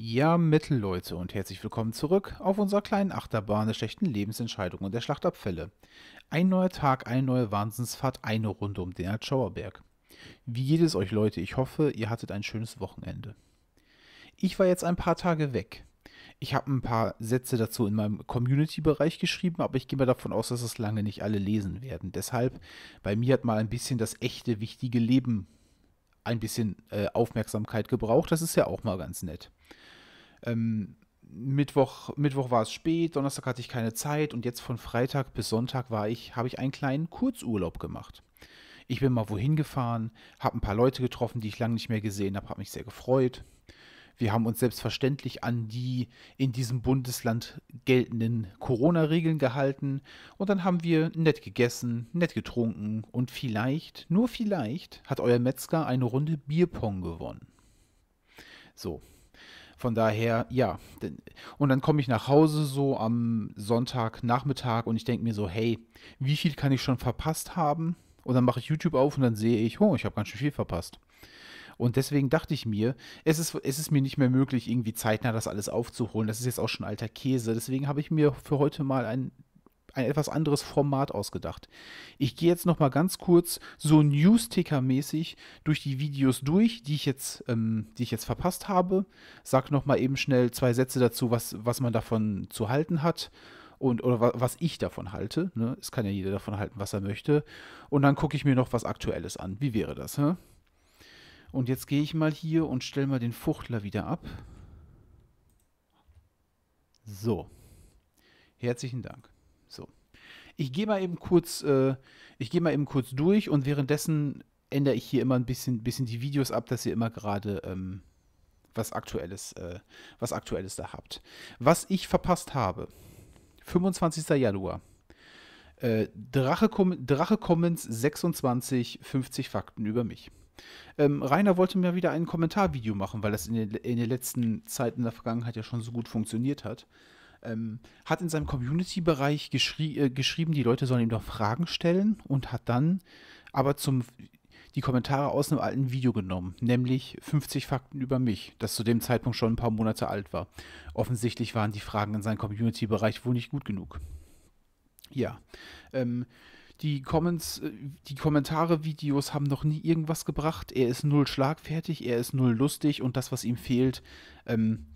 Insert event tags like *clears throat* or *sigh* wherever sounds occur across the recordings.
Ja, Mittelleute und herzlich willkommen zurück auf unserer kleinen Achterbahn der schlechten Lebensentscheidungen und der Schlachtabfälle. Ein neuer Tag, eine neue Wahnsinnsfahrt, eine Runde um den Schauerberg. Wie geht es euch Leute? Ich hoffe, ihr hattet ein schönes Wochenende. Ich war jetzt ein paar Tage weg. Ich habe ein paar Sätze dazu in meinem Community-Bereich geschrieben, aber ich gehe mal davon aus, dass es lange nicht alle lesen werden. Deshalb, bei mir hat mal ein bisschen das echte, wichtige Leben ein bisschen äh, Aufmerksamkeit gebraucht. Das ist ja auch mal ganz nett ähm, Mittwoch, Mittwoch war es spät, Donnerstag hatte ich keine Zeit und jetzt von Freitag bis Sonntag war ich, habe ich einen kleinen Kurzurlaub gemacht. Ich bin mal wohin gefahren, habe ein paar Leute getroffen, die ich lange nicht mehr gesehen habe, habe mich sehr gefreut. Wir haben uns selbstverständlich an die in diesem Bundesland geltenden Corona-Regeln gehalten und dann haben wir nett gegessen, nett getrunken und vielleicht, nur vielleicht, hat euer Metzger eine Runde Bierpong gewonnen. So, von daher, ja. Und dann komme ich nach Hause so am Sonntagnachmittag und ich denke mir so, hey, wie viel kann ich schon verpasst haben? Und dann mache ich YouTube auf und dann sehe ich, oh, ich habe ganz schön viel verpasst. Und deswegen dachte ich mir, es ist, es ist mir nicht mehr möglich, irgendwie zeitnah das alles aufzuholen. Das ist jetzt auch schon alter Käse. Deswegen habe ich mir für heute mal ein ein etwas anderes Format ausgedacht. Ich gehe jetzt noch mal ganz kurz so News-Ticker-mäßig durch die Videos durch, die ich jetzt, ähm, die ich jetzt verpasst habe. Sag noch mal eben schnell zwei Sätze dazu, was, was man davon zu halten hat und oder wa was ich davon halte. Ne? Es kann ja jeder davon halten, was er möchte. Und dann gucke ich mir noch was Aktuelles an. Wie wäre das? Hä? Und jetzt gehe ich mal hier und stelle mal den Fuchtler wieder ab. So. Herzlichen Dank. Ich gehe mal eben kurz, äh, ich gehe mal eben kurz durch und währenddessen ändere ich hier immer ein bisschen, bisschen die Videos ab, dass ihr immer gerade ähm, was Aktuelles, äh, was Aktuelles da habt. Was ich verpasst habe, 25. Januar. Äh, Drache, Drache Comments 26, 50 Fakten über mich. Ähm, Rainer wollte mir wieder ein Kommentarvideo machen, weil das in, den, in der letzten Zeiten in der Vergangenheit ja schon so gut funktioniert hat ähm, hat in seinem Community-Bereich geschrie äh, geschrieben, die Leute sollen ihm doch Fragen stellen und hat dann aber zum die Kommentare aus einem alten Video genommen, nämlich 50 Fakten über mich, das zu dem Zeitpunkt schon ein paar Monate alt war. Offensichtlich waren die Fragen in seinem Community-Bereich wohl nicht gut genug. Ja, ähm, die, Comments, äh, die Kommentare, Videos haben noch nie irgendwas gebracht. Er ist null schlagfertig, er ist null lustig und das, was ihm fehlt, ähm,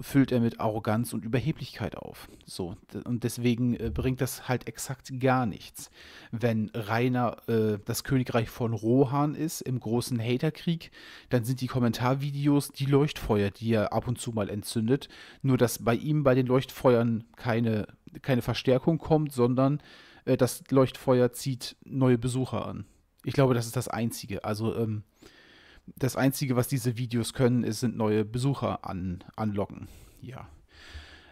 füllt er mit Arroganz und Überheblichkeit auf. So, und deswegen äh, bringt das halt exakt gar nichts. Wenn Rainer äh, das Königreich von Rohan ist, im großen Haterkrieg, dann sind die Kommentarvideos die Leuchtfeuer, die er ab und zu mal entzündet. Nur, dass bei ihm bei den Leuchtfeuern keine, keine Verstärkung kommt, sondern äh, das Leuchtfeuer zieht neue Besucher an. Ich glaube, das ist das Einzige. Also, ähm, das Einzige, was diese Videos können, ist, sind neue Besucher an, anlocken. Ja.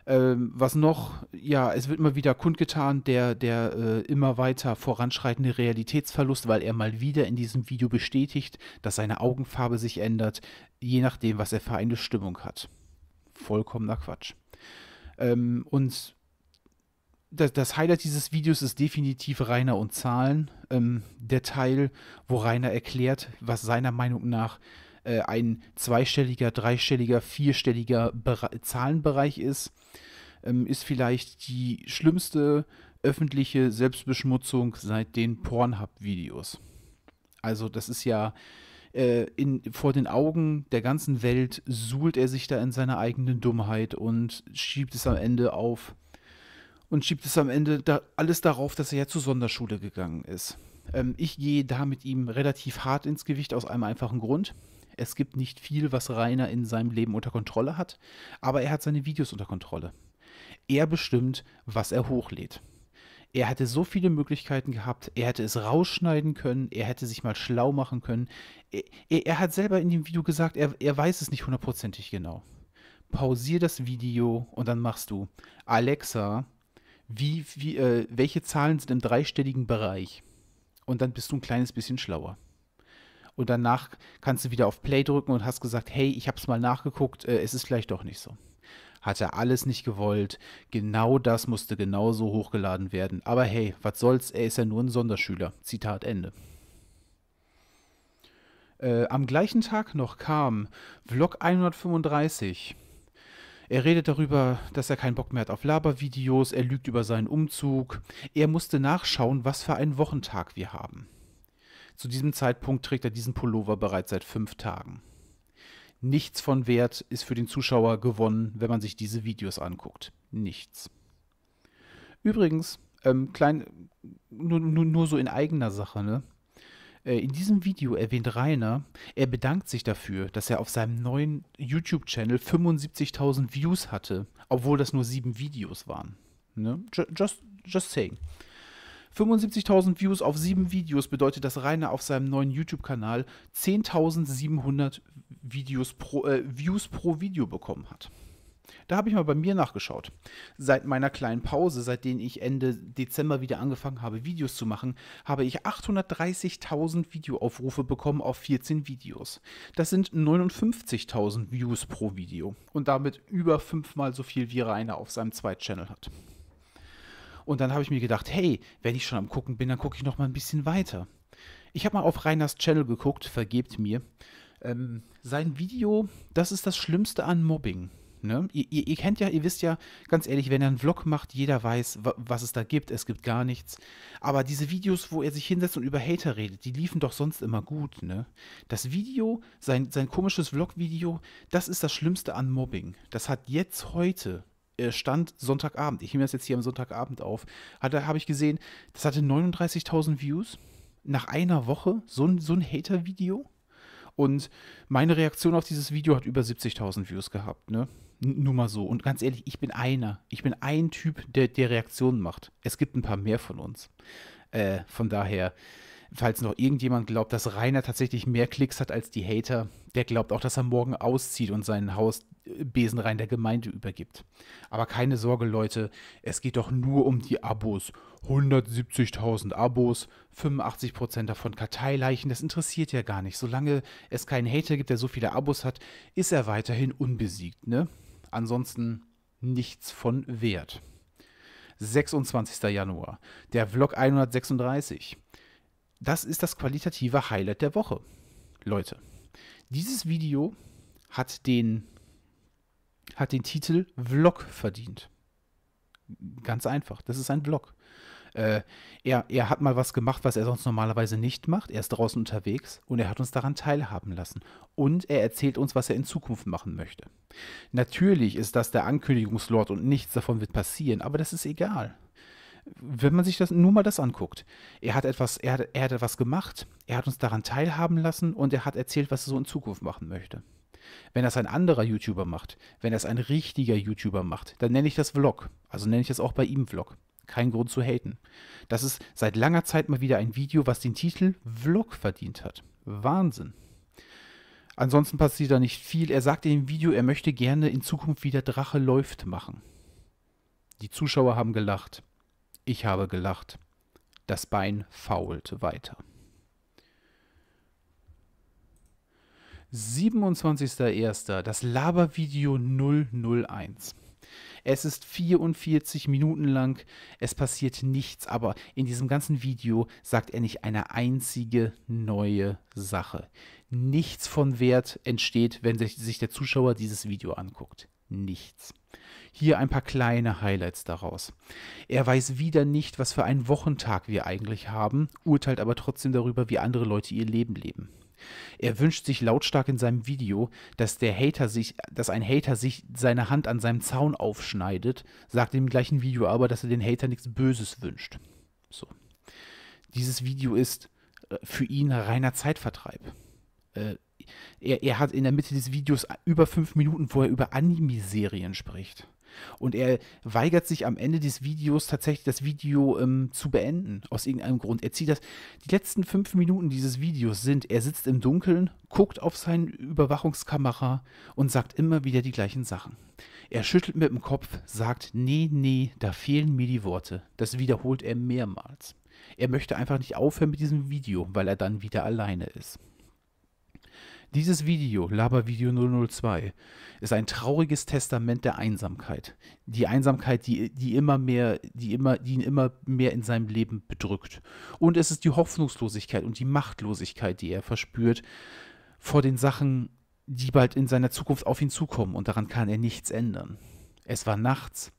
Ähm, was noch, ja, es wird immer wieder kundgetan, der, der äh, immer weiter voranschreitende Realitätsverlust, weil er mal wieder in diesem Video bestätigt, dass seine Augenfarbe sich ändert, je nachdem, was er für eine Stimmung hat. Vollkommener Quatsch. Ähm, und das, das Highlight dieses Videos ist definitiv Rainer und Zahlen ähm, der Teil, wo Rainer erklärt, was seiner Meinung nach äh, ein zweistelliger, dreistelliger, vierstelliger Bere Zahlenbereich ist, ähm, ist vielleicht die schlimmste öffentliche Selbstbeschmutzung seit den Pornhub-Videos. Also das ist ja äh, in, vor den Augen der ganzen Welt suhlt er sich da in seiner eigenen Dummheit und schiebt es am Ende auf und schiebt es am Ende da alles darauf, dass er ja zur Sonderschule gegangen ist. Ähm, ich gehe da mit ihm relativ hart ins Gewicht aus einem einfachen Grund. Es gibt nicht viel, was Rainer in seinem Leben unter Kontrolle hat, aber er hat seine Videos unter Kontrolle. Er bestimmt, was er hochlädt. Er hätte so viele Möglichkeiten gehabt, er hätte es rausschneiden können, er hätte sich mal schlau machen können. Er, er, er hat selber in dem Video gesagt, er, er weiß es nicht hundertprozentig genau. Pausier das Video und dann machst du Alexa, wie, wie äh, welche Zahlen sind im dreistelligen Bereich. Und dann bist du ein kleines bisschen schlauer. Und danach kannst du wieder auf Play drücken und hast gesagt, hey, ich habe es mal nachgeguckt, äh, es ist vielleicht doch nicht so. Hat er alles nicht gewollt. Genau das musste genauso hochgeladen werden. Aber hey, was soll's, er ist ja nur ein Sonderschüler. Zitat Ende. Äh, am gleichen Tag noch kam Vlog 135 er redet darüber, dass er keinen Bock mehr hat auf Labervideos, er lügt über seinen Umzug. Er musste nachschauen, was für einen Wochentag wir haben. Zu diesem Zeitpunkt trägt er diesen Pullover bereits seit fünf Tagen. Nichts von Wert ist für den Zuschauer gewonnen, wenn man sich diese Videos anguckt. Nichts. Übrigens, ähm, klein, nur, nur, nur so in eigener Sache, ne? Äh, in diesem Video erwähnt Rainer, er bedankt sich dafür, dass er auf seinem neuen YouTube-Channel 75.000 Views hatte, obwohl das nur sieben Videos waren. Ne? Just, just saying. 75.000 Views auf sieben Videos bedeutet, dass Rainer auf seinem neuen YouTube-Kanal 10.700 äh, Views pro Video bekommen hat. Da habe ich mal bei mir nachgeschaut. Seit meiner kleinen Pause, seitdem ich Ende Dezember wieder angefangen habe, Videos zu machen, habe ich 830.000 Videoaufrufe bekommen auf 14 Videos. Das sind 59.000 Views pro Video und damit über fünfmal so viel, wie Rainer auf seinem Zweit-Channel hat. Und dann habe ich mir gedacht, hey, wenn ich schon am Gucken bin, dann gucke ich noch mal ein bisschen weiter. Ich habe mal auf Rainers Channel geguckt, vergebt mir. Ähm, sein Video, das ist das Schlimmste an Mobbing. Ne? Ihr, ihr, ihr, kennt ja, ihr wisst ja, ganz ehrlich, wenn er einen Vlog macht, jeder weiß, was es da gibt. Es gibt gar nichts. Aber diese Videos, wo er sich hinsetzt und über Hater redet, die liefen doch sonst immer gut. Ne? Das Video, sein, sein komisches Vlog-Video, das ist das Schlimmste an Mobbing. Das hat jetzt heute äh, Stand Sonntagabend, ich nehme das jetzt hier am Sonntagabend auf, hatte, habe ich gesehen, das hatte 39.000 Views nach einer Woche, so ein, so ein Hater-Video. Und meine Reaktion auf dieses Video hat über 70.000 Views gehabt, ne? Nur mal so. Und ganz ehrlich, ich bin einer. Ich bin ein Typ, der, der Reaktionen macht. Es gibt ein paar mehr von uns. Äh, von daher, falls noch irgendjemand glaubt, dass Rainer tatsächlich mehr Klicks hat als die Hater, der glaubt auch, dass er morgen auszieht und sein Haus Besenrein der Gemeinde übergibt. Aber keine Sorge, Leute, es geht doch nur um die Abos. 170.000 Abos, 85% davon Karteileichen, das interessiert ja gar nicht. Solange es keinen Hater gibt, der so viele Abos hat, ist er weiterhin unbesiegt, ne? Ansonsten nichts von Wert. 26. Januar, der Vlog 136. Das ist das qualitative Highlight der Woche. Leute, dieses Video hat den hat den Titel Vlog verdient. Ganz einfach, das ist ein Vlog. Äh, er, er hat mal was gemacht, was er sonst normalerweise nicht macht. Er ist draußen unterwegs und er hat uns daran teilhaben lassen. Und er erzählt uns, was er in Zukunft machen möchte. Natürlich ist das der Ankündigungslord und nichts davon wird passieren, aber das ist egal. Wenn man sich das nur mal das anguckt, er hat etwas, er, er hat etwas gemacht, er hat uns daran teilhaben lassen und er hat erzählt, was er so in Zukunft machen möchte. Wenn das ein anderer YouTuber macht, wenn das ein richtiger YouTuber macht, dann nenne ich das Vlog. Also nenne ich das auch bei ihm Vlog. Kein Grund zu haten. Das ist seit langer Zeit mal wieder ein Video, was den Titel Vlog verdient hat. Wahnsinn. Ansonsten passiert da nicht viel. Er sagt in dem Video, er möchte gerne in Zukunft wieder Drache läuft machen. Die Zuschauer haben gelacht. Ich habe gelacht. Das Bein faulte weiter. 27.01. Das Labervideo 001. Es ist 44 Minuten lang, es passiert nichts, aber in diesem ganzen Video sagt er nicht eine einzige neue Sache. Nichts von Wert entsteht, wenn sich der Zuschauer dieses Video anguckt. Nichts. Hier ein paar kleine Highlights daraus. Er weiß wieder nicht, was für einen Wochentag wir eigentlich haben, urteilt aber trotzdem darüber, wie andere Leute ihr Leben leben. Er wünscht sich lautstark in seinem Video, dass der Hater sich, dass ein Hater sich seine Hand an seinem Zaun aufschneidet, sagt im gleichen Video aber, dass er den Hater nichts Böses wünscht. So. Dieses Video ist äh, für ihn reiner Zeitvertreib. Äh, er, er, hat in der Mitte des Videos über fünf Minuten, wo er über Anime-Serien spricht. Und er weigert sich am Ende des Videos tatsächlich das Video ähm, zu beenden, aus irgendeinem Grund. Er zieht das, die letzten fünf Minuten dieses Videos sind, er sitzt im Dunkeln, guckt auf seine Überwachungskamera und sagt immer wieder die gleichen Sachen. Er schüttelt mit dem Kopf, sagt, nee, nee, da fehlen mir die Worte. Das wiederholt er mehrmals. Er möchte einfach nicht aufhören mit diesem Video, weil er dann wieder alleine ist. Dieses Video, Labervideo 002, ist ein trauriges Testament der Einsamkeit. Die Einsamkeit, die, die immer mehr, die immer, die ihn immer mehr in seinem Leben bedrückt. Und es ist die Hoffnungslosigkeit und die Machtlosigkeit, die er verspürt vor den Sachen, die bald in seiner Zukunft auf ihn zukommen und daran kann er nichts ändern. Es war nachts,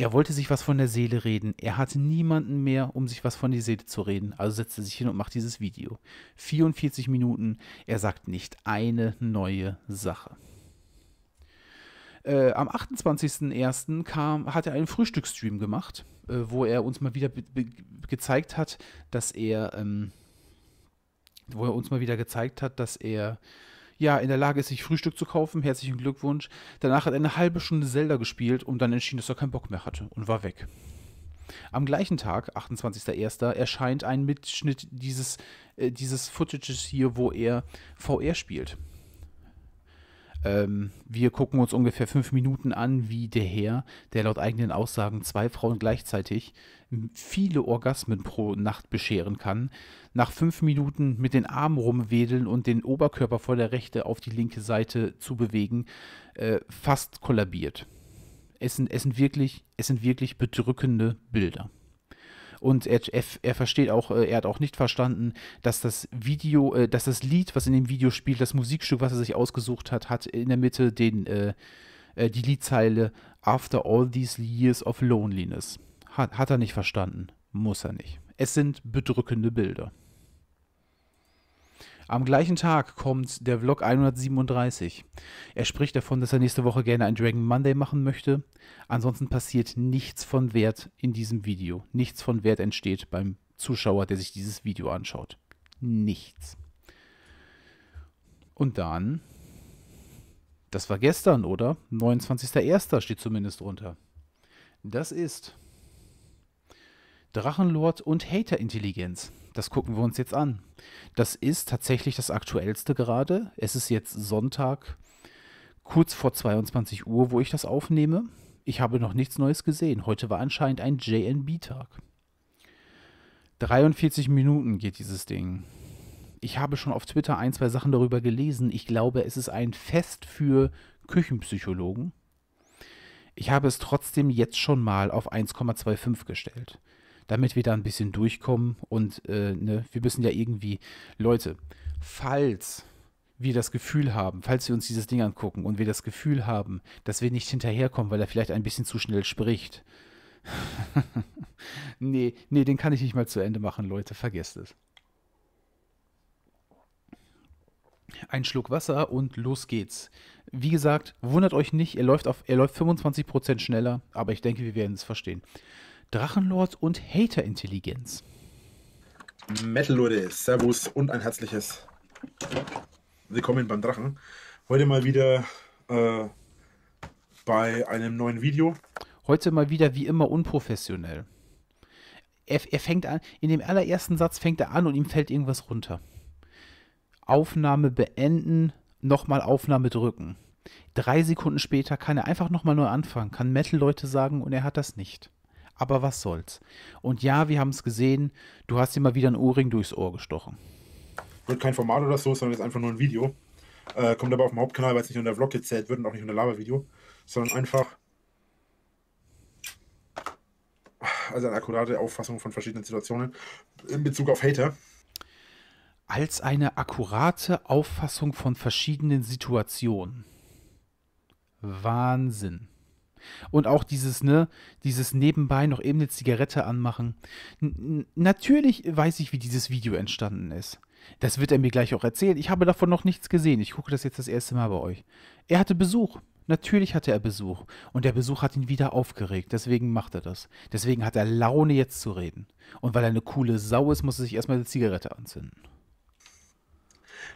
er wollte sich was von der Seele reden. Er hatte niemanden mehr, um sich was von der Seele zu reden. Also setzt er sich hin und macht dieses Video. 44 Minuten. Er sagt nicht eine neue Sache. Äh, am 28.01. kam, hat er einen Frühstücksstream gemacht, äh, wo er uns mal wieder gezeigt hat, dass er, ähm, wo er uns mal wieder gezeigt hat, dass er ja in der Lage ist, sich Frühstück zu kaufen. Herzlichen Glückwunsch. Danach hat er eine halbe Stunde Zelda gespielt und dann entschieden, dass er keinen Bock mehr hatte und war weg. Am gleichen Tag, 28.01., erscheint ein Mitschnitt dieses, äh, dieses Footages hier, wo er VR spielt. Ähm, wir gucken uns ungefähr fünf Minuten an, wie der Herr, der laut eigenen Aussagen zwei Frauen gleichzeitig viele Orgasmen pro Nacht bescheren kann, nach fünf Minuten mit den Armen rumwedeln und den Oberkörper von der rechten auf die linke Seite zu bewegen, äh, fast kollabiert. Es sind, es, sind wirklich, es sind wirklich bedrückende Bilder. Und er, er, er, versteht auch, äh, er hat auch nicht verstanden, dass das Video, äh, dass das Lied, was in dem Video spielt, das Musikstück, was er sich ausgesucht hat, hat in der Mitte den, äh, äh die Liedzeile After All These Years of Loneliness. Hat, hat er nicht verstanden. Muss er nicht. Es sind bedrückende Bilder. Am gleichen Tag kommt der Vlog 137. Er spricht davon, dass er nächste Woche gerne ein Dragon Monday machen möchte. Ansonsten passiert nichts von Wert in diesem Video. Nichts von Wert entsteht beim Zuschauer, der sich dieses Video anschaut. Nichts. Und dann, das war gestern, oder? 29.01. steht zumindest drunter. Das ist Drachenlord und Haterintelligenz. Das gucken wir uns jetzt an. Das ist tatsächlich das Aktuellste gerade. Es ist jetzt Sonntag, kurz vor 22 Uhr, wo ich das aufnehme. Ich habe noch nichts Neues gesehen. Heute war anscheinend ein JNB-Tag. 43 Minuten geht dieses Ding. Ich habe schon auf Twitter ein, zwei Sachen darüber gelesen. Ich glaube, es ist ein Fest für Küchenpsychologen. Ich habe es trotzdem jetzt schon mal auf 1,25 gestellt damit wir da ein bisschen durchkommen. Und äh, ne, wir müssen ja irgendwie, Leute, falls wir das Gefühl haben, falls wir uns dieses Ding angucken und wir das Gefühl haben, dass wir nicht hinterherkommen, weil er vielleicht ein bisschen zu schnell spricht. *laughs* nee, nee, den kann ich nicht mal zu Ende machen, Leute, vergesst es. Ein Schluck Wasser und los geht's. Wie gesagt, wundert euch nicht, er läuft, auf, er läuft 25% schneller, aber ich denke, wir werden es verstehen. Drachenlords und Haterintelligenz. Metal Leute, Servus und ein herzliches Willkommen beim Drachen. Heute mal wieder äh, bei einem neuen Video. Heute mal wieder wie immer unprofessionell. Er, er fängt an, in dem allerersten Satz fängt er an und ihm fällt irgendwas runter. Aufnahme beenden, nochmal Aufnahme drücken. Drei Sekunden später kann er einfach nochmal neu anfangen, kann Metal Leute sagen und er hat das nicht. Aber was soll's. Und ja, wir haben es gesehen, du hast immer wieder einen Ohrring durchs Ohr gestochen. Wird kein Format oder so, sondern ist einfach nur ein Video. Äh, kommt aber auf dem Hauptkanal, weil es nicht nur der Vlog gezählt wird und auch nicht nur unter Labervideo, sondern einfach also eine akkurate Auffassung von verschiedenen Situationen in Bezug auf Hater. Als eine akkurate Auffassung von verschiedenen Situationen. Wahnsinn. Und auch dieses, ne, dieses nebenbei noch eben eine Zigarette anmachen. N natürlich weiß ich, wie dieses Video entstanden ist. Das wird er mir gleich auch erzählen. Ich habe davon noch nichts gesehen. Ich gucke das jetzt das erste Mal bei euch. Er hatte Besuch. Natürlich hatte er Besuch. Und der Besuch hat ihn wieder aufgeregt. Deswegen macht er das. Deswegen hat er Laune, jetzt zu reden. Und weil er eine coole Sau ist, muss er sich erstmal eine Zigarette anzünden.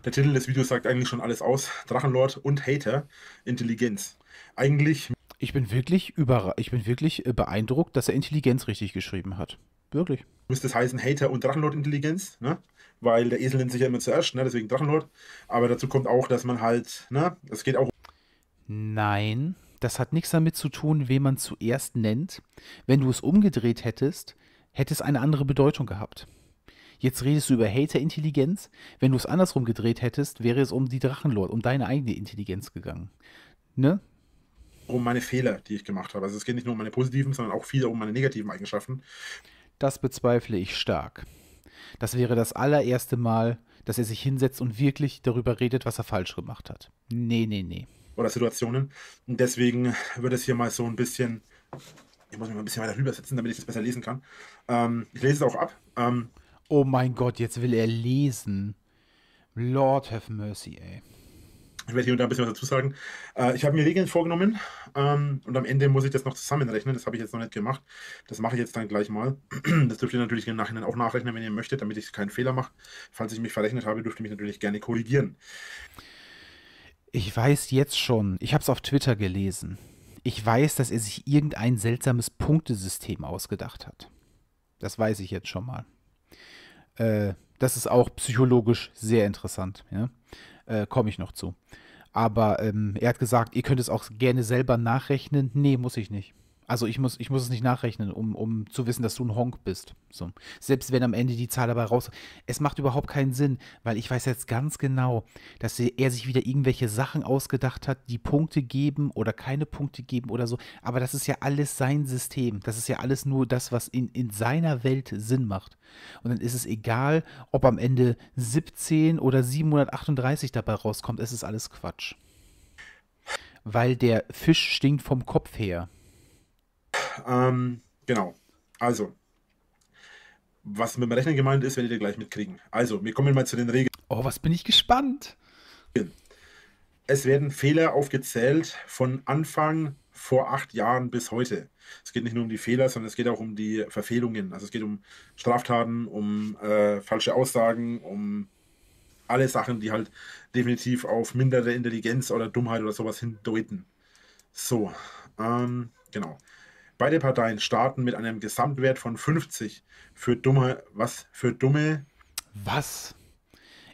Der Titel des Videos sagt eigentlich schon alles aus. Drachenlord und Hater. Intelligenz. Eigentlich ich bin wirklich über, ich bin wirklich äh, beeindruckt, dass er Intelligenz richtig geschrieben hat. Wirklich. Müsste es heißen Hater und Drachenlord-Intelligenz, ne? Weil der Esel nennt sich ja immer zuerst, ne? Deswegen Drachenlord. Aber dazu kommt auch, dass man halt, ne? Es geht auch. Nein, das hat nichts damit zu tun, wen man zuerst nennt. Wenn du es umgedreht hättest, hätte es eine andere Bedeutung gehabt. Jetzt redest du über Hater-Intelligenz. Wenn du es andersrum gedreht hättest, wäre es um die Drachenlord, um deine eigene Intelligenz gegangen. Ne? um meine Fehler, die ich gemacht habe. Also es geht nicht nur um meine positiven, sondern auch viel um meine negativen Eigenschaften. Das bezweifle ich stark. Das wäre das allererste Mal, dass er sich hinsetzt und wirklich darüber redet, was er falsch gemacht hat. Nee, nee, nee. Oder Situationen. Und deswegen wird es hier mal so ein bisschen. Ich muss mich mal ein bisschen weiter rübersetzen, damit ich es besser lesen kann. Ähm, ich lese es auch ab. Ähm, oh mein Gott, jetzt will er lesen. Lord have mercy, ey. Ich werde hier und da ein bisschen was dazu sagen. Äh, ich habe mir Regeln vorgenommen ähm, und am Ende muss ich das noch zusammenrechnen. Das habe ich jetzt noch nicht gemacht. Das mache ich jetzt dann gleich mal. *clears throat* Das dürft ihr natürlich im Nachhinein auch nachrechnen, wenn ihr möchtet, damit ich keinen Fehler mache. Falls ich mich verrechnet habe, dürft ihr mich natürlich gerne korrigieren. Ich weiß jetzt schon, ich habe es auf Twitter gelesen. Ich weiß, dass er sich irgendein seltsames Punktesystem ausgedacht hat. Das weiß ich jetzt schon mal. Äh, das ist auch psychologisch sehr interessant. Ja? Äh, Komme ich noch zu. Aber ähm, er hat gesagt, ihr könnt es auch gerne selber nachrechnen. Nee, muss ich nicht. Also ich muss, ich muss es nicht nachrechnen, um, um zu wissen, dass du ein Honk bist. So. Selbst wenn am Ende die Zahl dabei raus. Es macht überhaupt keinen Sinn, weil ich weiß jetzt ganz genau, dass er sich wieder irgendwelche Sachen ausgedacht hat, die Punkte geben oder keine Punkte geben oder so. Aber das ist ja alles sein System. Das ist ja alles nur das, was in, in seiner Welt Sinn macht. Und dann ist es egal, ob am Ende 17 oder 738 dabei rauskommt. Es ist alles Quatsch. Weil der Fisch stinkt vom Kopf her. Ähm, genau. Also, was mit dem Rechnen gemeint ist, werdet ihr gleich mitkriegen. Also, wir kommen mal zu den Regeln. Oh, was bin ich gespannt. Es werden Fehler aufgezählt von Anfang vor acht Jahren bis heute. Es geht nicht nur um die Fehler, sondern es geht auch um die Verfehlungen. Also es geht um Straftaten, um äh, falsche Aussagen, um alle Sachen, die halt definitiv auf mindere Intelligenz oder Dummheit oder sowas hindeuten. So, ähm, genau. Beide Parteien starten mit einem Gesamtwert von 50 für dumme, was für dumme. Was?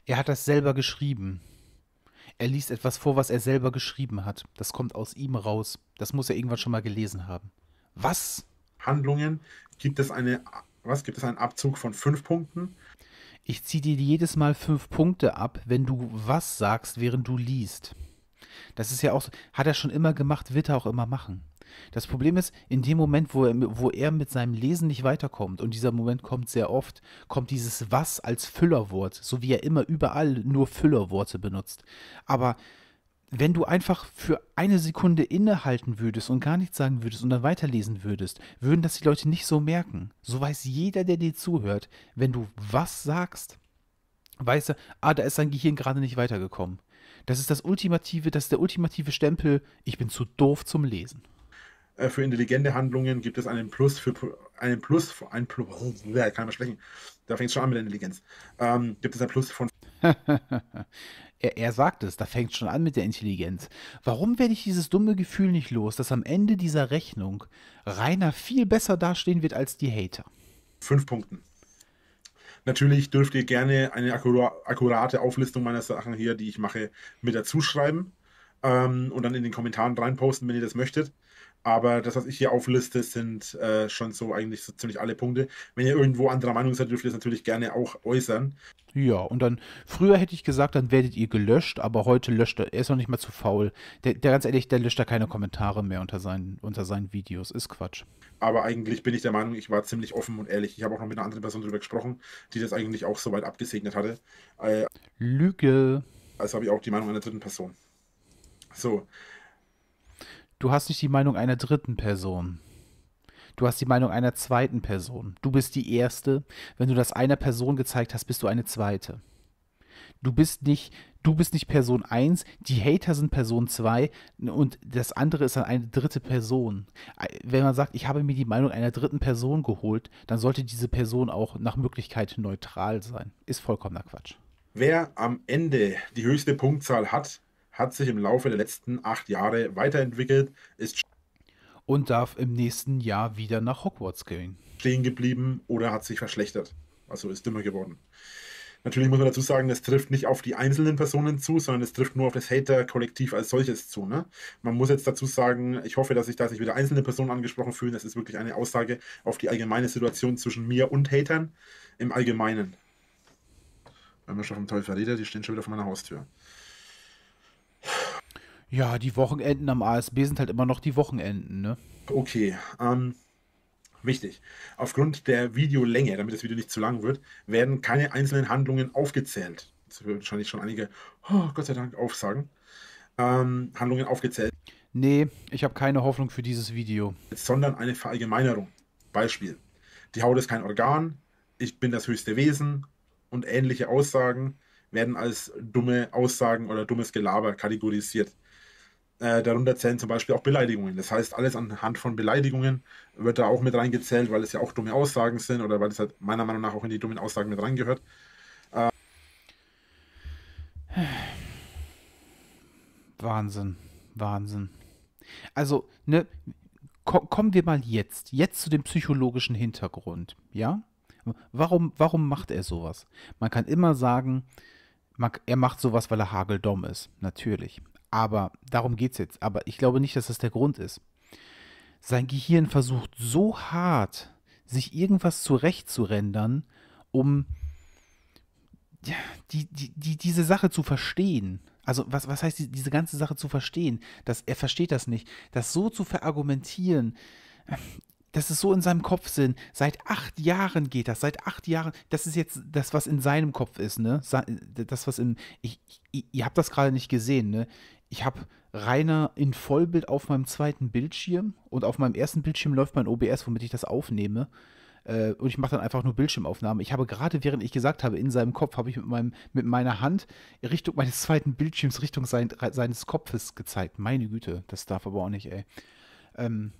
Er hat das selber geschrieben. Er liest etwas vor, was er selber geschrieben hat. Das kommt aus ihm raus. Das muss er irgendwann schon mal gelesen haben. Was? Handlungen gibt es eine was gibt es einen Abzug von fünf Punkten? Ich ziehe dir jedes Mal fünf Punkte ab, wenn du was sagst, während du liest. Das ist ja auch, so, hat er schon immer gemacht, wird er auch immer machen. Das Problem ist, in dem Moment, wo er, wo er mit seinem Lesen nicht weiterkommt, und dieser Moment kommt sehr oft, kommt dieses was als Füllerwort, so wie er immer überall nur Füllerworte benutzt. Aber wenn du einfach für eine Sekunde innehalten würdest und gar nichts sagen würdest und dann weiterlesen würdest, würden das die Leute nicht so merken. So weiß jeder, der dir zuhört, wenn du was sagst, weiß er, ah, da ist sein Gehirn gerade nicht weitergekommen. Das ist das ultimative, das ist der ultimative Stempel, ich bin zu doof zum Lesen. Äh, für intelligente Handlungen gibt es einen Plus für einen Plus für ein Plus. Kann man sprechen. Da fängt es schon an mit der Intelligenz. Ähm, gibt es einen Plus von. *laughs* er, er, sagt es, da fängt es schon an mit der Intelligenz. Warum werde ich dieses dumme Gefühl nicht los, dass am Ende dieser Rechnung Rainer viel besser dastehen wird als die Hater? Fünf Punkten. Natürlich dürft ihr gerne eine akkurate Auflistung meiner Sachen hier, die ich mache, mit dazu schreiben ähm, und dann in den Kommentaren reinposten, wenn ihr das möchtet. Aber das, was ich hier aufliste, sind äh, schon so eigentlich so ziemlich alle Punkte. Wenn ihr irgendwo anderer Meinung seid, dürft ihr das natürlich gerne auch äußern. Ja, und dann, früher hätte ich gesagt, dann werdet ihr gelöscht, aber heute löscht er, er ist noch nicht mal zu faul. Der, der ganz ehrlich, der löscht da keine Kommentare mehr unter seinen, unter seinen Videos. Ist Quatsch. Aber eigentlich bin ich der Meinung, ich war ziemlich offen und ehrlich. Ich habe auch noch mit einer anderen Person darüber gesprochen, die das eigentlich auch so weit abgesegnet hatte. Äh, Lüge. Also habe ich auch die Meinung einer dritten Person. So, du hast nicht die Meinung einer dritten Person. Du hast die Meinung einer zweiten Person. Du bist die erste. Wenn du das einer Person gezeigt hast, bist du eine zweite. Du bist nicht, du bist nicht Person 1, die Hater sind Person 2 und das andere ist dann eine dritte Person. Wenn man sagt, ich habe mir die Meinung einer dritten Person geholt, dann sollte diese Person auch nach Möglichkeit neutral sein. Ist vollkommener Quatsch. Wer am Ende die höchste Punktzahl hat, hat sich im Laufe der letzten acht Jahre weiterentwickelt, ist und darf im nächsten Jahr wieder nach Hogwarts gehen. Stehen geblieben oder hat sich verschlechtert. Also ist dümmer geworden. Natürlich muss man dazu sagen, das trifft nicht auf die einzelnen Personen zu, sondern es trifft nur auf das Hater-Kollektiv als solches zu. Ne? Man muss jetzt dazu sagen, ich hoffe, dass sich da nicht wieder einzelne Personen angesprochen fühlen. Das ist wirklich eine Aussage auf die allgemeine Situation zwischen mir und Hatern im Allgemeinen. Wenn man schon vom Teufel redet, die stehen schon wieder vor meiner Haustür. Ja, die Wochenenden am ASB sind halt immer noch die Wochenenden, ne? Okay, ähm, wichtig. Aufgrund der Videolänge, damit das Video nicht zu lang wird, werden keine einzelnen Handlungen aufgezählt. Das würden wahrscheinlich schon einige, oh, Gott sei Dank, aufsagen. Ähm, Handlungen aufgezählt. Nee, ich habe keine Hoffnung für dieses Video. Sondern eine Verallgemeinerung. Beispiel. Die Haut ist kein Organ, ich bin das höchste Wesen und ähnliche Aussagen werden als dumme Aussagen oder dummes Gelaber kategorisiert. Äh, darunter zählen zum Beispiel auch Beleidigungen. Das heißt, alles anhand von Beleidigungen wird da auch mit reingezählt, weil es ja auch dumme Aussagen sind oder weil es halt meiner Meinung nach auch in die dummen Aussagen mit reingehört. Äh Wahnsinn, Wahnsinn. Also, ne, ko kommen wir mal jetzt, jetzt zu dem psychologischen Hintergrund, ja? Warum, warum macht er sowas? Man kann immer sagen, er macht sowas, weil er hageldom ist, natürlich. Aber darum geht es jetzt. Aber ich glaube nicht, dass das der Grund ist. Sein Gehirn versucht so hart, sich irgendwas zurechtzurendern, um die, die, die, diese Sache zu verstehen. Also was, was heißt die, diese ganze Sache zu verstehen? Dass er versteht das nicht. Das so zu verargumentieren, dass es so in seinem Kopf sind. Seit acht Jahren geht das. Seit acht Jahren. Das ist jetzt das, was in seinem Kopf ist, ne? Das, was im. Ich, ich, ihr habt das gerade nicht gesehen, ne? ich habe Rainer in Vollbild auf meinem zweiten Bildschirm und auf meinem ersten Bildschirm läuft mein OBS, womit ich das aufnehme. Äh, und ich mache dann einfach nur Bildschirmaufnahmen. Ich habe gerade, während ich gesagt habe, in seinem Kopf, habe ich mit, meinem, mit meiner Hand Richtung meines *laughs* zweiten Bildschirms, Richtung sein, seines Kopfes gezeigt. Meine Güte, das darf aber auch nicht, ey. Ähm,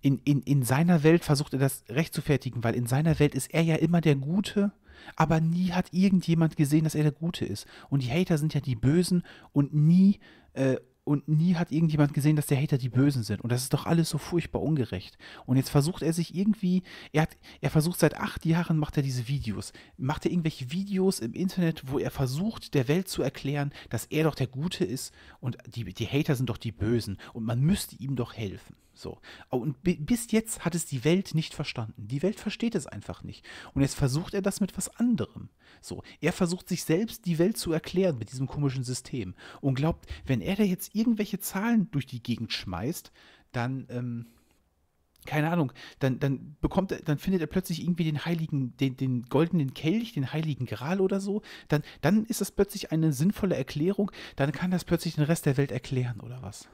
in, in, in seiner Welt versucht er das recht zu fertigen, weil in seiner Welt ist er ja immer der Gute, aber nie hat irgendjemand gesehen, dass er der Gute ist. Und die Hater sind ja die Bösen und nie, äh, und nie hat irgendjemand gesehen, dass der Hater die Bösen sind. Und das ist doch alles so furchtbar ungerecht. Und jetzt versucht er sich irgendwie, er, hat, er versucht seit acht Jahren, macht er diese Videos. Macht er irgendwelche Videos im Internet, wo er versucht, der Welt zu erklären, dass er doch der Gute ist und die, die Hater sind doch die Bösen. Und man müsste ihm doch helfen. So. Und bis jetzt hat es die Welt nicht verstanden. Die Welt versteht es einfach nicht. Und jetzt versucht er das mit was anderem. So. Er versucht sich selbst die Welt zu erklären mit diesem komischen System und glaubt, wenn er da jetzt irgendwelche Zahlen durch die Gegend schmeißt, dann, ähm, keine Ahnung, dann, dann bekommt er, dann findet er plötzlich irgendwie den heiligen, den, den goldenen Kelch, den heiligen Gral oder so, dann, dann ist das plötzlich eine sinnvolle Erklärung, dann kann das plötzlich den Rest der Welt erklären oder was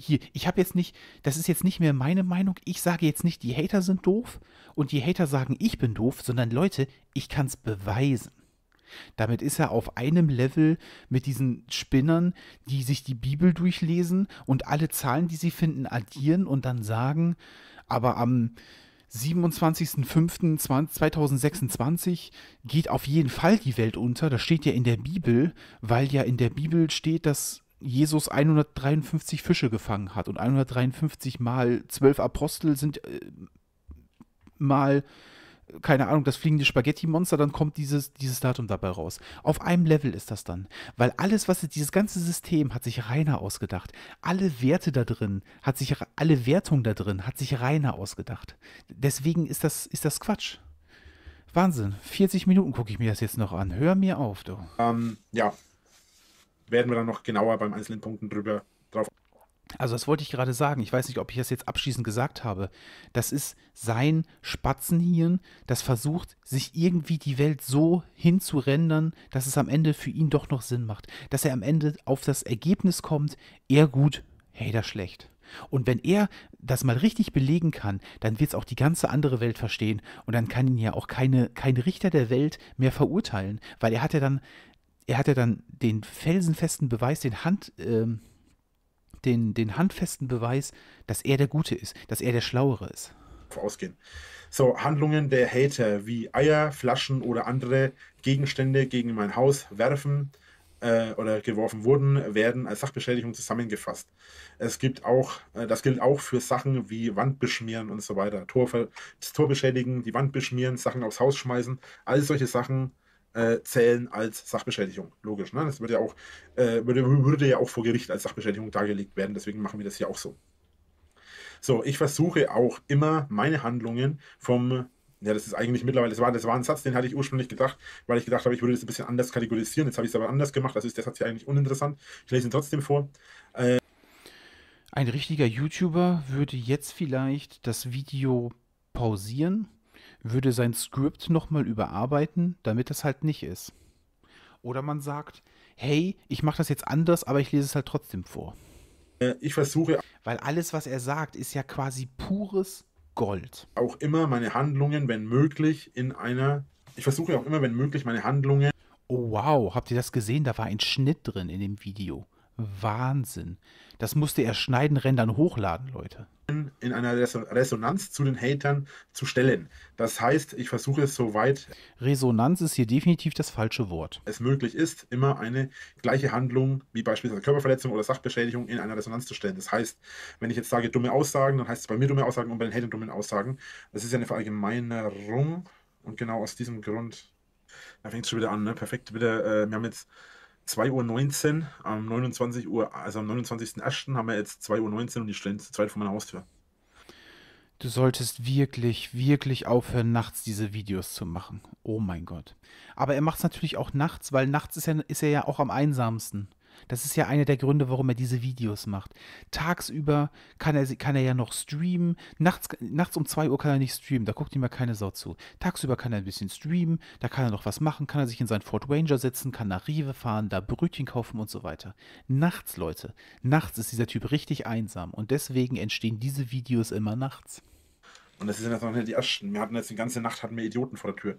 hier, ich habe jetzt nicht, das ist jetzt nicht mehr meine Meinung. Ich sage jetzt nicht, die Hater sind doof und die Hater sagen, ich bin doof, sondern Leute, ich kann es beweisen. Damit ist er auf einem Level mit diesen Spinnern, die sich die Bibel durchlesen und alle Zahlen, die sie finden, addieren und dann sagen, aber am 27.05.2026 geht auf jeden Fall die Welt unter. Das steht ja in der Bibel, weil ja in der Bibel steht, dass Jesus 153 Fische gefangen hat und 153 mal zwölf Apostel sind äh, mal, keine Ahnung, das fliegende Spaghetti-Monster, dann kommt dieses, dieses Datum dabei raus. Auf einem Level ist das dann. Weil alles, was dieses ganze System hat sich reiner ausgedacht. Alle Werte da drin, hat sich, alle Wertung da drin hat sich reiner ausgedacht. Deswegen ist das, ist das Quatsch. Wahnsinn. 40 Minuten gucke ich mir das jetzt noch an. Hör mir auf, du. Ähm, ja, werden wir dann noch genauer beim einzelnen Punkten drüber drauf. Also das wollte ich gerade sagen. Ich weiß nicht, ob ich das jetzt abschließend gesagt habe. Das ist sein Spatzenhirn, das versucht, sich irgendwie die Welt so hinzurändern, dass es am Ende für ihn doch noch Sinn macht. Dass er am Ende auf das Ergebnis kommt, er gut, Hater schlecht. Und wenn er das mal richtig belegen kann, dann wird es auch die ganze andere Welt verstehen und dann kann ihn ja auch keine, kein Richter der Welt mehr verurteilen, weil er hat ja dann er hat ja dann den felsenfesten Beweis, den Hand, ähm, den, den handfesten Beweis, dass er der Gute ist, dass er der Schlauere ist. Vorausgehen. So, Handlungen der Hater wie Eier, Flaschen oder andere Gegenstände gegen mein Haus werfen äh, oder geworfen wurden, werden als Sachbeschädigung zusammengefasst. Es gibt auch, äh, das gilt auch für Sachen wie Wand beschmieren und so weiter. Tor, das Tor beschädigen, die Wand beschmieren, Sachen aufs Haus schmeißen. All solche Sachen äh, zählen als Sachbeschädigung. Logisch, ne? Das würde ja auch, äh, würde, würde ja auch vor Gericht als Sachbeschädigung dargelegt werden, deswegen machen wir das hier auch so. So, ich versuche auch immer meine Handlungen vom ja, das ist eigentlich mittlerweile, das war, das war ein Satz, den hatte ich ursprünglich gedacht, weil ich gedacht habe, ich würde das ein bisschen anders kategorisieren. Jetzt habe ich es aber anders gemacht, das also ist der Satz hier eigentlich uninteressant. Ich lese ihn trotzdem vor. Äh ein richtiger YouTuber würde jetzt vielleicht das Video pausieren würde sein Skript nochmal überarbeiten, damit das halt nicht ist. Oder man sagt, hey, ich mache das jetzt anders, aber ich lese es halt trotzdem vor. Äh, ich versuche. Weil alles, was er sagt, ist ja quasi pures Gold. Auch immer meine Handlungen, wenn möglich, in einer. Ich versuche auch immer, wenn möglich, meine Handlungen. Oh wow, habt ihr das gesehen? Da war ein Schnitt drin in dem Video. Wahnsinn. Das musste er schneiden, rendern, hochladen, Leute. In einer Resonanz zu den Hatern zu stellen. Das heißt, ich versuche es so weit. Resonanz ist hier definitiv das falsche Wort. Es möglich ist, immer eine gleiche Handlung wie beispielsweise Körperverletzung oder Sachbeschädigung in einer Resonanz zu stellen. Das heißt, wenn ich jetzt sage dumme Aussagen, dann heißt es bei mir dumme Aussagen und bei den Hatern dumme Aussagen. Das ist ja eine Verallgemeinerung und genau aus diesem Grund. Da fängt es schon wieder an, ne? Perfekt, wieder. Äh, wir haben jetzt 2.19 Uhr am 29 Uhr, also am 29.01. haben wir jetzt 2.19 Uhr und die stellen zur zweit vor meiner Haustür. Du solltest wirklich, wirklich aufhören, nachts diese Videos zu machen. Oh mein Gott. Aber er macht es natürlich auch nachts, weil nachts ist er, ist er ja auch am einsamsten. Das ist ja einer der Gründe, warum er diese Videos macht. Tagsüber kann er, kann er ja noch streamen. Nachts, nachts um 2 Uhr kann er nicht streamen, da guckt ihm ja keine Sau zu. Tagsüber kann er ein bisschen streamen, da kann er noch was machen, kann er sich in seinen Ford Ranger setzen, kann nach Rive fahren, da Brötchen kaufen und so weiter. Nachts, Leute, nachts ist dieser Typ richtig einsam und deswegen entstehen diese Videos immer nachts. Und das sind jetzt noch nicht die ersten. Wir hatten jetzt die ganze Nacht hatten wir Idioten vor der Tür.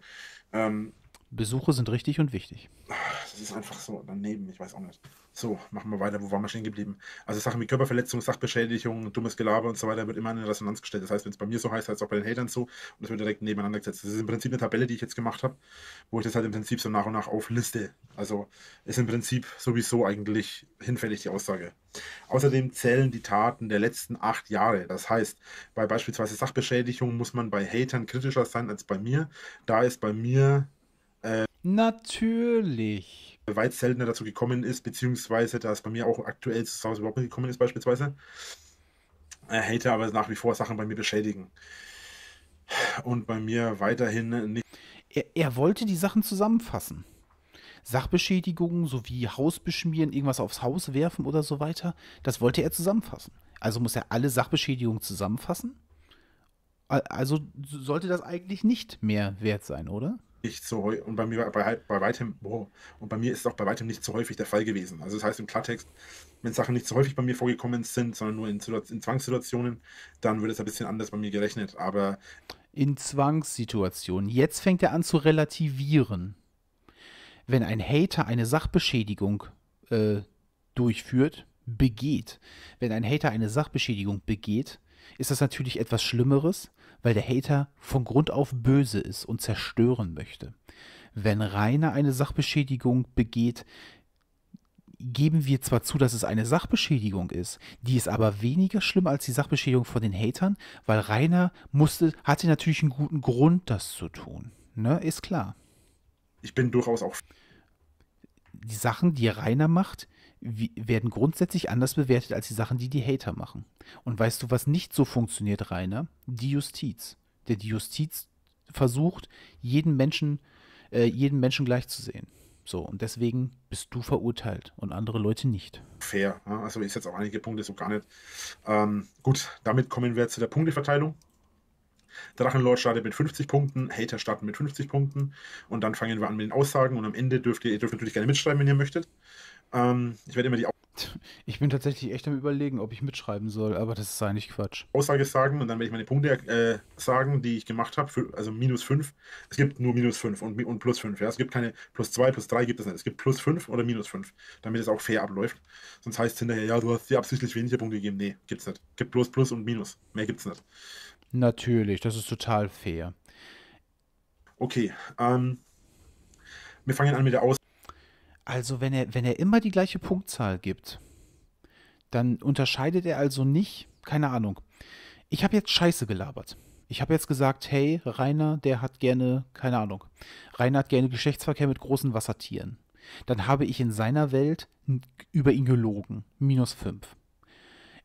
Ähm, Besuche sind richtig und wichtig. Das ist einfach so daneben, ich weiß auch nicht. So, machen wir weiter. Wo waren wir stehen geblieben? Also Sachen wie Körperverletzung, Sachbeschädigung, dummes Gelaber und so weiter wird immer in Resonanz gestellt. Das heißt, wenn es bei mir so heißt, heißt es auch bei den Hatern so. Und das wird direkt nebeneinander gesetzt. Das ist im Prinzip eine Tabelle, die ich jetzt gemacht habe, wo ich das halt im Prinzip so nach und nach aufliste. Also ist im Prinzip sowieso eigentlich hinfällig die Aussage. Außerdem zählen die Taten der letzten acht Jahre. Das heißt, bei beispielsweise Sachbeschädigung muss man bei Hatern kritischer sein als bei mir. Da ist bei mir Natürlich. Weit seltener dazu gekommen ist, beziehungsweise da es bei mir auch aktuell zu Songs überhaupt nicht gekommen ist, beispielsweise. Äh, Hater aber nach wie vor Sachen bei mir beschädigen. Und bei mir weiterhin nicht. Er, er wollte die Sachen zusammenfassen. Sachbeschädigungen sowie Haus beschmieren, irgendwas aufs Haus werfen oder so weiter, das wollte er zusammenfassen. Also muss er alle Sachbeschädigungen zusammenfassen? Also sollte das eigentlich nicht mehr wert sein, oder? nicht so und bei mir bei, bei weitem oh, und bei mir ist auch bei weitem nicht so häufig der Fall gewesen. Also das heißt im Klartext, wenn Sachen nicht so häufig bei mir vorgekommen sind, sondern nur in, in Zwangssituationen, dann wird es ein bisschen anders bei mir gerechnet. Aber in Zwangssituationen. Jetzt fängt er an zu relativieren. Wenn ein Hater eine Sachbeschädigung äh, durchführt, begeht, wenn ein Hater eine Sachbeschädigung begeht, ist das natürlich etwas Schlimmeres, weil der Hater von Grund auf böse ist und zerstören möchte. Wenn Rainer eine Sachbeschädigung begeht, geben wir zwar zu, dass es eine Sachbeschädigung ist, die ist aber weniger schlimm als die Sachbeschädigung von den Hatern, weil Rainer musste, hatte natürlich einen guten Grund, das zu tun. Ne? Ist klar. Ich bin durchaus auch. Die Sachen, die Rainer macht, wie, werden grundsätzlich anders bewertet als die Sachen, die die Hater machen. Und weißt du, was nicht so funktioniert, Rainer? Die Justiz. Der die Justiz versucht, jeden Menschen, äh, jeden Menschen gleich zu sehen. So, und deswegen bist du verurteilt und andere Leute nicht. Fair. Ja? Ne? Also ist jetzt auch einige Punkte so gar nicht. Ähm, gut, damit kommen wir zu der Punkteverteilung. Drachenlord startet mit 50 Punkten, Hater starten mit 50 Punkten und dann fangen wir an mit den Aussagen und am Ende dürft ihr, ihr dürft natürlich gerne mitschreiben, wenn ihr möchtet. Ähm, ich werde immer die ich bin tatsächlich echt am überlegen, ob ich mitschreiben soll, aber das ist eigentlich Quatsch. Aussage sagen und dann werde ich meine Punkte äh, sagen, die ich gemacht habe, also minus 5. Es gibt nur minus 5 und, und plus 5. Ja? Es gibt keine plus 2, plus 3 gibt es nicht. Es gibt plus 5 oder minus 5, damit es auch fair abläuft. Sonst heißt es hinterher, ja, du hast dir absichtlich weniger Punkte gegeben. Nee, gibt's nicht. Gibt plus, plus und minus. Mehr gibt's nicht. Natürlich, das ist total fair. Okay, ähm, wir fangen an mit der Aus also wenn er, wenn er immer die gleiche Punktzahl gibt, dann unterscheidet er also nicht, keine Ahnung. Ich habe jetzt Scheiße gelabert. Ich habe jetzt gesagt, hey, Rainer, der hat gerne, keine Ahnung, Rainer hat gerne Geschlechtsverkehr mit großen Wassertieren. Dann habe ich in seiner Welt über ihn gelogen. Minus 5.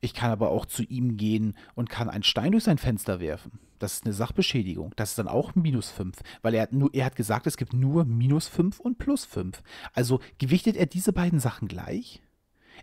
Ich kann aber auch zu ihm gehen und kann einen Stein durch sein Fenster werfen. Das ist eine Sachbeschädigung. Das ist dann auch minus 5, weil er hat, nur, er hat gesagt, es gibt nur minus 5 und plus 5. Also gewichtet er diese beiden Sachen gleich?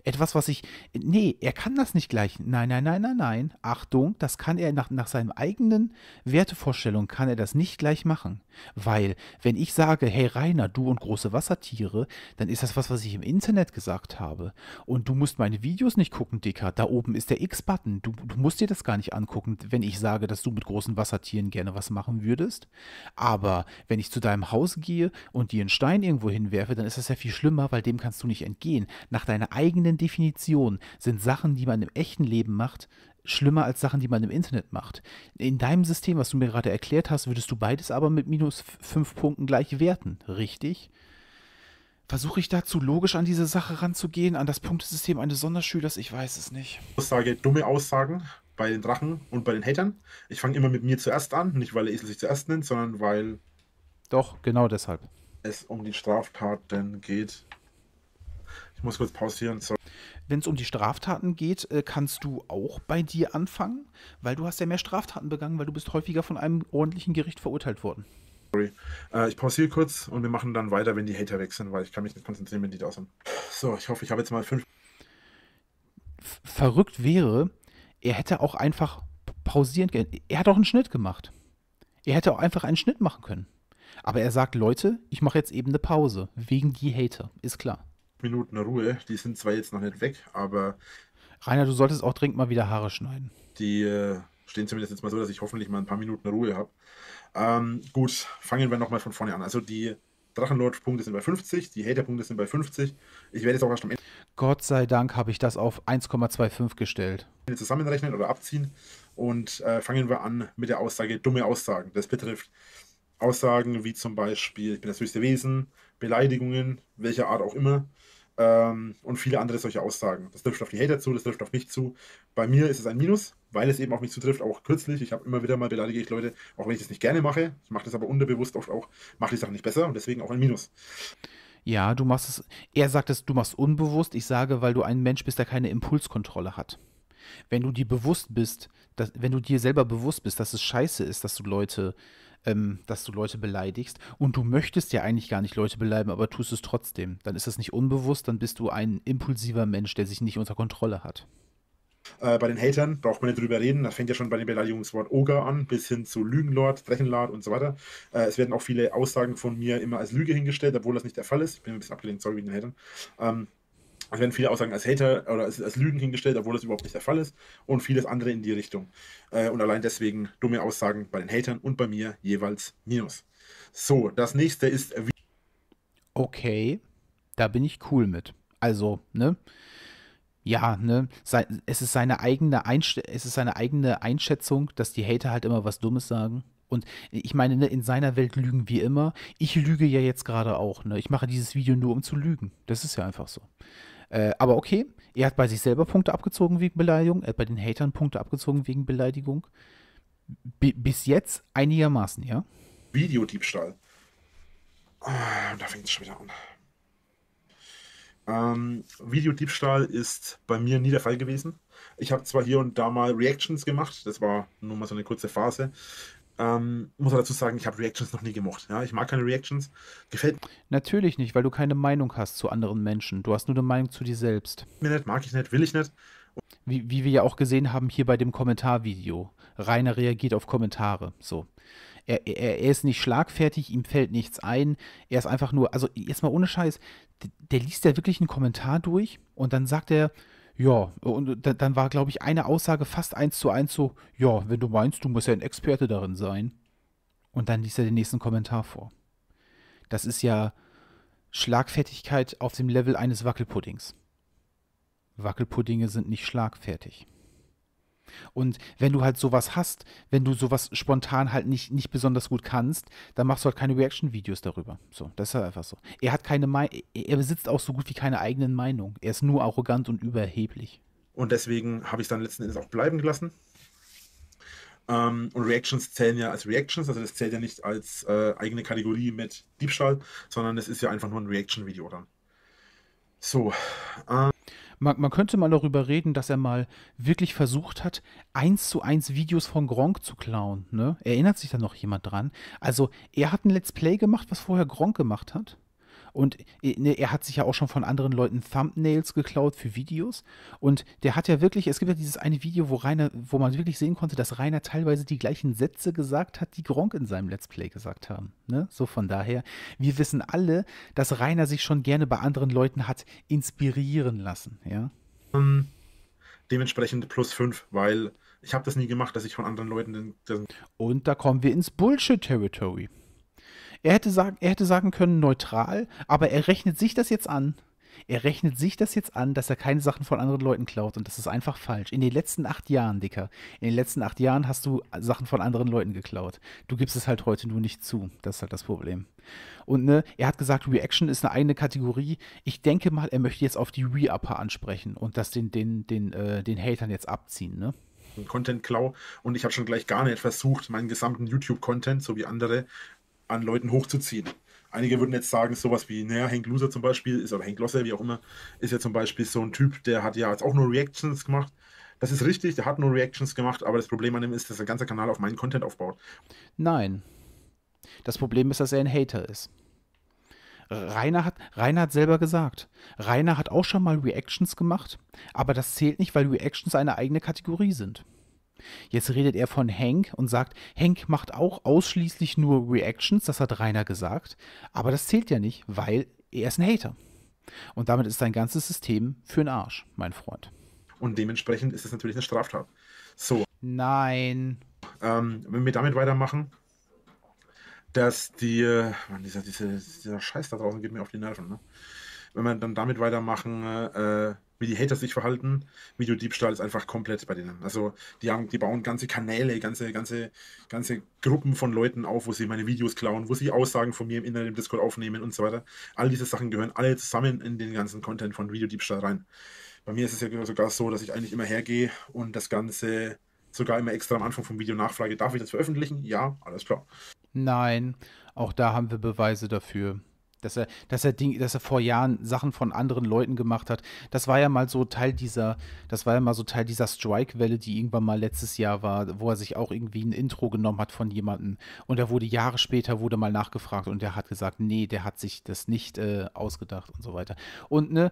Etwas, was ich. Nee, er kann das nicht gleich. Nein, nein, nein, nein, nein. Achtung, das kann er nach, nach seinen eigenen Wertevorstellungen kann er das nicht gleich machen. Weil, wenn ich sage, hey Rainer, du und große Wassertiere, dann ist das was, was ich im Internet gesagt habe. Und du musst meine Videos nicht gucken, Dicker. Da oben ist der X-Button. Du, du musst dir das gar nicht angucken, wenn ich sage, dass du mit großen Wassertieren gerne was machen würdest. Aber wenn ich zu deinem Haus gehe und dir einen Stein irgendwo hinwerfe, dann ist das ja viel schlimmer, weil dem kannst du nicht entgehen. Nach deiner eigenen eigenen Definition sind Sachen, die man im echten Leben macht, schlimmer als Sachen, die man im Internet macht. In deinem System, was du mir gerade erklärt hast, würdest du beides aber mit minus fünf Punkten gleich werten, richtig? Versuche ich dazu logisch an diese Sache ranzugehen, an das Punktesystem eines Sonderschülers? Ich weiß es nicht. Aussage, dumme Aussagen bei den Drachen und bei den Hatern. Ich fange immer mit mir zuerst an, nicht weil der Esel sich zuerst nennt, sondern weil. Doch, genau deshalb. Es um die Straftaten geht. Ich muss kurz pausieren. Sorry. Wenn es um die Straftaten geht, äh, kannst du auch bei dir anfangen, weil du hast ja mehr Straftaten begangen, weil du bist häufiger von einem ordentlichen Gericht verurteilt worden. Sorry. Äh, ich pausiere kurz und wir machen dann weiter, wenn die Hater weg sind, weil ich kann mich nicht konzentrieren, wenn die da sind. So, ich hoffe, ich habe jetzt mal fünf. Verrückt wäre, er hätte auch einfach pausieren können. Er hat auch einen Schnitt gemacht. Er hätte auch einfach einen Schnitt machen können. Aber er sagt, Leute, ich mache jetzt eben eine Pause. Wegen die Hater, ist klar. Minuten Ruhe. Die sind zwar jetzt noch nicht weg, aber. Rainer, du solltest auch dringend mal wieder Haare schneiden. Die äh, stehen zumindest jetzt mal so, dass ich hoffentlich mal ein paar Minuten Ruhe habe. Ähm, gut, fangen wir nochmal von vorne an. Also die Drachenlord-Punkte sind bei 50, die Hater-Punkte sind bei 50. Ich werde jetzt auch erst am Ende. Gott sei Dank habe ich das auf 1,25 gestellt. Zusammenrechnen oder abziehen und äh, fangen wir an mit der Aussage dumme Aussagen. Das betrifft Aussagen wie zum Beispiel, ich bin das höchste Wesen, Beleidigungen, welcher Art auch immer. Ähm, und viele andere solche Aussagen. Das trifft auf die Hater zu, das trifft auf mich zu. Bei mir ist es ein Minus, weil es eben auf mich zutrifft, auch kürzlich. Ich habe immer wieder mal beleidige ich Leute, auch wenn ich das nicht gerne mache. Ich mache das aber unterbewusst oft auch, mache die Sachen nicht besser und deswegen auch ein Minus. Ja, du machst es, er sagt es, du machst unbewusst. Ich sage, weil du ein Mensch bist, der keine Impulskontrolle hat. Wenn du dir bewusst bist, dass, wenn du dir selber bewusst bist, dass es scheiße ist, dass du Leute ähm, dass du Leute beleidigst. Und du möchtest ja eigentlich gar nicht Leute beleidigen, aber tust es trotzdem. Dann ist das nicht unbewusst, dann bist du ein impulsiver Mensch, der sich nicht unter Kontrolle hat. Äh, bei den Hatern braucht man nicht drüber reden. Das fängt ja schon bei dem Beleidigungswort Ogre an, bis hin zu Lügenlord, Drachenlord und so weiter. Äh, es werden auch viele Aussagen von mir immer als Lüge hingestellt, obwohl das nicht der Fall ist. Ich bin ein bisschen abgelehnt, sorry wegen den Hatern. Ähm, es werden viele Aussagen als Hater oder als, als, Lügen hingestellt, obwohl das überhaupt nicht der Fall ist. Und vieles andere in die Richtung. Äh, und allein deswegen dumme Aussagen bei den Hatern und bei mir jeweils minus. So, das nächste ist. Okay, da bin ich cool mit. Also, ne? Ja, ne? Es ist seine eigene, Einsch es ist seine eigene Einschätzung, dass die Hater halt immer was Dummes sagen. Und ich meine, ne, in seiner Welt lügen wir immer. Ich lüge ja jetzt gerade auch. Ne? Ich mache dieses Video nur, um zu lügen. Das ist ja einfach so. Äh, aber okay, er hat bei sich selber Punkte abgezogen wegen Beleidigung, er hat bei den Hatern Punkte abgezogen wegen Beleidigung. B bis jetzt einigermaßen, ja? Videodiebstahl. Oh, da fängt es schon wieder an. Ähm, Videodiebstahl ist bei mir nie der Fall gewesen. Ich habe zwar hier und da mal Reactions gemacht, das war nur mal so eine kurze Phase, ähm, muss er dazu sagen, ich habe Reactions noch nie gemocht. Ja? Ich mag keine Reactions. Gefällt mir. Natürlich nicht, weil du keine Meinung hast zu anderen Menschen. Du hast nur eine Meinung zu dir selbst. Mir nicht, mag ich nicht, will ich nicht. wie, wie wir ja auch gesehen haben hier bei dem Kommentarvideo. Rainer reagiert auf Kommentare. So. Er, er, er, ist nicht schlagfertig, ihm fällt nichts ein. Er ist einfach nur, also erstmal ohne Scheiß, der, der liest ja wirklich einen Kommentar durch und dann sagt er, ja, und da, dann war, glaube ich, eine Aussage fast eins zu eins so, ja, wenn du meinst, du musst ja ein Experte darin sein. Und dann liest er den nächsten Kommentar vor. Das ist ja Schlagfertigkeit auf dem Level eines Wackelpuddings. Wackelpuddinge sind nicht schlagfertig. Und wenn du halt sowas hast, wenn du sowas spontan halt nicht, nicht besonders gut kannst, dann machst du halt keine Reaction-Videos darüber. So, das ist halt einfach so. Er hat keine Me er besitzt auch so gut wie keine eigenen Meinungen. Er ist nur arrogant und überheblich. Und deswegen habe ich es dann letzten Endes auch bleiben gelassen. Ähm, und Reactions zählen ja als Reactions, also das zählt ja nicht als äh, eigene Kategorie mit Diebstahl, sondern es ist ja einfach nur ein Reaction-Video dann. So. Ähm man, man, könnte mal darüber reden, dass er mal wirklich versucht hat, eins zu eins Videos von Gronk zu klauen. Ne? Erinnert sich da noch jemand dran? Also, er hat ein Let's Play gemacht, was vorher Gronk gemacht hat. Und äh, ne, er hat sich ja auch schon von anderen Leuten Thumbnails geklaut für Videos. Und der hat ja wirklich, es gibt ja dieses eine Video, wo Rainer, wo man wirklich sehen konnte, dass Rainer teilweise die gleichen Sätze gesagt hat, die Gronk in seinem Let's Play gesagt haben. Ne? So von daher, wir wissen alle, dass Rainer sich schon gerne bei anderen Leuten hat inspirieren lassen, ja. Ähm, dementsprechend plus fünf, weil ich habe das nie gemacht, dass ich von anderen Leuten. Und da kommen wir ins Bullshit-Territory. Er hätte, sagen, er hätte sagen können, neutral, aber er rechnet sich das jetzt an. Er rechnet sich das jetzt an, dass er keine Sachen von anderen Leuten klaut und das ist einfach falsch. In den letzten acht Jahren, Dicker, in den letzten acht Jahren hast du Sachen von anderen Leuten geklaut. Du gibst es halt heute nur nicht zu. Das ist halt das Problem. Und ne, er hat gesagt, Reaction ist eine eigene Kategorie. Ich denke mal, er möchte jetzt auf die Re-Upper ansprechen und das den, den, den, äh, den Hatern jetzt abziehen, ne? Content klau und ich habe schon gleich gar nicht versucht, meinen gesamten YouTube-Content so wie andere an Leuten hochzuziehen. Einige würden jetzt sagen, sowas wie, naja, Hank Loser zum Beispiel, ist oder Hank Losser, wie auch immer, ist ja zum Beispiel so ein Typ, der hat ja jetzt auch nur Reactions gemacht. Das ist richtig, der hat nur Reactions gemacht, aber das Problem an ihm ist, dass der ganze Kanal auf meinen Content aufbaut. Nein. Das Problem ist, dass er ein Hater ist. Rainer hat, Rainer hat selber gesagt. Rainer hat auch schon mal Reactions gemacht, aber das zählt nicht, weil Reactions eine eigene Kategorie sind. Jetzt redet er von Hank und sagt, Hank macht auch ausschließlich nur Reactions, das hat Rainer gesagt, aber das zählt ja nicht, weil er ist ein Hater. Und damit ist sein ganzes System für den Arsch, mein Freund. Und dementsprechend ist es natürlich eine Straftat. So. Nein. Ähm, wenn wir damit weitermachen, dass die, äh, man, dieser, dieser, dieser Scheiß da draußen geht mir auf die Nerven, ne? Wenn wir dann damit weitermachen, äh, wie die Hater sich verhalten. Videodiebstahl ist einfach komplett bei denen. Also die haben, die bauen ganze Kanäle, ganze, ganze, ganze Gruppen von Leuten auf, wo sie meine Videos klauen, wo sie Aussagen von mir im Internet im Discord aufnehmen und so weiter. All diese Sachen gehören alle zusammen in den ganzen Content von Videodiebstahl rein. Bei mir ist es ja sogar so, dass ich eigentlich immer hergehe und das Ganze sogar immer extra am Anfang vom Video nachfrage, darf ich das veröffentlichen? Ja, alles klar. Nein, auch da haben wir Beweise dafür dass er, dass er Ding, dass er vor Jahren Sachen von anderen Leuten gemacht hat. Das war ja mal so Teil dieser, das war ja mal so Teil dieser Strike-Welle, die irgendwann mal letztes Jahr war, wo er sich auch irgendwie ein Intro genommen hat von jemandem. Und er wurde Jahre später wurde mal nachgefragt und der hat gesagt, nee, der hat sich das nicht äh, ausgedacht und so weiter. Und ne,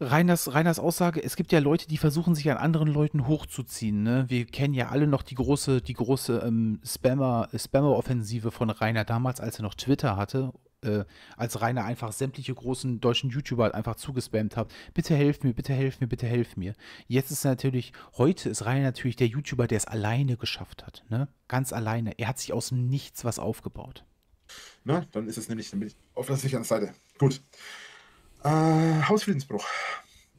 Reiners, Reiners Aussage, es gibt ja Leute, die versuchen sich an anderen Leuten hochzuziehen. Ne? Wir kennen ja alle noch die große, die große ähm, Spammer, Spammer-Offensive von Rainer damals, als er noch Twitter hatte äh, als Rainer einfach sämtliche großen deutschen YouTuber halt einfach zugespammt habe. Bitte helf mir, bitte helf mir, bitte helf mir. Jetzt ist natürlich, heute ist Rainer natürlich der YouTuber, der es alleine geschafft hat. Ne? Ganz alleine. Er hat sich aus dem Nichts was aufgebaut. Na, dann ist es nämlich, dann bin ich auf der sicheren Seite. Gut. Äh, Hausfriedensbruch.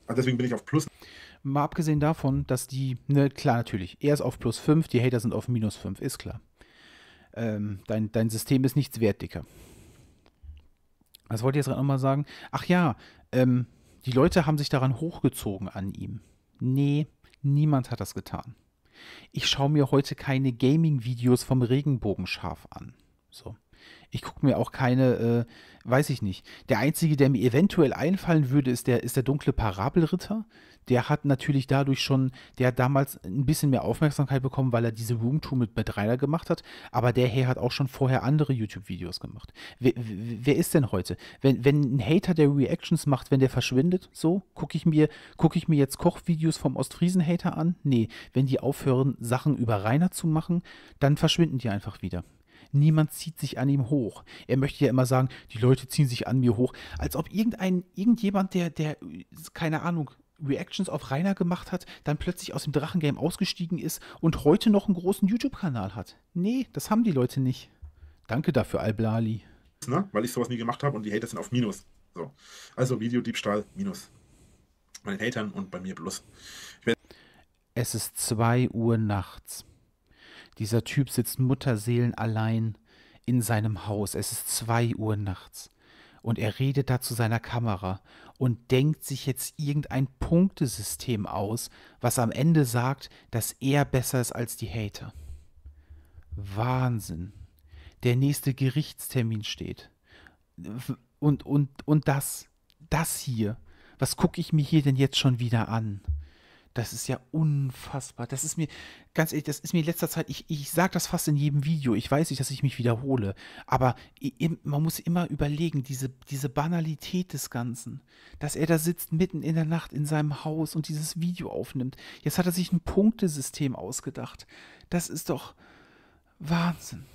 Ah, deswegen bin ich auf Plus. Mal abgesehen davon, dass die, ne, klar, natürlich, er ist auf plus 5, die Hater sind auf minus 5, ist klar. Ähm, dein, dein System ist nichts wert, Dicker. Was wollte ich jetzt gerade nochmal sagen? Ach ja, ähm, die Leute haben sich daran hochgezogen an ihm. Nee, niemand hat das getan. Ich schaue mir heute keine Gaming-Videos vom Regenbogenschaf an. So. Ich gucke mir auch keine, äh, weiß ich nicht. Der einzige, der mir eventuell einfallen würde, ist der, ist der dunkle Parabelritter der hat natürlich dadurch schon, der hat damals ein bisschen mehr Aufmerksamkeit bekommen, weil er diese Roomtour mit Matt Reiner gemacht hat, aber der Herr hat auch schon vorher andere YouTube-Videos gemacht. Wer, wer, ist denn heute? Wenn, wenn ein Hater, der Reactions macht, wenn der verschwindet, so, gucke ich mir, ich mir jetzt Kochvideos vom Ostfriesen-Hater an? Nee, wenn die aufhören, Sachen über Reiner zu machen, dann verschwinden die einfach wieder. Niemand zieht sich an ihm hoch. Er möchte ja immer sagen, die Leute ziehen sich an mir hoch. Als ob irgendein, irgendjemand, der, der, keine Ahnung, Reactions auf Rainer gemacht hat, dann plötzlich aus dem Drachengame ausgestiegen ist und heute noch einen großen YouTube-Kanal hat. Nee, das haben die Leute nicht. Danke dafür, Alblali. Ne? Weil ich sowas nie gemacht habe und die Hater sind auf Minus. So. Also Videodiebstahl Minus. Bei den Hatern und bei mir Plus. es ist 2 Uhr nachts. Dieser Typ sitzt mutterseelenallein in seinem Haus. Es ist 2 Uhr nachts und er redet da zu seiner Kamera und denkt sich jetzt irgendein Punktesystem aus, was am Ende sagt, dass er besser ist als die Hater. Wahnsinn. Der nächste Gerichtstermin steht. Und, und, und das, das hier. Was gucke ich mir hier denn jetzt schon wieder an? Das ist ja unfassbar. Das ist mir, ganz ehrlich, das ist mir in letzter Zeit, ich, ich sage das fast in jedem Video. Ich weiß nicht, dass ich mich wiederhole. Aber man muss immer überlegen, diese, diese Banalität des Ganzen, dass er da sitzt mitten in der Nacht in seinem Haus und dieses Video aufnimmt. Jetzt hat er sich ein Punktesystem ausgedacht. Das ist doch Wahnsinn.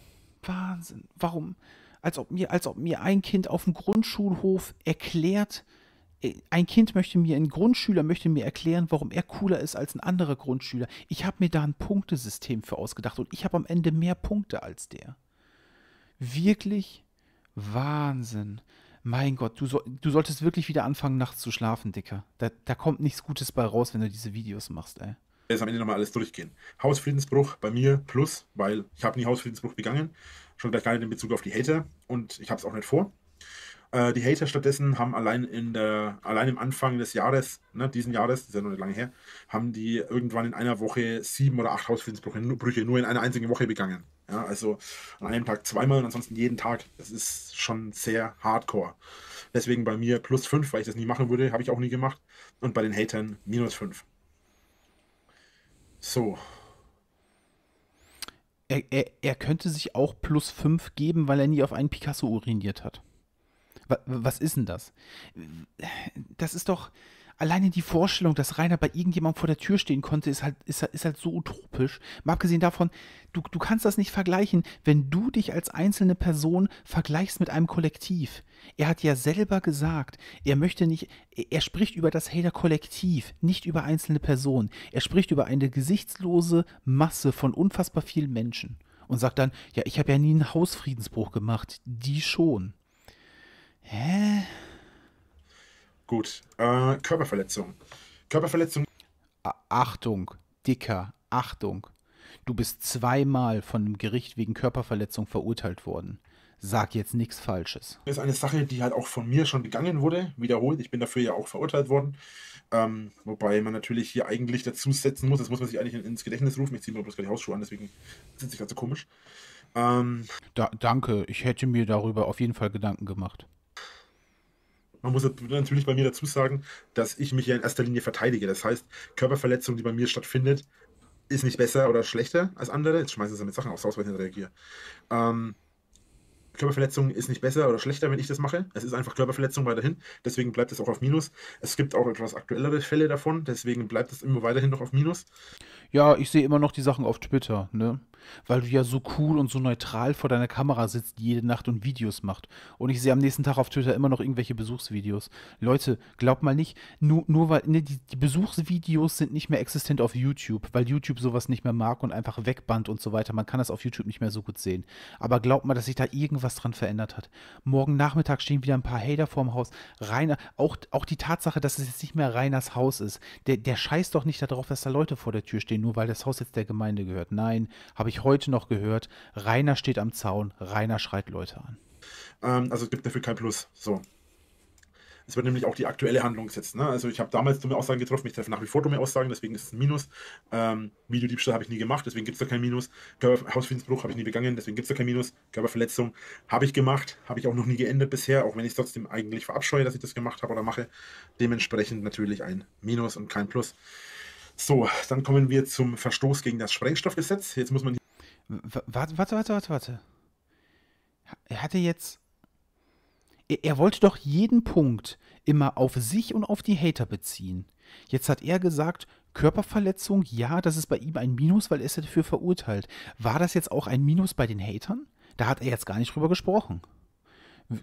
Wahnsinn. Warum? Als ob mir, als ob mir ein Kind auf dem Grundschulhof erklärt, ein Kind möchte mir, ein Grundschüler möchte mir erklären, warum er cooler ist als ein anderer Grundschüler. Ich habe mir da ein Punktesystem für ausgedacht und ich habe am Ende mehr Punkte als der. Wirklich Wahnsinn. Mein Gott, du, soll, du solltest wirklich wieder anfangen, nachts zu schlafen, Dicker. Da, da kommt nichts Gutes bei raus, wenn du diese Videos machst, ey jetzt am Ende nochmal alles durchgehen. Hausfriedensbruch bei mir plus, weil ich habe nie Hausfriedensbruch begangen, schon gleich gar nicht in Bezug auf die Hater und ich habe es auch nicht vor. Äh, die Hater stattdessen haben allein in der, allein im Anfang des Jahres, ne, diesen Jahres, das ist ja noch nicht lange her, haben die irgendwann in einer Woche sieben oder acht Hausfriedensbrüche nur in einer einzigen Woche begangen. Ja, also an einem Tag zweimal und ansonsten jeden Tag. Das ist schon sehr hardcore. Deswegen bei mir plus fünf, weil ich das nie machen würde, habe ich auch nie gemacht. Und bei den Hatern minus fünf. So, er, er, er, könnte sich auch plus 5 geben, weil er nie auf einen Picasso uriniert hat. Was ist denn das? Das ist doch alleine die Vorstellung, dass Rainer bei irgendjemandem vor der Tür stehen konnte, ist halt, ist, ist halt so utopisch. Mal abgesehen davon, du, du kannst das nicht vergleichen, wenn du dich als einzelne Person vergleichst mit einem Kollektiv. Er hat ja selber gesagt, er möchte nicht, er spricht über das Hater-Kollektiv, nicht über einzelne Personen. Er spricht über eine gesichtslose Masse von unfassbar vielen Menschen und sagt dann, ja, ich habe ja nie einen Hausfriedensbruch gemacht, die schon. Hä? Gut. Äh, Körperverletzung. Körperverletzung. Achtung, Dicker, Achtung. Du bist zweimal von dem Gericht wegen Körperverletzung verurteilt worden. Sag jetzt nichts Falsches. Das ist eine Sache, die halt auch von mir schon begangen wurde, wiederholt. Ich bin dafür ja auch verurteilt worden. Ähm, wobei man natürlich hier eigentlich dazu setzen muss, das muss man sich eigentlich ins Gedächtnis rufen. Ich ziehe mir bloß gerade die Hausschuhe an, deswegen sitze ich gerade halt so komisch. Ähm, da, danke, ich hätte mir darüber auf jeden Fall Gedanken gemacht. Man muss natürlich bei mir dazu sagen, dass ich mich ja in erster Linie verteidige. Das heißt, Körperverletzung, die bei mir stattfindet, ist nicht besser oder schlechter als andere. Jetzt schmeißen sie mit Sachen aus, Haus, weil ich nicht reagiere. Ähm, Körperverletzung ist nicht besser oder schlechter, wenn ich das mache. Es ist einfach Körperverletzung weiterhin. Deswegen bleibt es auch auf Minus. Es gibt auch etwas aktuellere Fälle davon. Deswegen bleibt es immer weiterhin noch auf Minus. Ja, ich sehe immer noch die Sachen auf Twitter. Ne? Weil du ja so cool und so neutral vor deiner Kamera sitzt jede Nacht und Videos macht. Und ich sehe am nächsten Tag auf Twitter immer noch irgendwelche Besuchsvideos. Leute, glaubt mal nicht, nur, nur weil, ne, die, die Besuchsvideos sind nicht mehr existent auf YouTube, weil YouTube sowas nicht mehr mag und einfach wegbannt und so weiter. Man kann das auf YouTube nicht mehr so gut sehen. Aber glaubt mal, dass sich da irgendwas dran verändert hat. Morgen Nachmittag stehen wieder ein paar Hater vorm Haus. Rainer, auch, auch die Tatsache, dass es jetzt nicht mehr Rainers Haus ist. Der, der scheißt doch nicht darauf, dass da Leute vor der Tür stehen, nur weil das Haus jetzt der Gemeinde gehört. Nein, habe habe ich heute noch gehört, Rainer steht am Zaun, Rainer schreit Leute an. Ähm, also es gibt dafür kein Plus. So. Es wird nämlich auch die aktuelle Handlung gesetzt. Ne? Also ich habe damals dumme Aussagen getroffen, ich treffe nach wie vor dumme Aussagen, deswegen ist es ein Minus. Ähm, Videodiebstahl habe ich nie gemacht, deswegen gibt es da kein Minus. Körper Hausfriedensbruch habe ich nie begangen, deswegen gibt es da kein Minus. Körperverletzung habe ich gemacht, habe ich auch noch nie geändert bisher, auch wenn ich es trotzdem eigentlich verabscheue, dass ich das gemacht habe oder mache. Dementsprechend natürlich ein Minus und kein Plus. So, dann kommen wir zum Verstoß gegen das Sprengstoffgesetz. Jetzt muss man. Warte, warte, warte, warte, warte. Er hatte jetzt. Er, er wollte doch jeden Punkt immer auf sich und auf die Hater beziehen. Jetzt hat er gesagt, Körperverletzung, ja, das ist bei ihm ein Minus, weil er ist dafür verurteilt. War das jetzt auch ein Minus bei den Hatern? Da hat er jetzt gar nicht drüber gesprochen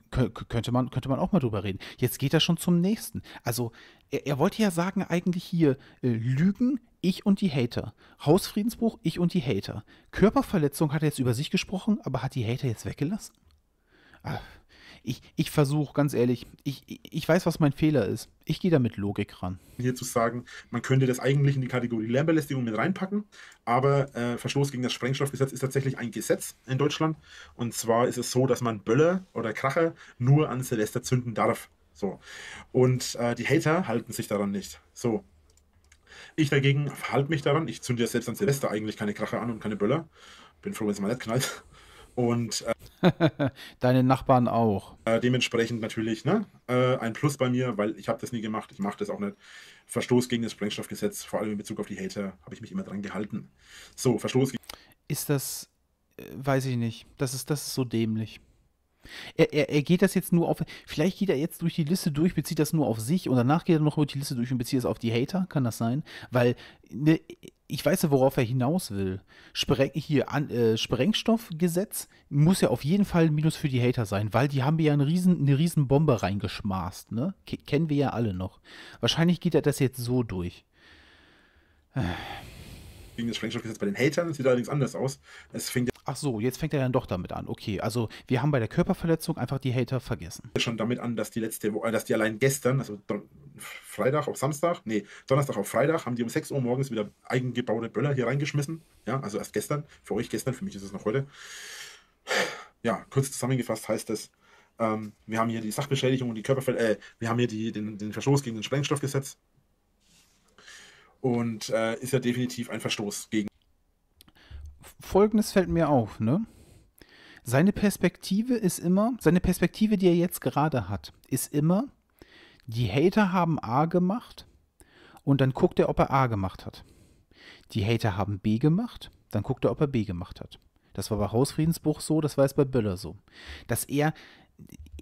könnte man, könnte man auch mal drüber reden. Jetzt geht er schon zum nächsten. Also, er, er wollte ja sagen, eigentlich hier äh, Lügen, ich und die Hater. Hausfriedensbruch, ich und die Hater. Körperverletzung hat er jetzt über sich gesprochen, aber hat die Hater jetzt weggelassen? Ach ich, ich versuche, ganz ehrlich, ich, ich weiß, was mein Fehler ist. Ich gehe da mit Logik ran. Hier zu sagen, man könnte das eigentlich in die Kategorie Lärmbelästigung mit reinpacken, aber äh, Verstoß gegen das Sprengstoffgesetz ist tatsächlich ein Gesetz in Deutschland. Und zwar ist es so, dass man Böller oder Kracher nur an Silvester zünden darf. So. Und äh, die Hater halten sich daran nicht. So. Ich dagegen halte mich daran. Ich zünde ja selbst an Silvester eigentlich keine Kracher an und keine Böller. Bin froh, wenn es mal nicht knallt. Und äh, *laughs* deine Nachbarn auch. Äh, dementsprechend natürlich ne, äh, ein Plus bei mir, weil ich habe das nie gemacht. Ich mache das auch nicht. Verstoß gegen das Sprengstoffgesetz, vor allem in Bezug auf die Hater, habe ich mich immer dran gehalten. So, Verstoß gegen. Ist das, äh, weiß ich nicht. Das ist, das ist so dämlich. Er, er, er, geht das jetzt nur auf. Vielleicht geht er jetzt durch die Liste durch, bezieht das nur auf sich und danach geht er noch über die Liste durch und bezieht es auf die Hater. Kann das sein? Weil ne, ich weiß ja, worauf er hinaus will. Spreng, hier, an, äh, Sprengstoffgesetz muss ja auf jeden Fall ein Minus für die Hater sein, weil die haben ja einen riesen, eine riesen Bombe reingeschmaßt, ne? K kennen wir ja alle noch. Wahrscheinlich geht er das jetzt so durch. Äh gegen das Sprengstoffgesetz Bei den Hatern sieht allerdings anders aus. Es fängt Ach so, jetzt fängt er dann doch damit an. Okay, also wir haben bei der Körperverletzung einfach die Hater vergessen. Schon damit an, dass die letzte äh, dass die allein gestern, also Freitag auf Samstag, nee, Donnerstag auf Freitag, haben die um 6 Uhr morgens wieder eigengebaute Böller hier reingeschmissen. Ja, also erst gestern, für euch gestern, für mich ist es noch heute. Ja, kurz zusammengefasst heißt es, ähm, wir haben hier die Sachbeschädigung und die Körperverletzung, äh, wir haben hier die, den, den Verstoß gegen das Sprengstoffgesetz, und äh, ist ja definitiv ein Verstoß gegen. Folgendes fällt mir auf, ne? Seine Perspektive ist immer, seine Perspektive, die er jetzt gerade hat, ist immer, die Hater haben A gemacht und dann guckt er, ob er A gemacht hat. Die Hater haben B gemacht, dann guckt er, ob er B gemacht hat. Das war bei Hausfriedensbruch so, das war es bei Böller so. Dass er,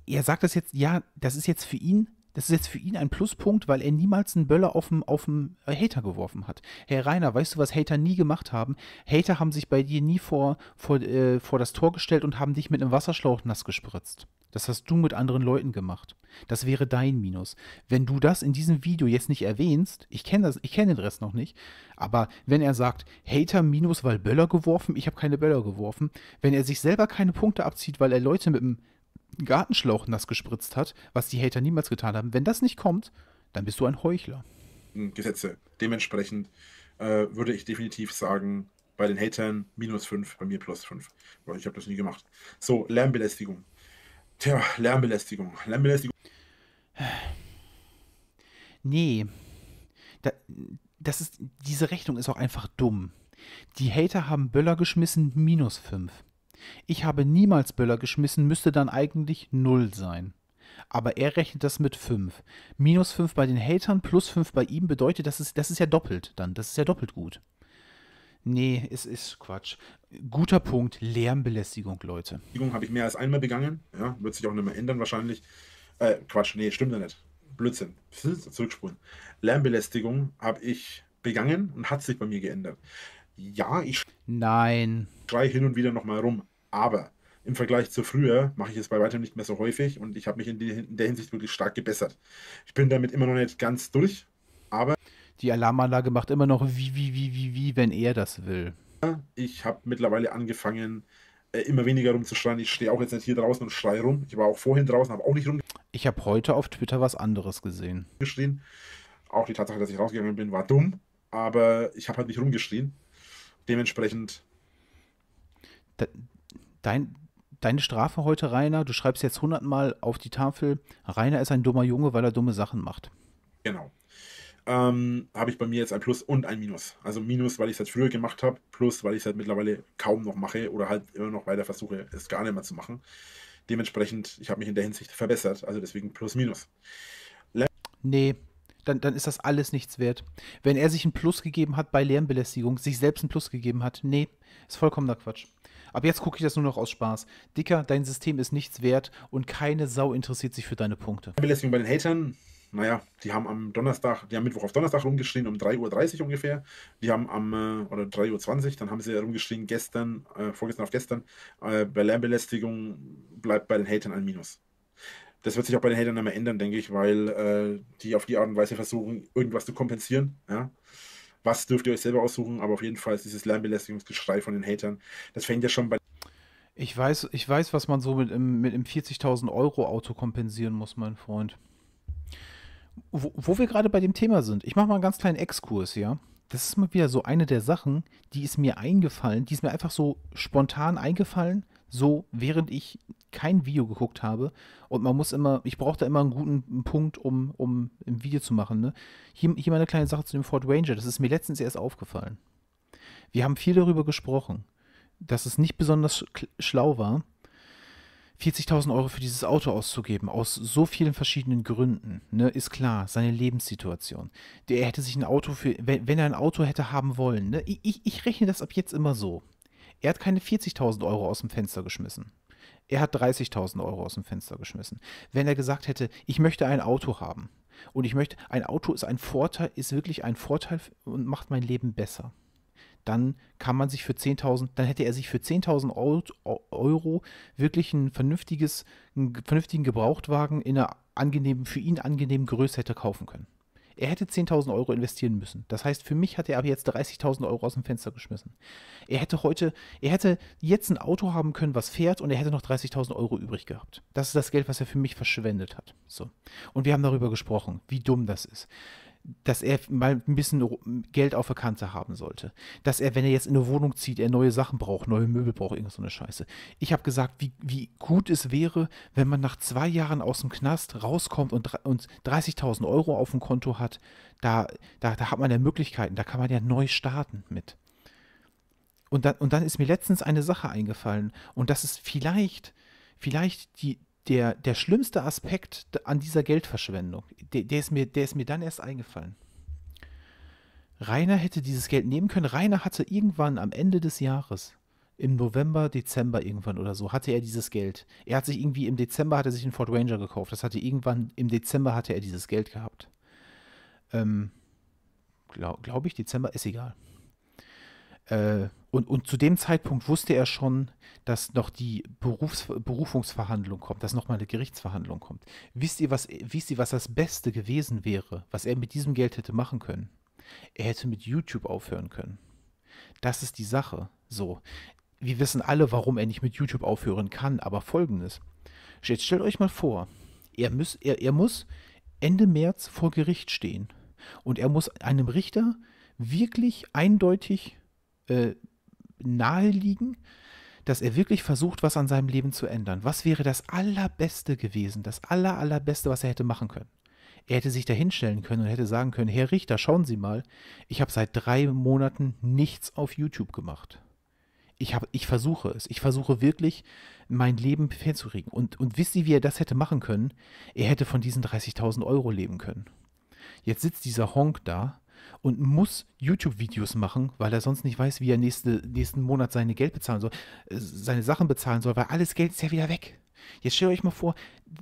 er sagt das jetzt, ja, das ist jetzt für ihn das ist jetzt für ihn ein Pluspunkt, weil er niemals einen Böller auf dem, auf äh, Hater geworfen hat. Herr Rainer, weißt du, was Hater nie gemacht haben? Hater haben sich bei dir nie vor, vor, äh, vor das Tor gestellt und haben dich mit einem Wasserschlauch nass gespritzt. Das hast du mit anderen Leuten gemacht. Das wäre dein Minus. Wenn du das in diesem Video jetzt nicht erwähnst, ich kenne das, ich kenne den Rest noch nicht, aber wenn er sagt, Hater Minus, weil Böller geworfen, ich habe keine Böller geworfen, wenn er sich selber keine Punkte abzieht, weil er Leute mit einem Gartenschlauch nass gespritzt hat, was die Hater niemals getan haben, wenn das nicht kommt, dann bist du ein Heuchler. Hm, Gesetze. Dementsprechend äh, würde ich definitiv sagen, bei den Hatern minus 5, bei mir plus 5. Weil ich habe das nie gemacht. So, Lärmbelästigung. Tja, Lärmbelästigung. Lärmbelästigung. *sighs* Nee. Da, das ist, diese Rechnung ist auch einfach dumm. Die Hater haben Böller geschmissen, minus 5. Ich habe niemals Böller geschmissen, müsste dann eigentlich 0 sein. Aber er rechnet das mit 5. Minus 5 bei den Hatern, plus 5 bei ihm bedeutet, das ist, das ist ja doppelt dann. Das ist ja doppelt gut. Nee, es ist Quatsch. Guter Punkt, Lärmbelästigung, Leute. Belästigung habe ich mehr als einmal begangen. Ja, wird sich auch nicht mehr ändern wahrscheinlich. Äh, Quatsch, nee, stimmt ja nicht. Blödsinn. Zurückspulen. Lärmbelästigung habe ich begangen und hat sich bei mir geändert. Ja, ich Nein. schrei hin und wieder nochmal rum, aber im Vergleich zu früher mache ich es bei weitem nicht mehr so häufig und ich habe mich in, die, in der Hinsicht wirklich stark gebessert. Ich bin damit immer noch nicht ganz durch, aber. Die Alarmanlage macht immer noch wie, wie, wie, wie, wie, wenn er das will. Ich habe mittlerweile angefangen, äh, immer weniger rumzuschreien. Ich stehe auch jetzt nicht hier draußen und schreie rum. Ich war auch vorhin draußen, habe auch nicht rum. Ich habe heute auf Twitter was anderes gesehen. Geschrien. Auch die Tatsache, dass ich rausgegangen bin, war dumm, aber ich habe halt nicht rumgeschrien. Dementsprechend dein, deine Strafe heute, Rainer, du schreibst jetzt hundertmal auf die Tafel, Rainer ist ein dummer Junge, weil er dumme Sachen macht. Genau. Ähm, habe ich bei mir jetzt ein Plus und ein Minus. Also Minus, weil ich es halt früher gemacht habe, Plus, weil ich es halt mittlerweile kaum noch mache oder halt immer noch weiter versuche, es gar nicht mehr zu machen. Dementsprechend, ich habe mich in der Hinsicht verbessert, also deswegen Plus, Minus. Le nee, dann, dann ist das alles nichts wert. Wenn er sich ein Plus gegeben hat bei Lärmbelästigung, sich selbst ein Plus gegeben hat, nee, ist vollkommener Quatsch. Ab jetzt gucke ich das nur noch aus Spaß. Dicker, dein System ist nichts wert und keine Sau interessiert sich für deine Punkte. Belästigung bei den Hatern. Naja, die haben am Donnerstag, die haben Mittwoch auf Donnerstag rumgeschrien, um 3.30 Uhr ungefähr. Die haben am, äh, oder 3.20 Uhr, dann haben sie rumgeschrien, gestern, äh, vorgestern auf gestern, äh, bei Lärmbelästigung bleibt bei den Hatern ein Minus das wird sich auch bei den Hatern immer ändern, denke ich, weil äh, die auf die Art und Weise versuchen, irgendwas zu kompensieren. Ja? Was dürft ihr euch selber aussuchen, aber auf jeden Fall ist dieses Lärmbelästigungsgeschrei von den Hatern, das fängt ja schon bei. Ich weiß, ich weiß, was man so mit, im, mit einem 40.000 Euro Auto kompensieren muss, mein Freund. Wo, wo wir gerade bei dem Thema sind, ich mache mal einen ganz kleinen Exkurs, ja. Das ist mal wieder so eine der Sachen, die ist mir eingefallen, die ist mir einfach so spontan eingefallen, so, während ich kein Video geguckt habe. Und man muss immer, ich brauche da immer einen guten Punkt, um, um ein Video zu machen. Ne? Hier, hier mal eine kleine Sache zu dem Ford Ranger. Das ist mir letztens erst aufgefallen. Wir haben viel darüber gesprochen, dass es nicht besonders schlau war, 40.000 Euro für dieses Auto auszugeben, aus so vielen verschiedenen Gründen, ne, ist klar, seine Lebenssituation. Der hätte sich ein Auto für, wenn, wenn er ein Auto hätte haben wollen, ne, ich, ich rechne das ab jetzt immer so. Er hat keine 40.000 Euro aus dem Fenster geschmissen. Er hat 30.000 Euro aus dem Fenster geschmissen. Wenn er gesagt hätte, ich möchte ein Auto haben und ich möchte, ein Auto ist ein Vorteil, ist wirklich ein Vorteil und macht mein Leben besser dann kann man sich für 10.000, dann hätte er sich für 10.000 Euro wirklich ein vernünftiges, einen vernünftigen Gebrauchtwagen in einer angenehmen, für ihn angenehmen Größe hätte kaufen können. Er hätte 10.000 Euro investieren müssen. Das heißt, für mich hat er aber jetzt 30.000 Euro aus dem Fenster geschmissen. Er hätte heute, er hätte jetzt ein Auto haben können, was fährt und er hätte noch 30.000 Euro übrig gehabt. Das ist das Geld, was er für mich verschwendet hat. So. Und wir haben darüber gesprochen, wie dumm das ist dass er mal ein bisschen Geld auf der Kante haben sollte. Dass er, wenn er jetzt in eine Wohnung zieht, er neue Sachen braucht, neue Möbel braucht, irgend so eine Scheiße. Ich habe gesagt, wie, wie gut es wäre, wenn man nach zwei Jahren aus dem Knast rauskommt und, und 30.000 Euro auf dem Konto hat. Da, da, da hat man ja Möglichkeiten, da kann man ja neu starten mit. Und dann, und dann ist mir letztens eine Sache eingefallen und das ist vielleicht, vielleicht die, der, der schlimmste Aspekt an dieser Geldverschwendung, der, der, ist mir, der ist mir dann erst eingefallen. Rainer hätte dieses Geld nehmen können. Rainer hatte irgendwann am Ende des Jahres, im November, Dezember irgendwann oder so, hatte er dieses Geld. Er hat sich irgendwie im Dezember hat sich einen Ford Ranger gekauft. Das hatte irgendwann im Dezember hatte er dieses Geld gehabt. Ähm, glaube glaub ich, Dezember ist egal. Äh, und, und zu dem Zeitpunkt wusste er schon, dass noch die Berufs Berufungsverhandlung kommt, dass nochmal eine Gerichtsverhandlung kommt. Wisst ihr, was, wisst ihr, was das Beste gewesen wäre, was er mit diesem Geld hätte machen können? Er hätte mit YouTube aufhören können. Das ist die Sache. So. Wir wissen alle, warum er nicht mit YouTube aufhören kann, aber folgendes. Jetzt stellt euch mal vor, er, müß, er, er muss Ende März vor Gericht stehen. Und er muss einem Richter wirklich eindeutig äh, nahe dass er wirklich versucht, was an seinem Leben zu ändern. Was wäre das Allerbeste gewesen, das Aller, Allerbeste, was er hätte machen können? Er hätte sich da hinstellen können und hätte sagen können, Herr Richter, schauen Sie mal, ich habe seit drei Monaten nichts auf YouTube gemacht. Ich, hab, ich versuche es. Ich versuche wirklich, mein Leben fernzuregen. Und, und wisst ihr, wie er das hätte machen können? Er hätte von diesen 30.000 Euro leben können. Jetzt sitzt dieser Honk da und muss YouTube-Videos machen, weil er sonst nicht weiß, wie er nächste, nächsten Monat seine Geld bezahlen soll, äh, seine Sachen bezahlen soll, weil alles Geld ist ja wieder weg. Jetzt stellt euch mal vor,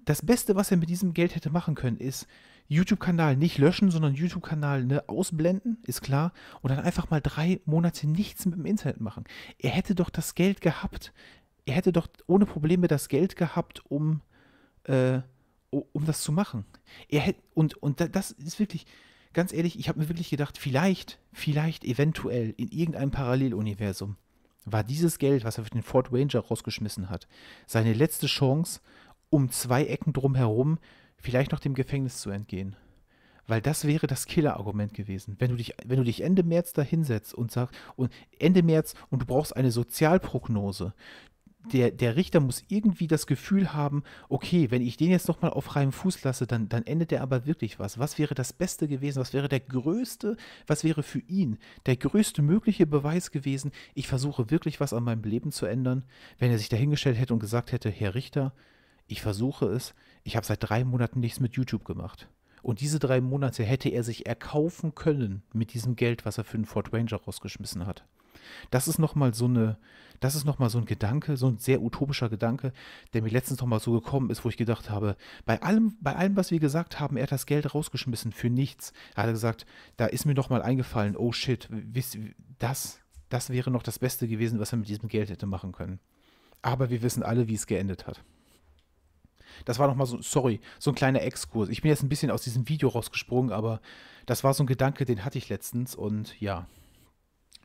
das Beste, was er mit diesem Geld hätte machen können, ist YouTube-Kanal nicht löschen, sondern YouTube-Kanal ne, ausblenden, ist klar, und dann einfach mal drei Monate nichts mit dem Internet machen. Er hätte doch das Geld gehabt. Er hätte doch ohne Probleme das Geld gehabt, um, äh, um das zu machen. Er hätte, und, und das ist wirklich, ganz ehrlich, ich habe mir wirklich gedacht, vielleicht, vielleicht, eventuell in irgendeinem Paralleluniversum war dieses Geld, was er für den Ford Ranger rausgeschmissen hat, seine letzte Chance, um zwei Ecken drumherum vielleicht noch dem Gefängnis zu entgehen. Weil das wäre das Killer-Argument gewesen. Wenn du, dich, wenn du dich Ende März da hinsetzt und sagst, und Ende März und du brauchst eine Sozialprognose, der, der Richter muss irgendwie das Gefühl haben, okay, wenn ich den jetzt nochmal auf freiem Fuß lasse, dann, dann endet er aber wirklich was. Was wäre das Beste gewesen? Was wäre der größte, was wäre für ihn der größte mögliche Beweis gewesen? Ich versuche wirklich was an meinem Leben zu ändern. Wenn er sich dahingestellt hätte und gesagt hätte, Herr Richter, ich versuche es, ich habe seit drei Monaten nichts mit YouTube gemacht. Und diese drei Monate hätte er sich erkaufen können mit diesem Geld, was er für den Ford Ranger rausgeschmissen hat. Das ist nochmal so eine, das ist nochmal so ein Gedanke, so ein sehr utopischer Gedanke, der mir letztens nochmal so gekommen ist, wo ich gedacht habe, bei allem, bei allem, was wir gesagt haben, er hat das Geld rausgeschmissen für nichts. Er hat gesagt, da ist mir nochmal eingefallen, oh shit, das, das wäre noch das Beste gewesen, was er mit diesem Geld hätte machen können. Aber wir wissen alle, wie es geendet hat. Das war nochmal so, sorry, so ein kleiner Exkurs. Ich bin jetzt ein bisschen aus diesem Video rausgesprungen, aber das war so ein Gedanke, den hatte ich letztens und ja.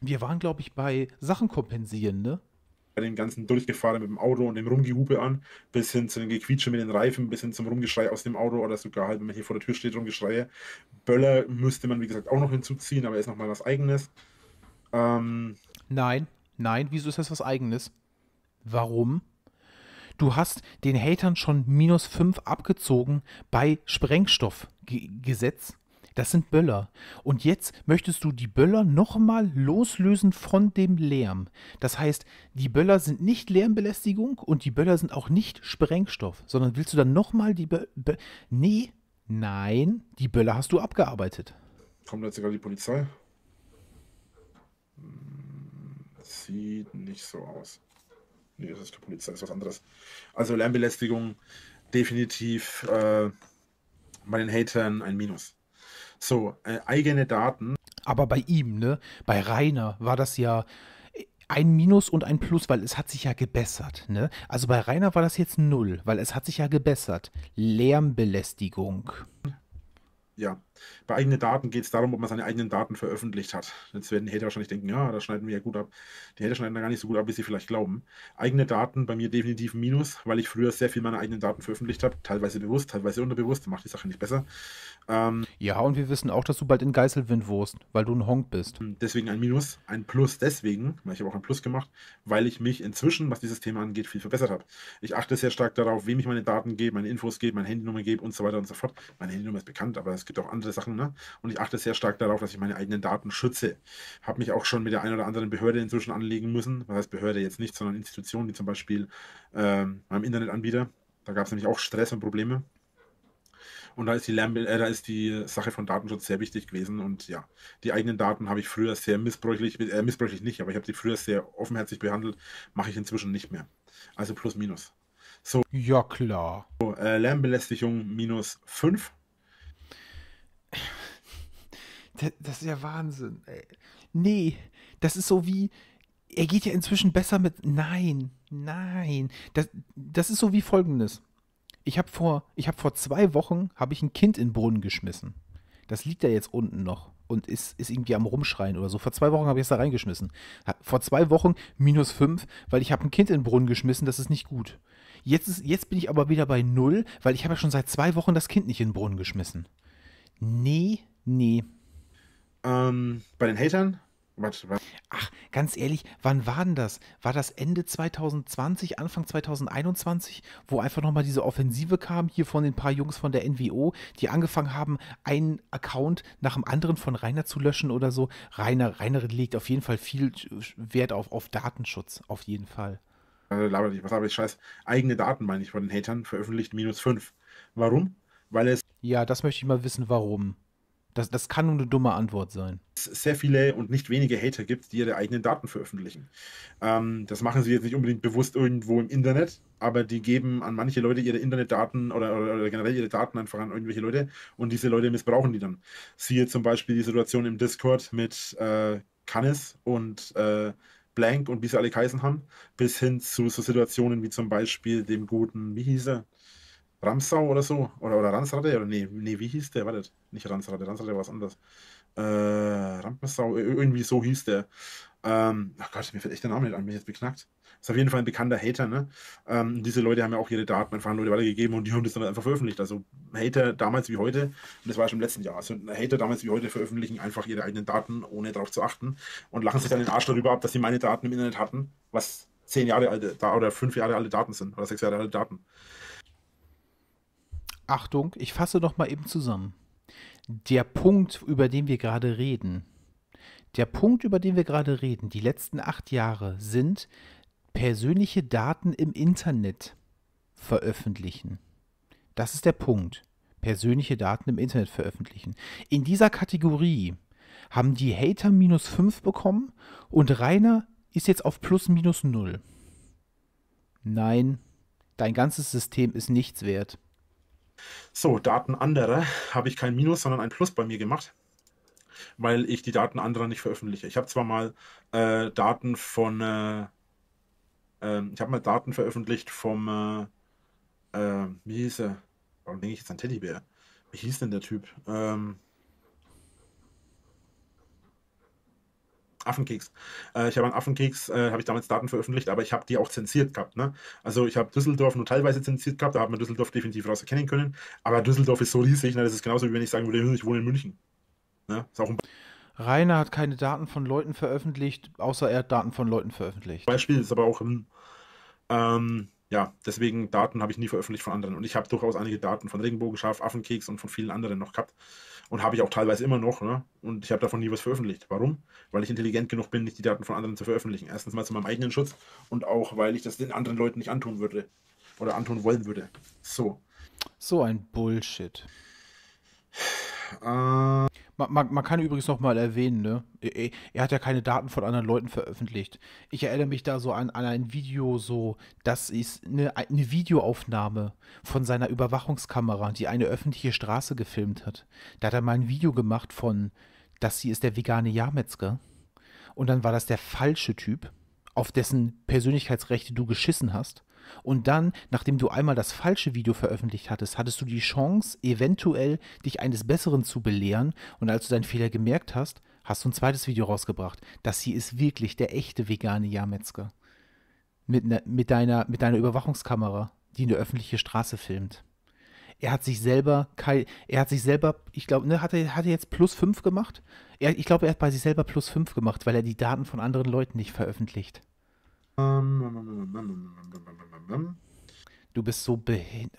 Wir waren, glaube ich, bei Sachen kompensieren, ne? Bei den ganzen Durchgefahren mit dem Auto und dem Rumgehupe an, bis hin zu dem Gequietsche mit den Reifen, bis hin zum Rumgeschrei aus dem Auto oder sogar halt, wenn man hier vor der Tür steht, Rumgeschreie. Böller müsste man, wie gesagt, auch noch hinzuziehen, aber ist nochmal was Eigenes. Ähm nein, nein, wieso ist das was Eigenes? Warum? du hast den Hatern schon minus 5 abgezogen bei Sprengstoffgesetz. Das sind Böller. Und jetzt möchtest du die Böller nochmal loslösen von dem Lärm. Das heißt, die Böller sind nicht Lärmbelästigung und die Böller sind auch nicht Sprengstoff, sondern willst du dann nochmal die Böller. nee, nein, die Böller hast du abgearbeitet. Kommt jetzt sogar die Polizei? Hm, sieht nicht so aus. Nee, das ist die Polizei, das ist was anderes. Also Lärmbelästigung definitiv äh, bei den Hatern ein Minus. So, äh, eigene Daten. Aber bei ihm, ne? Bei Rainer war das ja äh, ein Minus und ein Plus, weil es hat sich ja gebessert. Ne? Also bei Rainer war das jetzt null, weil es hat sich ja gebessert. Lärmbelästigung. Ja, bei eigenen Daten geht es darum, ob man seine eigenen Daten veröffentlicht hat. Jetzt werden die Hater wahrscheinlich denken, ja, das schneiden wir ja gut ab. Die Hater schneiden da gar nicht so gut ab, wie sie vielleicht glauben. Eigene Daten bei mir definitiv ein Minus, weil ich früher sehr viel meiner eigenen Daten veröffentlicht habe. Teilweise bewusst, teilweise unterbewusst. Macht die Sache nicht besser. Ähm, ja, und wir wissen auch, dass du bald in Geißelwind wohnst, weil du ein Honk bist. Hm, deswegen ein Minus. Ein Plus deswegen, weil ich habe auch ein Plus gemacht, weil ich mich inzwischen, was dieses Thema angeht, viel verbessert habe. Ich achte sehr stark darauf, wem ich meine Daten gebe, meine Infos gebe, meine Handynummer gebe und so weiter und so fort. Meine Handynummer ist bekannt, aber es gibt auch andere andere Sachen. Ne? Und ich achte sehr stark darauf, dass ich meine eigenen Daten schütze. Habe mich auch schon mit der einen oder anderen Behörde inzwischen anlegen müssen. Was heißt Behörde jetzt nicht, sondern Institutionen, wie zum Beispiel ähm, meinem Internetanbieter. Da gab es nämlich auch Stress und Probleme. Und da ist, die Lärm äh, da ist die Sache von Datenschutz sehr wichtig gewesen. Und ja, die eigenen Daten habe ich früher sehr missbräuchlich, äh, missbräuchlich nicht, aber ich habe die früher sehr offenherzig behandelt, mache ich inzwischen nicht mehr. Also plus minus. So. Ja, klar. So, äh, Lärmbelästigung minus 5 das ist ja Wahnsinn. Nee, das ist so wie, er geht ja inzwischen besser mit. Nein, nein. Das, das ist so wie folgendes. Ich habe vor, hab vor zwei Wochen hab ich ein Kind in den Brunnen geschmissen. Das liegt da jetzt unten noch und ist, ist irgendwie am Rumschreien oder so. Vor zwei Wochen habe ich es da reingeschmissen. Vor zwei Wochen minus fünf, weil ich habe ein Kind in den Brunnen geschmissen, das ist nicht gut. Jetzt, ist, jetzt bin ich aber wieder bei null, weil ich habe ja schon seit zwei Wochen das Kind nicht in den Brunnen geschmissen. Nee, nee. Ähm, bei den Hatern? Was, was? Ach, ganz ehrlich, wann war denn das? War das Ende 2020, Anfang 2021, wo einfach nochmal diese Offensive kam, hier von den paar Jungs von der NWO, die angefangen haben, einen Account nach dem anderen von Rainer zu löschen oder so? Rainer, Rainer legt auf jeden Fall viel Wert auf, auf Datenschutz, auf jeden Fall. Äh, laber nicht, was laber ich, scheiß. Eigene Daten, meine ich, von den Hatern, veröffentlicht minus 5. Warum? weil es. Ja, das möchte ich mal wissen, warum. Das, das kann nur eine dumme Antwort sein. Sehr viele und nicht wenige Hater gibt, die ihre eigenen Daten veröffentlichen. Ähm, das machen sie jetzt nicht unbedingt bewusst irgendwo im Internet, aber die geben an manche Leute ihre Internetdaten oder, oder, oder, generell ihre Daten einfach an irgendwelche Leute und diese Leute missbrauchen die dann. Siehe zum Beispiel die Situation im Discord mit äh, Cannes und äh, Blank und wie sie alle geheißen haben, bis hin zu so Situationen wie zum Beispiel dem guten, wie hieß er? Ramsau oder so. Oder, oder Ransrade. Oder nee, nee, wie hieß der? Wartet. Nicht Ransrade. Ransrade war was anderes. Äh, Rampensau. Irgendwie so hieß der. Ähm, ach Gott, mir fällt echt der Name nicht an. Bin jetzt beknackt. Ist auf jeden Fall ein bekannter Hater, ne? Ähm, diese Leute haben ja auch ihre Daten einfach an Leute weitergegeben und die haben das dann einfach veröffentlicht. Also Hater damals wie heute, und das war schon im letzten Jahr, also Hater damals wie heute veröffentlichen einfach ihre eigenen Daten, ohne darauf zu achten und lachen sich dann den Arsch darüber ab, dass sie meine Daten im Internet hatten, was zehn Jahre alte oder fünf Jahre alte Daten sind oder sechs Jahre alte Daten. Achtung, ich fasse noch mal eben zusammen. Der Punkt, über den wir gerade reden, der Punkt, über den wir gerade reden, die letzten acht Jahre, sind persönliche Daten im Internet veröffentlichen. Das ist der Punkt. Persönliche Daten im Internet veröffentlichen. In dieser Kategorie haben die Hater minus 5 bekommen und Rainer ist jetzt auf plus minus 0. Nein, dein ganzes System ist nichts wert. So, Daten anderer habe ich kein Minus, sondern ein Plus bei mir gemacht, weil ich die Daten anderer nicht veröffentliche. Ich habe zwar mal äh, Daten von, äh, äh, ich habe mal Daten veröffentlicht vom, äh, äh, wie hieß er? Warum denke ich jetzt an Teddybär? Wie hieß denn der Typ? Ähm, Affenkeks. Äh, ich habe an Affenkeks, äh, habe ich damals Daten veröffentlicht, aber ich habe die auch zensiert gehabt. Ne? Also ich habe Düsseldorf nur teilweise zensiert gehabt, da hat man Düsseldorf definitiv raus erkennen können. Aber Düsseldorf ist so riesig, ne? das ist genauso wie wenn ich sagen würde, ich wohne in München. Ne? Ist auch ein Rainer hat keine Daten von Leuten veröffentlicht, außer er hat Daten von Leuten veröffentlicht. Beispiel ist aber auch ein hm, ähm, ja, deswegen Daten habe ich nie veröffentlicht von anderen. Und ich habe durchaus einige Daten von Regenbogenschaf, Affenkeks und von vielen anderen noch gehabt. Und habe ich auch teilweise immer noch. Ne? Und ich habe davon nie was veröffentlicht. Warum? Weil ich intelligent genug bin, nicht die Daten von anderen zu veröffentlichen. Erstens mal zu meinem eigenen Schutz und auch, weil ich das den anderen Leuten nicht antun würde. Oder antun wollen würde. So. So ein Bullshit. Äh man, man, man, kann übrigens noch mal erwähnen, ne? Er, er, hat ja keine Daten von anderen Leuten veröffentlicht. Ich erinnere mich da so an, an ein Video, so, das ist eine, eine Videoaufnahme von seiner Überwachungskamera, die eine öffentliche Straße gefilmt hat. Da hat er mal ein Video gemacht von, das hier ist der vegane Jahrmetzger. Und dann war das der falsche Typ, auf dessen Persönlichkeitsrechte du geschissen hast. Und dann, nachdem du einmal das falsche Video veröffentlicht hattest, hattest du die Chance, eventuell dich eines Besseren zu belehren. Und als du deinen Fehler gemerkt hast, hast du ein zweites Video rausgebracht. Das hier ist wirklich der echte vegane Jahrmetzger. Mit, ne, mit, deiner, mit deiner Überwachungskamera, die eine öffentliche Straße filmt. Er hat sich selber, er hat sich selber, ich glaube, ne, hat er, hat er jetzt plus 5 gemacht? Er, ich glaube, er hat bei sich selber plus 5 gemacht, weil er die Daten von anderen Leuten nicht veröffentlicht. Du bist so behindert.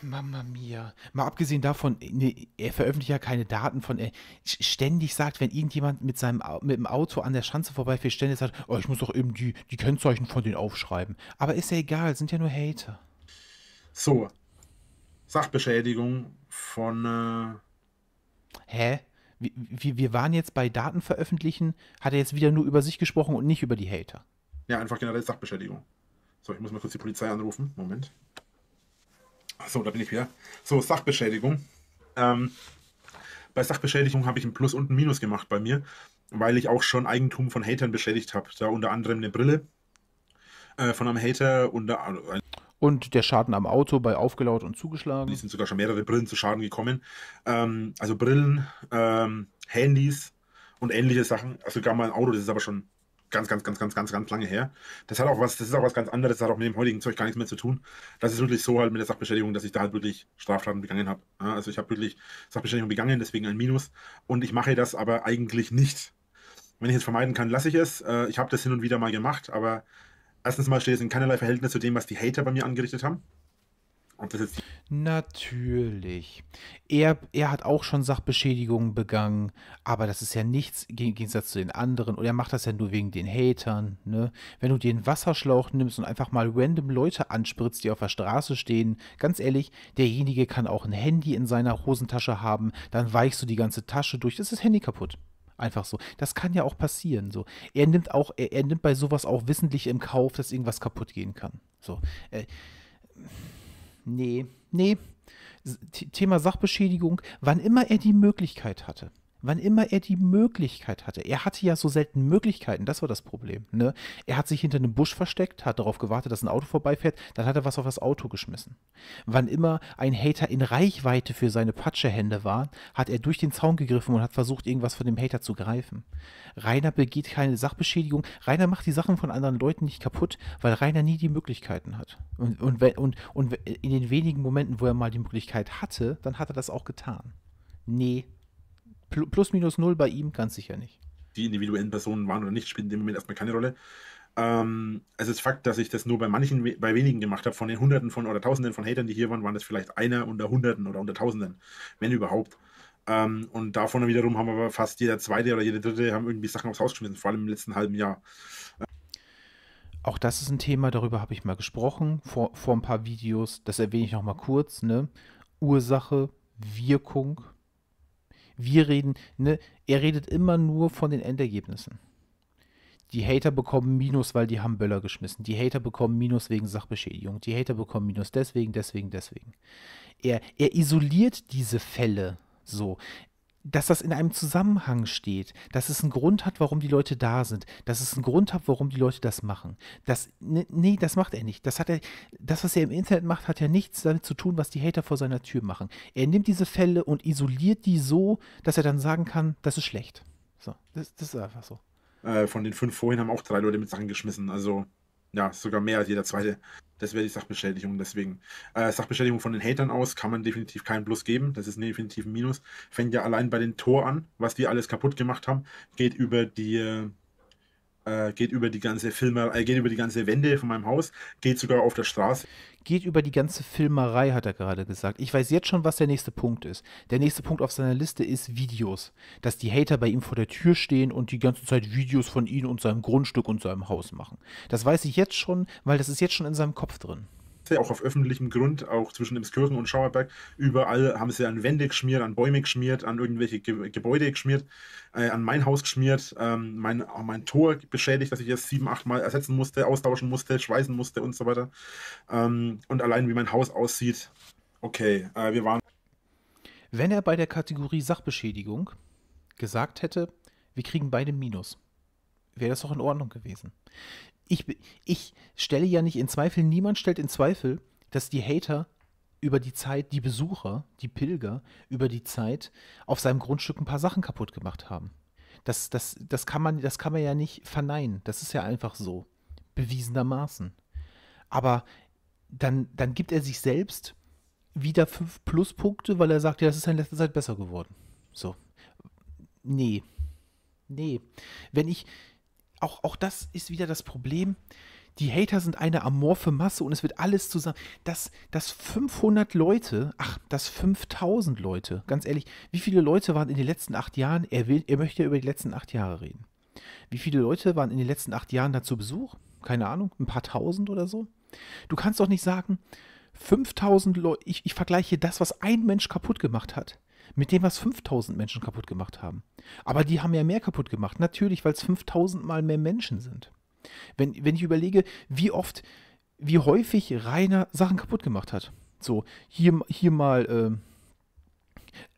Mama mia. Mal abgesehen davon, nee, er veröffentlicht ja keine Daten von. Er äh, ständig sagt, wenn irgendjemand mit seinem mit dem Auto an der Schanze vorbeifährt, ständig sagt, oh, ich muss doch eben die, die Kennzeichen von denen aufschreiben. Aber ist ja egal, sind ja nur Hater. So. Sachbeschädigung von. Äh Hä? wir, wir waren jetzt bei Daten veröffentlichen, hat er jetzt wieder nur über sich gesprochen und nicht über die Hater. Ja, einfach generell Sachbeschädigung. So, ich muss mal kurz die Polizei anrufen. Moment. So, da bin ich wieder. So, Sachbeschädigung. Ähm, bei Sachbeschädigung habe ich ein Plus und ein Minus gemacht bei mir, weil ich auch schon Eigentum von Hatern beschädigt habe. Da unter anderem eine Brille äh, von einem Hater, unter, und der Schaden am Auto bei aufgelaut und zugeschlagen. Die sind sogar schon mehrere Brillen zu Schaden gekommen. Ähm, also Brillen, ähm, Handys und ähnliche Sachen. Also sogar mal ein Auto, das ist aber schon ganz, ganz, ganz, ganz, ganz, ganz lange her. Das hat auch was, das ist auch was ganz anderes, das hat auch mit dem heutigen Zeug gar nichts mehr zu tun. Das ist wirklich so halt mit der Sachbeschädigung, dass ich da halt wirklich Straftaten begangen habe. also ich habe wirklich Sachbeschädigung begangen, deswegen ein Minus. Und ich mache das aber eigentlich nicht. Wenn ich es vermeiden kann, lasse ich es. Äh, ich habe das hin und wieder mal gemacht, aber erstens mal steht es in keinerlei Verhältnis zu dem, was die Hater bei mir angerichtet haben. Und das ist Natürlich. Er, er hat auch schon Sachbeschädigungen begangen, aber das ist ja nichts im Gegensatz zu den anderen. Und er macht das ja nur wegen den Hatern. Ne? Wenn du dir einen Wasserschlauch nimmst und einfach mal random Leute anspritzt, die auf der Straße stehen, ganz ehrlich, derjenige kann auch ein Handy in seiner Hosentasche haben, dann weichst du die ganze Tasche durch, das ist das Handy kaputt. Einfach so. Das kann ja auch passieren. So. Er nimmt auch, er, er nimmt bei sowas auch wissentlich im Kauf, dass irgendwas kaputt gehen kann. So. Äh, nee, nee. Thema Sachbeschädigung, wann immer er die Möglichkeit hatte wann immer er die Möglichkeit hatte. Er hatte ja so selten Möglichkeiten, das war das Problem. Ne? Er hat sich hinter einem Busch versteckt, hat darauf gewartet, dass ein Auto vorbeifährt, dann hat er was auf das Auto geschmissen. Wann immer ein Hater in Reichweite für seine Patschehände war, hat er durch den Zaun gegriffen und hat versucht, irgendwas von dem Hater zu greifen. Rainer begeht keine Sachbeschädigung, Rainer macht die Sachen von anderen Leuten nicht kaputt, weil Rainer nie die Möglichkeiten hat. Und, und, und, und in den wenigen Momenten, wo er mal die Möglichkeit hatte, dann hat er das auch getan. Nee, plus minus null bei ihm ganz sicher nicht. Die individuellen Personen waren oder nicht, spielt in dem Moment erstmal keine Rolle. Ähm, es ist Fakt, dass ich das nur bei manchen, bei wenigen gemacht habe. Von den Hunderten von oder Tausenden von Hatern, die hier waren, waren das vielleicht einer unter Hunderten oder unter Tausenden, wenn überhaupt. Ähm, und davon wiederum haben aber fast jeder Zweite oder jede Dritte haben irgendwie Sachen aufs Haus geschmissen, vor allem im letzten halben Jahr. Äh, auch das ist ein Thema, darüber habe ich mal gesprochen, vor, vor ein paar Videos. Das erwähne ich nochmal kurz. Ne? Ursache, Wirkung wir reden, ne? Er redet immer nur von den Endergebnissen. Die Hater bekommen Minus, weil die haben Böller geschmissen. Die Hater bekommen Minus wegen Sachbeschädigung. Die Hater bekommen Minus deswegen, deswegen, deswegen. Er, er isoliert diese Fälle so dass das in einem Zusammenhang steht, dass es einen Grund hat, warum die Leute da sind, dass es einen Grund hat, warum die Leute das machen. Das, ne, nee, das macht er nicht. Das, hat er, das, was er im Internet macht, hat ja nichts damit zu tun, was die Hater vor seiner Tür machen. Er nimmt diese Fälle und isoliert die so, dass er dann sagen kann, das ist schlecht. So, das, das ist einfach so. Äh, von den fünf vorhin haben auch drei Leute mit Sachen geschmissen, also ja, sogar mehr als jeder zweite. Das wäre die Sachbeschädigung. Deswegen, äh, Sachbeschädigung von den Hatern aus kann man definitiv keinen Plus geben. Das ist definitiv ein Minus. Fängt ja allein bei den Tor an, was die alles kaputt gemacht haben. Geht über die äh, äh, geht über die ganze Filme, äh, geht über die ganze Wände von meinem Haus, geht sogar auf der Straße. Geht über die ganze Filmerei, hat er gerade gesagt. Ich weiß jetzt schon, was der nächste Punkt ist. Der nächste Punkt auf seiner Liste ist Videos. Dass die Hater bei ihm vor der Tür stehen und die ganze Zeit Videos von ihm und seinem Grundstück und seinem Haus machen. Das weiß ich jetzt schon, weil das ist jetzt schon in seinem Kopf drin. Proteste, auch auf öffentlichem Grund, auch zwischen Imskirchen und Schauerberg. Überall haben sie an Wände geschmiert, an Bäume geschmiert, an irgendwelche Ge Gebäude geschmiert, äh, an mein Haus geschmiert, ähm, mein, mein Tor beschädigt, dass ich jetzt sieben, acht Mal ersetzen musste, austauschen musste, schweißen musste und so weiter. Ähm, und allein wie mein Haus aussieht, okay, äh, wir waren. Wenn er bei der Kategorie Sachbeschädigung gesagt hätte, wir kriegen beide Minus, wäre das doch in Ordnung gewesen ich, ich stelle ja nicht in Zweifel, niemand stellt in Zweifel, dass die Hater über die Zeit, die Besucher, die Pilger, über die Zeit auf seinem Grundstück ein paar Sachen kaputt gemacht haben. Das, das, das, kann, man, das kann man ja nicht verneinen. Das ist ja einfach so. Bewiesenermaßen. Aber dann, dann gibt er sich selbst wieder fünf Pluspunkte, weil er sagt, ja, das ist in letzter Zeit besser geworden. So. Nee. Nee. Wenn ich, auch, auch das ist wieder das Problem. Die Hater sind eine amorphe Masse und es wird alles zusammen. Dass, dass 500 Leute, ach, dass 5000 Leute, ganz ehrlich, wie viele Leute waren in den letzten acht Jahren, er, will, er möchte ja über die letzten acht Jahre reden. Wie viele Leute waren in den letzten acht Jahren da zu Besuch? Keine Ahnung, ein paar tausend oder so? Du kannst doch nicht sagen, 5000 Leute, ich, ich vergleiche das, was ein Mensch kaputt gemacht hat, mit dem, was 5000 Menschen kaputt gemacht haben. Aber die haben ja mehr kaputt gemacht. Natürlich, weil es 5000 mal mehr Menschen sind. Wenn, wenn ich überlege, wie oft, wie häufig Rainer Sachen kaputt gemacht hat. So, hier, hier mal. Äh,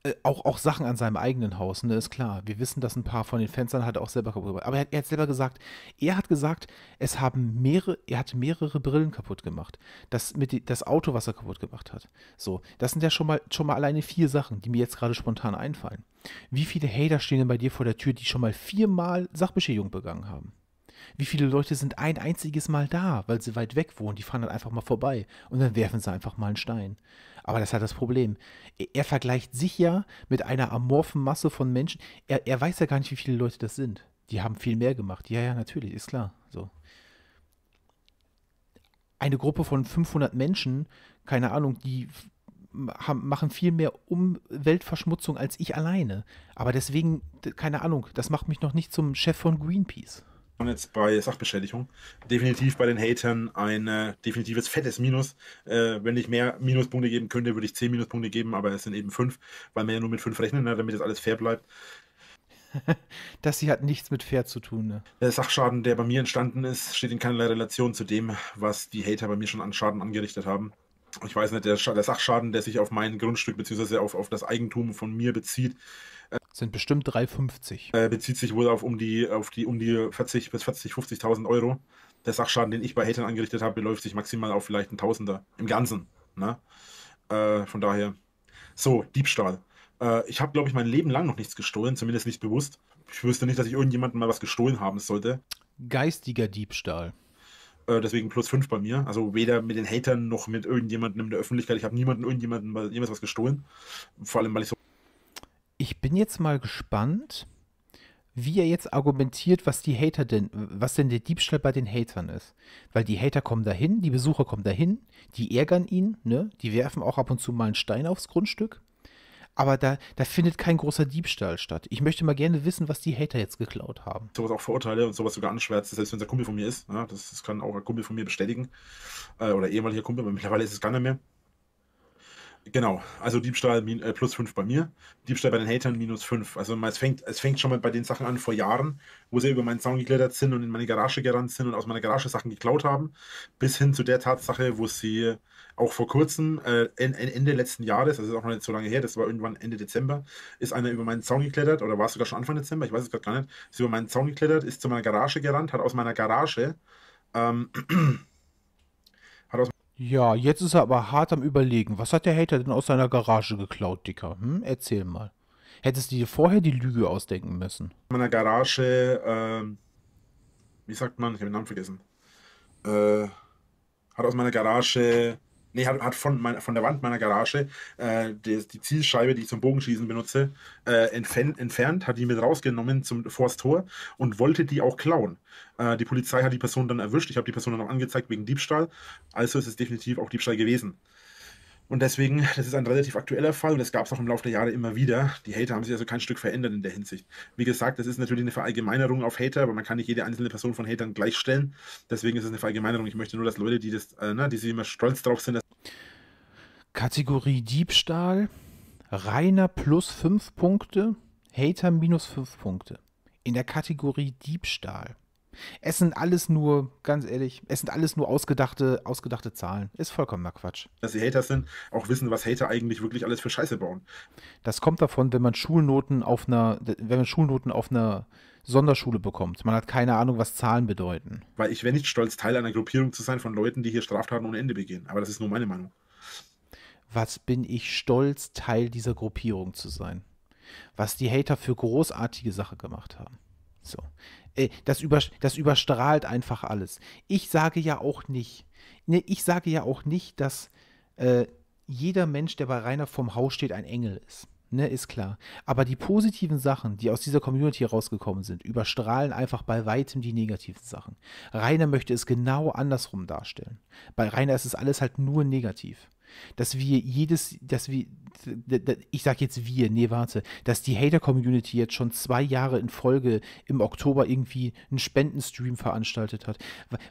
äh, auch, auch Sachen an seinem eigenen Haus, ne, ist klar. Wir wissen, dass ein paar von den Fenstern hat er auch selber kaputt gemacht. Aber er hat, er hat selber gesagt, er hat gesagt, es haben mehrere, er hat mehrere Brillen kaputt gemacht. Das, mit die, das Auto, was er kaputt gemacht hat. So, das sind ja schon mal, schon mal alleine vier Sachen, die mir jetzt gerade spontan einfallen. Wie viele Hater stehen denn bei dir vor der Tür, die schon mal viermal Sachbeschädigung begangen haben? wie viele Leute sind ein einziges Mal da, weil sie weit weg wohnen, die fahren dann einfach mal vorbei und dann werfen sie einfach mal einen Stein. Aber das ist halt das Problem. Er vergleicht sich ja mit einer amorphen Masse von Menschen. Er, er weiß ja gar nicht, wie viele Leute das sind. Die haben viel mehr gemacht. Ja, ja, natürlich, ist klar. So. Eine Gruppe von 500 Menschen, keine Ahnung, die haben, machen viel mehr Umweltverschmutzung als ich alleine. Aber deswegen, keine Ahnung, das macht mich noch nicht zum Chef von Greenpeace. Und jetzt bei Sachbeschädigung definitiv bei den Hatern ein äh, definitives fettes Minus. Äh, wenn ich mehr Minuspunkte geben könnte, würde ich 10 Minuspunkte geben, aber es sind eben 5, weil man ja nur mit 5 rechnen, ne, damit das alles fair bleibt. *laughs* das hier hat nichts mit fair zu tun. Ne? Der Sachschaden, der bei mir entstanden ist, steht in keinerlei Relation zu dem, was die Hater bei mir schon an Schaden angerichtet haben ich weiß nicht, der, der, Sachschaden, der sich auf mein Grundstück bzw. Auf, auf das Eigentum von mir bezieht, sind bestimmt 3,50. Äh, bezieht sich wohl auf um die, auf die um die 40 bis 40, 50.000 Euro. Der Sachschaden, den ich bei Hatern angerichtet habe, beläuft sich maximal auf vielleicht ein Tausender im Ganzen. Ne? Äh, von daher. So, Diebstahl. Äh, ich habe, glaube ich, mein Leben lang noch nichts gestohlen, zumindest nicht bewusst. Ich wüsste nicht, dass ich irgendjemandem mal was gestohlen haben sollte. Geistiger Diebstahl. Äh, deswegen plus 5 bei mir. Also weder mit den Hatern noch mit irgendjemandem in der Öffentlichkeit. Ich habe niemanden, irgendjemanden jemals was gestohlen. Vor allem, weil ich so. Ich bin jetzt mal gespannt, wie er jetzt argumentiert, was die Hater denn, was denn der Diebstahl bei den Hatern ist. Weil die Hater kommen dahin, die Besucher kommen dahin, die ärgern ihn, ne? Die werfen auch ab und zu mal einen Stein aufs Grundstück aber da, da findet kein großer Diebstahl statt. Ich möchte mal gerne wissen, was die Hater jetzt geklaut haben. Sowas auch verurteile und sowas sogar anschwärzt, selbst wenn es ein Kumpel von mir ist. Ja, ne? das, das, kann auch ein Kumpel von mir bestätigen. Äh, oder ehemaliger Kumpel, aber mittlerweile ist es keiner mehr. Genau, also Diebstahl äh, plus 5 bei mir, Diebstahl bei den Hatern minus 5. Also es fängt, es fängt schon mal bei den Sachen an vor Jahren, wo sie über meinen Zaun geklettert sind und in meine Garage gerannt sind und aus meiner Garage Sachen geklaut haben, bis hin zu der Tatsache, wo sie auch vor kurzem, äh, Ende letzten Jahres, das ist auch noch nicht so lange her, das war irgendwann Ende Dezember, ist einer über meinen Zaun geklettert, oder war es sogar schon Anfang Dezember, ich weiß es gerade gar nicht, ist über meinen Zaun geklettert, ist zu meiner Garage gerannt, hat aus meiner Garage. Ähm, *clears throat* hat aus ja, jetzt ist er aber hart am Überlegen. Was hat der Hater denn aus seiner Garage geklaut, Dicker? Hm? Erzähl mal. Hättest du dir vorher die Lüge ausdenken müssen? In meiner Garage, ähm, wie sagt man, ich habe den Namen vergessen, äh, hat aus meiner Garage nee, hat, hab von, mein, von der Wand meiner Garage äh, die, die, Zielscheibe, die ich zum Bogenschießen benutze, äh, entfern, entfernt, hat die mit rausgenommen zum vors Tor und wollte die auch klauen. Äh, die Polizei hat die Person dann erwischt. Ich habe die Person dann auch angezeigt wegen Diebstahl. Also ist es definitiv auch Diebstahl gewesen. Und deswegen, das ist ein relativ aktueller Fall und das gab es auch im Laufe der Jahre immer wieder. Die Hater haben sich also kein Stück verändert in der Hinsicht. Wie gesagt, das ist natürlich eine Verallgemeinerung auf Hater, aber man kann nicht jede einzelne Person von Hatern gleichstellen. Deswegen ist es eine Verallgemeinerung. Ich möchte nur, dass Leute, die das, äh, na, ne, die sie immer stolz drauf sind, dass Kategorie Diebstahl, Rainer plus 5 Punkte, Hater minus 5 Punkte. In der Kategorie Diebstahl es sind alles nur, ganz ehrlich, es sind alles nur ausgedachte, ausgedachte Zahlen. Ist vollkommener Quatsch. Dass die Hater sind, auch wissen, was Hater eigentlich wirklich alles für Scheiße bauen. Das kommt davon, wenn man Schulnoten auf einer, wenn man Schulnoten auf einer Sonderschule bekommt. Man hat keine Ahnung, was Zahlen bedeuten. Weil ich wäre nicht stolz, Teil einer Gruppierung zu sein von Leuten, die hier Straftaten ohne Ende begehen. Aber das ist nur meine Meinung. Was bin ich stolz, Teil dieser Gruppierung zu sein? Was die Hater für großartige Sache gemacht haben. So. Äh, das, über, das überstrahlt einfach alles. Ich sage ja auch nicht, ne, ich sage ja auch nicht, dass äh, jeder Mensch, der bei Rainer vorm Haus steht, ein Engel ist. Ne, ist klar. Aber die positiven Sachen, die aus dieser Community rausgekommen sind, überstrahlen einfach bei weitem die negativen Sachen. Rainer möchte es genau andersrum darstellen. Bei Rainer ist es alles halt nur negativ dass wir jedes, dass wir, ich sag jetzt wir, nee, warte, dass die Hater-Community jetzt schon zwei Jahre in Folge im Oktober irgendwie einen Spendenstream veranstaltet hat.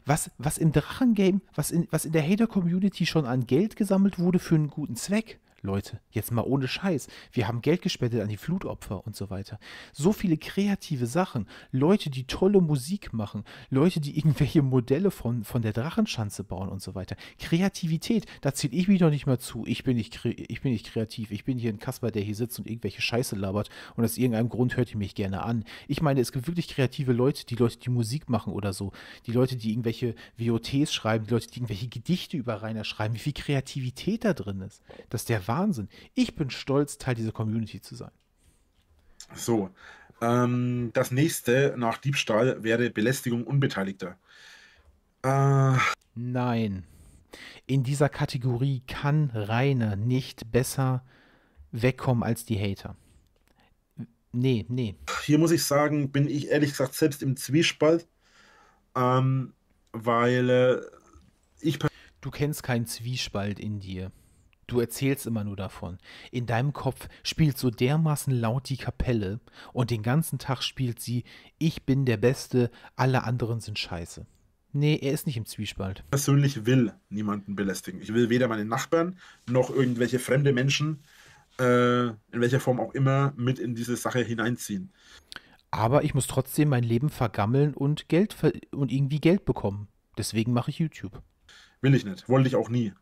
Was, was im Drachengame, was in, was in der Hater-Community schon an Geld gesammelt wurde für einen guten Zweck, Leute, jetzt mal ohne Scheiß. Wir haben Geld gespendet an die Flutopfer und so weiter. So viele kreative Sachen. Leute, die tolle Musik machen. Leute, die irgendwelche Modelle von, von der Drachenschanze bauen und so weiter. Kreativität, da zähle ich mich noch nicht mal zu. Ich bin nicht, ich bin nicht kreativ. Ich bin hier ein Kasper, der hier sitzt und irgendwelche Scheiße labert. Und aus irgendeinem Grund hört ihr mich gerne an. Ich meine, es gibt wirklich kreative Leute, die Leute, die Musik machen oder so. Die Leute, die irgendwelche WOTs schreiben. Die Leute, die irgendwelche Gedichte über Rainer schreiben. Wie viel Kreativität da drin ist. Dass der Wahnsinn Wahnsinn. Ich bin stolz, Teil dieser Community zu sein. So. Ähm, das nächste nach Diebstahl wäre Belästigung Unbeteiligter. Äh. Nein. In dieser Kategorie kann Rainer nicht besser wegkommen als die Hater. Nee, nee. Hier muss ich sagen, bin ich ehrlich gesagt selbst im Zwiespalt, ähm, weil äh, ich. Du kennst keinen Zwiespalt in dir. Du erzählst immer nur davon. In deinem Kopf spielt so dermaßen laut die Kapelle und den ganzen Tag spielt sie, ich bin der Beste, alle anderen sind scheiße. Nee, er ist nicht im Zwiespalt. Persönlich will niemanden belästigen. Ich will weder meine Nachbarn noch irgendwelche fremde Menschen, äh, in welcher Form auch immer, mit in diese Sache hineinziehen. Aber ich muss trotzdem mein Leben vergammeln und Geld ver und irgendwie Geld bekommen. Deswegen mache ich YouTube. Will ich nicht. Wollte ich auch nie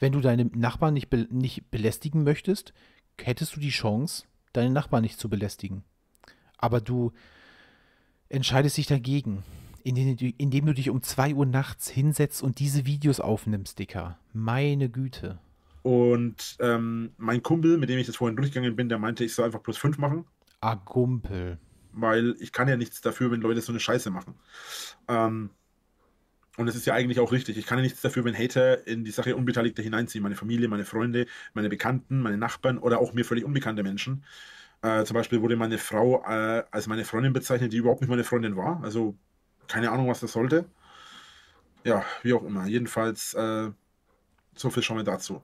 wenn du deine Nachbarn nicht, be nicht belästigen möchtest, hättest du die Chance, deine Nachbarn nicht zu belästigen. Aber du entscheidest dich dagegen, indem du, indem du dich um 2 Uhr nachts hinsetzt und diese Videos aufnimmst, Dicker. Meine Güte. Und ähm, mein Kumpel, mit dem ich das vorhin durchgegangen bin, der meinte, ich soll einfach plus 5 machen. Ah, Kumpel. Weil ich kann ja nichts dafür, wenn Leute so eine Scheiße machen. Ähm, und es ist ja eigentlich auch richtig. Ich kann ja nichts dafür, wenn Hater in die Sache Unbeteiligter hineinziehen. Meine Familie, meine Freunde, meine Bekannten, meine Nachbarn oder auch mir völlig unbekannte Menschen. Äh, zum Beispiel wurde meine Frau äh, als meine Freundin bezeichnet, die überhaupt nicht meine Freundin war. Also keine Ahnung, was das sollte. Ja, wie auch immer. Jedenfalls äh, so viel schon mal dazu.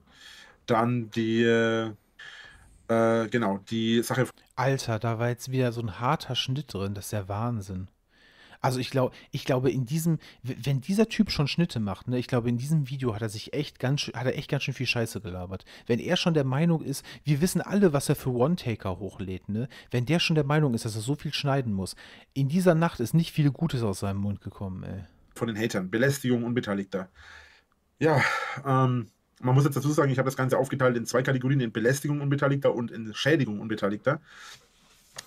Dann die, äh, äh genau, die Sache. Alter, da war jetzt wieder so ein harter Schnitt drin. Das ist ja Wahnsinn. Also ich glaube, ich glaube, in diesem, wenn dieser Typ schon Schnitte macht, ne, ich glaube, in diesem Video hat er sich echt ganz hat er echt ganz schön viel Scheiße gelabert. Wenn er schon der Meinung ist, wir wissen alle, was er für One-Taker hochlädt, ne? Wenn der schon der Meinung ist, dass er so viel schneiden muss, in dieser Nacht ist nicht viel Gutes aus seinem Mund gekommen, ey. Von den Hatern, Belästigung Unbeteiligter. Ja, ähm, man muss jetzt dazu sagen, ich habe das Ganze aufgeteilt in zwei Kategorien, in Belästigung Unbeteiligter und in Schädigung Unbeteiligter.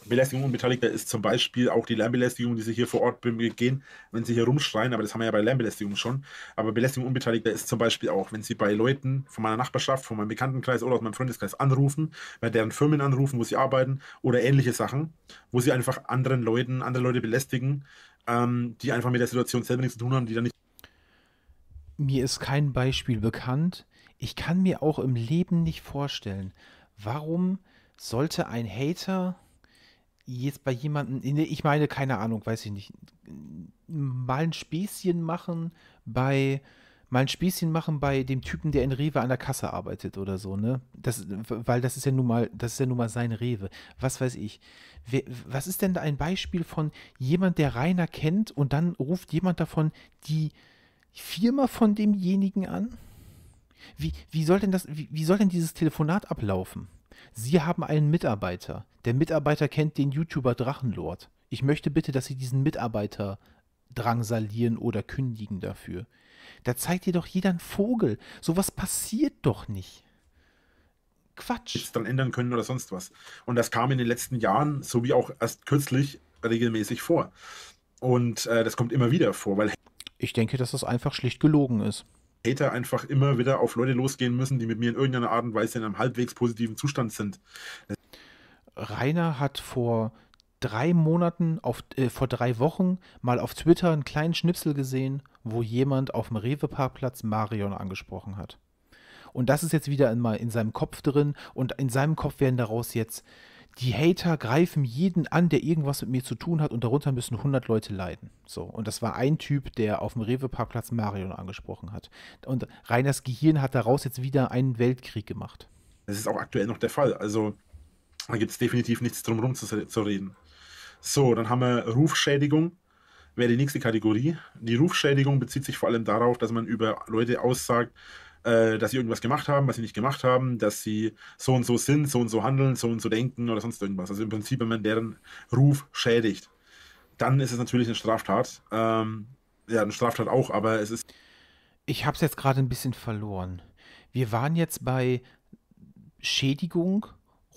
Belästigung Unbeteiligter ist zum Beispiel auch die Lärmbelästigung, die sie hier vor Ort begehen, wenn sie hier rumschreien, aber das haben wir ja bei Lärmbelästigung schon. Aber Belästigung Unbeteiligter ist zum Beispiel auch, wenn sie bei Leuten von meiner Nachbarschaft, von meinem Bekanntenkreis oder aus meinem Freundeskreis anrufen, bei deren Firmen anrufen, wo sie arbeiten oder ähnliche Sachen, wo sie einfach anderen Leuten, andere Leute belästigen, ähm, die einfach mit der Situation selber nichts zu tun haben, die dann nicht. Mir ist kein Beispiel bekannt. Ich kann mir auch im Leben nicht vorstellen, warum sollte ein Hater jetzt bei jemandem, ich meine, keine Ahnung, weiß ich nicht, mal ein Späßchen machen bei, mal ein Späßchen machen bei dem Typen, der in Rewe an der Kasse arbeitet oder so, ne? Das, weil das ist ja nun mal, das ist ja nun mal sein Rewe. Was weiß ich. Wer, was ist denn da ein Beispiel von jemand, der Rainer kennt und dann ruft jemand davon die Firma von demjenigen an? Wie, wie soll denn das, wie, wie soll denn dieses Telefonat ablaufen? Sie haben einen Mitarbeiter. Der Mitarbeiter kennt den YouTuber Drachenlord. Ich möchte bitte, dass Sie diesen Mitarbeiter drangsalieren oder kündigen dafür. Da zeigt dir doch jeder einen Vogel. Sowas passiert doch nicht. Quatsch. Jetzt dann ändern können oder sonst was. Und das kam in den letzten Jahren, so wie auch erst kürzlich, regelmäßig vor. Und äh, das kommt immer wieder vor, weil. Ich denke, dass das einfach schlicht gelogen ist. Hater einfach immer wieder auf Leute losgehen müssen, die mit mir in irgendeiner Art und Weise in einem halbwegs positiven Zustand sind. Rainer hat vor drei Monaten, auf, äh, vor drei Wochen mal auf Twitter einen kleinen Schnipsel gesehen, wo jemand auf dem Rewe-Parkplatz Marion angesprochen hat. Und das ist jetzt wieder einmal in seinem Kopf drin und in seinem Kopf werden daraus jetzt die Hater greifen jeden an, der irgendwas mit mir zu tun hat und darunter müssen 100 Leute leiden. So, und das war ein Typ, der auf dem Rewe-Parkplatz Marion angesprochen hat. Und Reiners Gehirn hat daraus jetzt wieder einen Weltkrieg gemacht. Das ist auch aktuell noch der Fall. Also da gibt es definitiv nichts drum herum zu, zu reden. So, dann haben wir Rufschädigung wäre die nächste Kategorie. Die Rufschädigung bezieht sich vor allem darauf, dass man über Leute aussagt, äh, dass sie irgendwas gemacht haben, was sie nicht gemacht haben, dass sie so und so sind, so und so handeln, so und so denken oder sonst irgendwas. Also im Prinzip, wenn man deren Ruf schädigt, dann ist es natürlich eine Straftat. Ähm, ja, eine Straftat auch, aber es ist. Ich habe es jetzt gerade ein bisschen verloren. Wir waren jetzt bei Schädigung,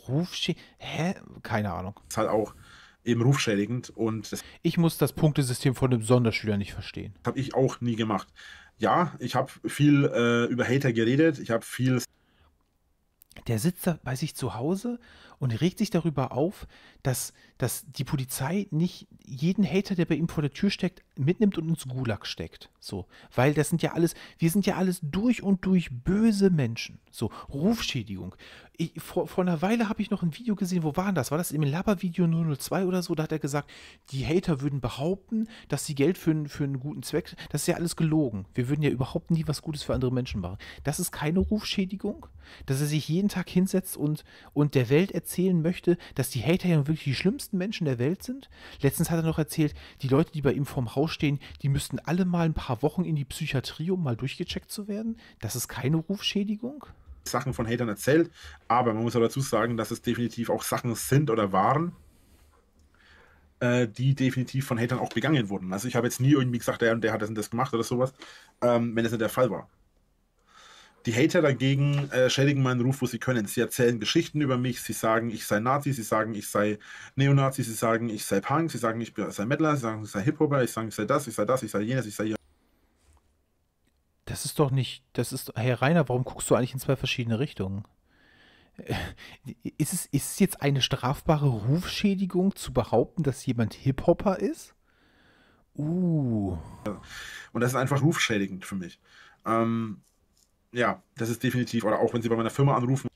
Rufschädigung. Hä? Keine Ahnung. Ist halt auch eben rufschädigend und. Ich muss das Punktesystem von dem Sonderschüler nicht verstehen. Habe ich auch nie gemacht ja, ich habe viel äh, über Hater geredet, ich habe viel. Der sitzt da bei sich zu Hause und regt sich darüber auf, dass, dass die Polizei nicht jeden Hater, der bei ihm vor der Tür steckt, mitnimmt und ins Gulag steckt. So, weil das sind ja alles, wir sind ja alles durch und durch böse Menschen. So, Rufschädigung. Ich, vor, vor einer Weile habe ich noch ein Video gesehen, wo war das? War das im Labervideo 002 oder so? Da hat er gesagt, die Hater würden behaupten, dass sie Geld für, für einen guten Zweck, das ist ja alles gelogen. Wir würden ja überhaupt nie was Gutes für andere Menschen machen. Das ist keine Rufschädigung, dass er sich jeden Tag hinsetzt und, und der Welt erzählen möchte, dass die Hater ja wirklich die schlimmsten Menschen der Welt sind. Letztens hat er noch erzählt, die Leute, die bei ihm vorm Haus stehen, die müssten alle mal ein paar Wochen in die Psychiatrie, um mal durchgecheckt zu werden. Das ist keine Rufschädigung. Sachen von Hatern erzählt, aber man muss auch dazu sagen, dass es definitiv auch Sachen sind oder waren, äh, die definitiv von Hatern auch begangen wurden. Also ich habe jetzt nie irgendwie gesagt, der und der hat das und das gemacht oder sowas, ähm, wenn das nicht der Fall war. Die Hater dagegen äh, schädigen meinen Ruf, wo sie können. Sie erzählen Geschichten über mich, sie sagen, ich sei Nazi, sie sagen, ich sei Neonazi, sie sagen, ich sei Punk, sie sagen, ich sei Mettler, sie sagen, ich sei Hip-Hopper, ich sage, ich sei das, ich sei das, ich sei jenes, ich sei... Das ist doch nicht, das ist, hey Rainer, warum guckst du eigentlich in zwei verschiedene Richtungen? Äh, ist es, ist es jetzt eine strafbare Rufschädigung zu behaupten, dass jemand Hip-Hopper ist? Uh. Und das ist einfach rufschädigend für mich. Ähm, ja, das ist definitiv. Oder auch wenn sie bei meiner Firma anrufen.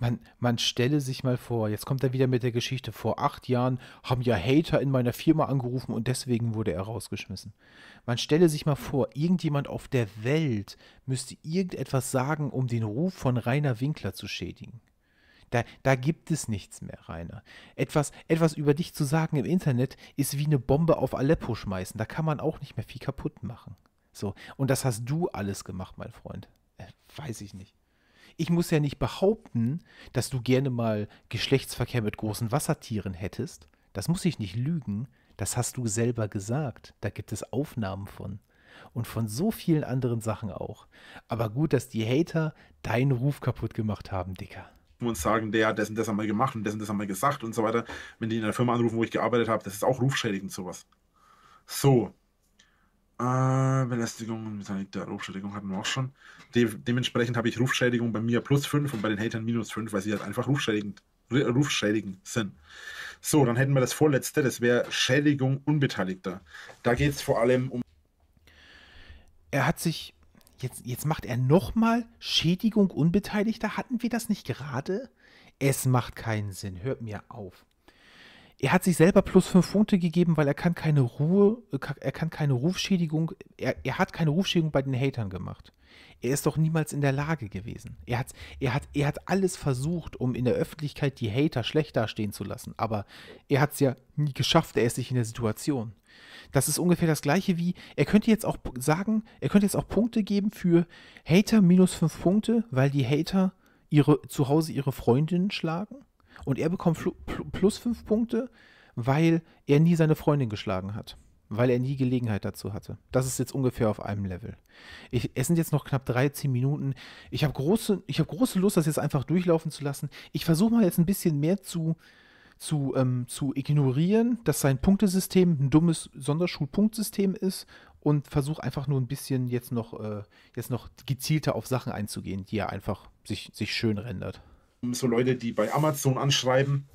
Man, man stelle sich mal vor, jetzt kommt er wieder mit der Geschichte, vor acht Jahren haben ja Hater in meiner Firma angerufen und deswegen wurde er rausgeschmissen. Man stelle sich mal vor, irgendjemand auf der Welt müsste irgendetwas sagen, um den Ruf von Rainer Winkler zu schädigen. Da, da, gibt es nichts mehr, Rainer. Etwas, etwas über dich zu sagen im Internet ist wie eine Bombe auf Aleppo schmeißen. Da kann man auch nicht mehr viel kaputt machen. So. Und das hast du alles gemacht, mein Freund. Äh, weiß ich nicht. Ich muss ja nicht behaupten, dass du gerne mal Geschlechtsverkehr mit großen Wassertieren hättest. Das muss ich nicht lügen. Das hast du selber gesagt. Da gibt es Aufnahmen von. Und von so vielen anderen Sachen auch. Aber gut, dass die Hater deinen Ruf kaputt gemacht haben, Dicker und sagen, der hat das und das einmal gemacht und das und das einmal gesagt und so weiter. Wenn die in der Firma anrufen, wo ich gearbeitet habe, das ist auch rufschädigend sowas. So. Äh, Belästigung und beteiligte Rufschädigung hatten wir auch schon. De dementsprechend habe ich Rufschädigung bei mir plus 5 und bei den Hatern minus 5, weil sie halt einfach rufschädigend, rufschädigend sind. So, dann hätten wir das vorletzte, das wäre Schädigung Unbeteiligter. Da geht es vor allem um. Er hat sich. Jetzt, jetzt macht er nochmal Schädigung Unbeteiligter. Hatten wir das nicht gerade? Es macht keinen Sinn. Hört mir auf er hat sich selber plus fünf Punkte gegeben, weil er kann keine Ruhe, er kann keine Rufschädigung, er, er hat keine Rufschädigung bei den Hatern gemacht. Er ist doch niemals in der Lage gewesen. Er hat, er, hat, er hat alles versucht, um in der Öffentlichkeit die Hater schlecht dastehen zu lassen, aber er hat es ja nie geschafft, er ist nicht in der Situation. Das ist ungefähr das gleiche wie, er könnte jetzt auch sagen, er könnte jetzt auch Punkte geben für Hater minus fünf Punkte, weil die Hater ihre, zu Hause ihre Freundinnen schlagen und er bekommt plus fünf Punkte, weil er nie seine Freundin geschlagen hat. Weil er nie Gelegenheit dazu hatte. Das ist jetzt ungefähr auf einem Level. Ich, es sind jetzt noch knapp 13 Minuten. Ich habe große, hab große Lust, das jetzt einfach durchlaufen zu lassen. Ich versuche mal jetzt ein bisschen mehr zu, zu, ähm, zu ignorieren, dass sein Punktesystem ein dummes Sonderschulpunktsystem ist und versuche einfach nur ein bisschen jetzt noch, äh, jetzt noch gezielter auf Sachen einzugehen, die er einfach sich, sich schön rendert so Leute, die bei Amazon anschreiben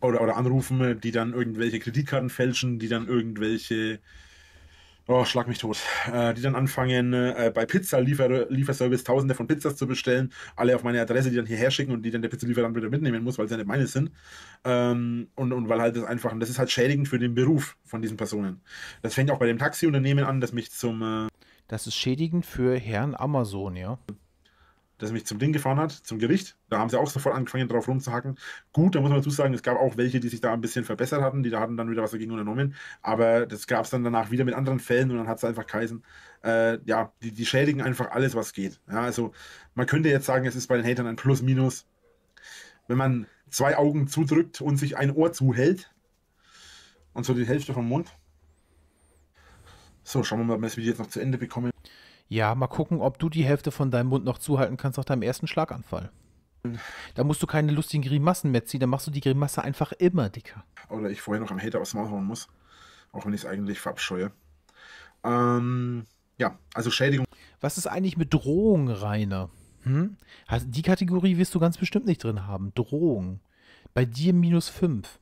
oder, oder anrufen, die dann irgendwelche Kreditkarten fälschen, die dann irgendwelche, oh, schlag mich tot, äh, die dann anfangen, äh, bei Pizza-Lieferservice tausende von Pizzas zu bestellen, alle auf meine Adresse, die dann hierher schicken und die dann der Pizzalieferant wieder mitnehmen muss, weil sie ja nicht meine sind. Ähm, und, und weil halt das einfach, und das ist halt schädigend für den Beruf von diesen Personen. Das fängt auch bei dem Taxiunternehmen an, das mich zum. Äh, das ist schädigend für Herrn Amazon, ja dass er mich zum Ding gefahren hat, zum Gericht. Da haben sie auch sofort angefangen, drauf rumzuhacken. Gut, da muss man dazu sagen, es gab auch welche, die sich da ein bisschen verbessert hatten, die da hatten dann wieder was dagegen unternommen. Aber das gab es dann danach wieder mit anderen Fällen und dann hat es einfach geheißen, äh, ja, die, die, schädigen einfach alles, was geht. Ja, also man könnte jetzt sagen, es ist bei den Hatern ein Plus-Minus. Wenn man zwei Augen zudrückt und sich ein Ohr zuhält und so die Hälfte vom Mund. So, schauen wir mal, ob wir das Video jetzt noch zu Ende bekommen. Ja, mal gucken, ob du die Hälfte von deinem Mund noch zuhalten kannst nach deinem ersten Schlaganfall. Da musst du keine lustigen Grimassen mehr ziehen, da machst du die Grimasse einfach immer dicker. Oder ich vorher noch am Hater aufs Maul hauen muss, auch wenn ich es eigentlich verabscheue. Ähm, ja, also Schädigung. Was ist eigentlich mit Drohung, Rainer? Hm? Die Kategorie wirst du ganz bestimmt nicht drin haben. Drohung. Bei dir minus 5.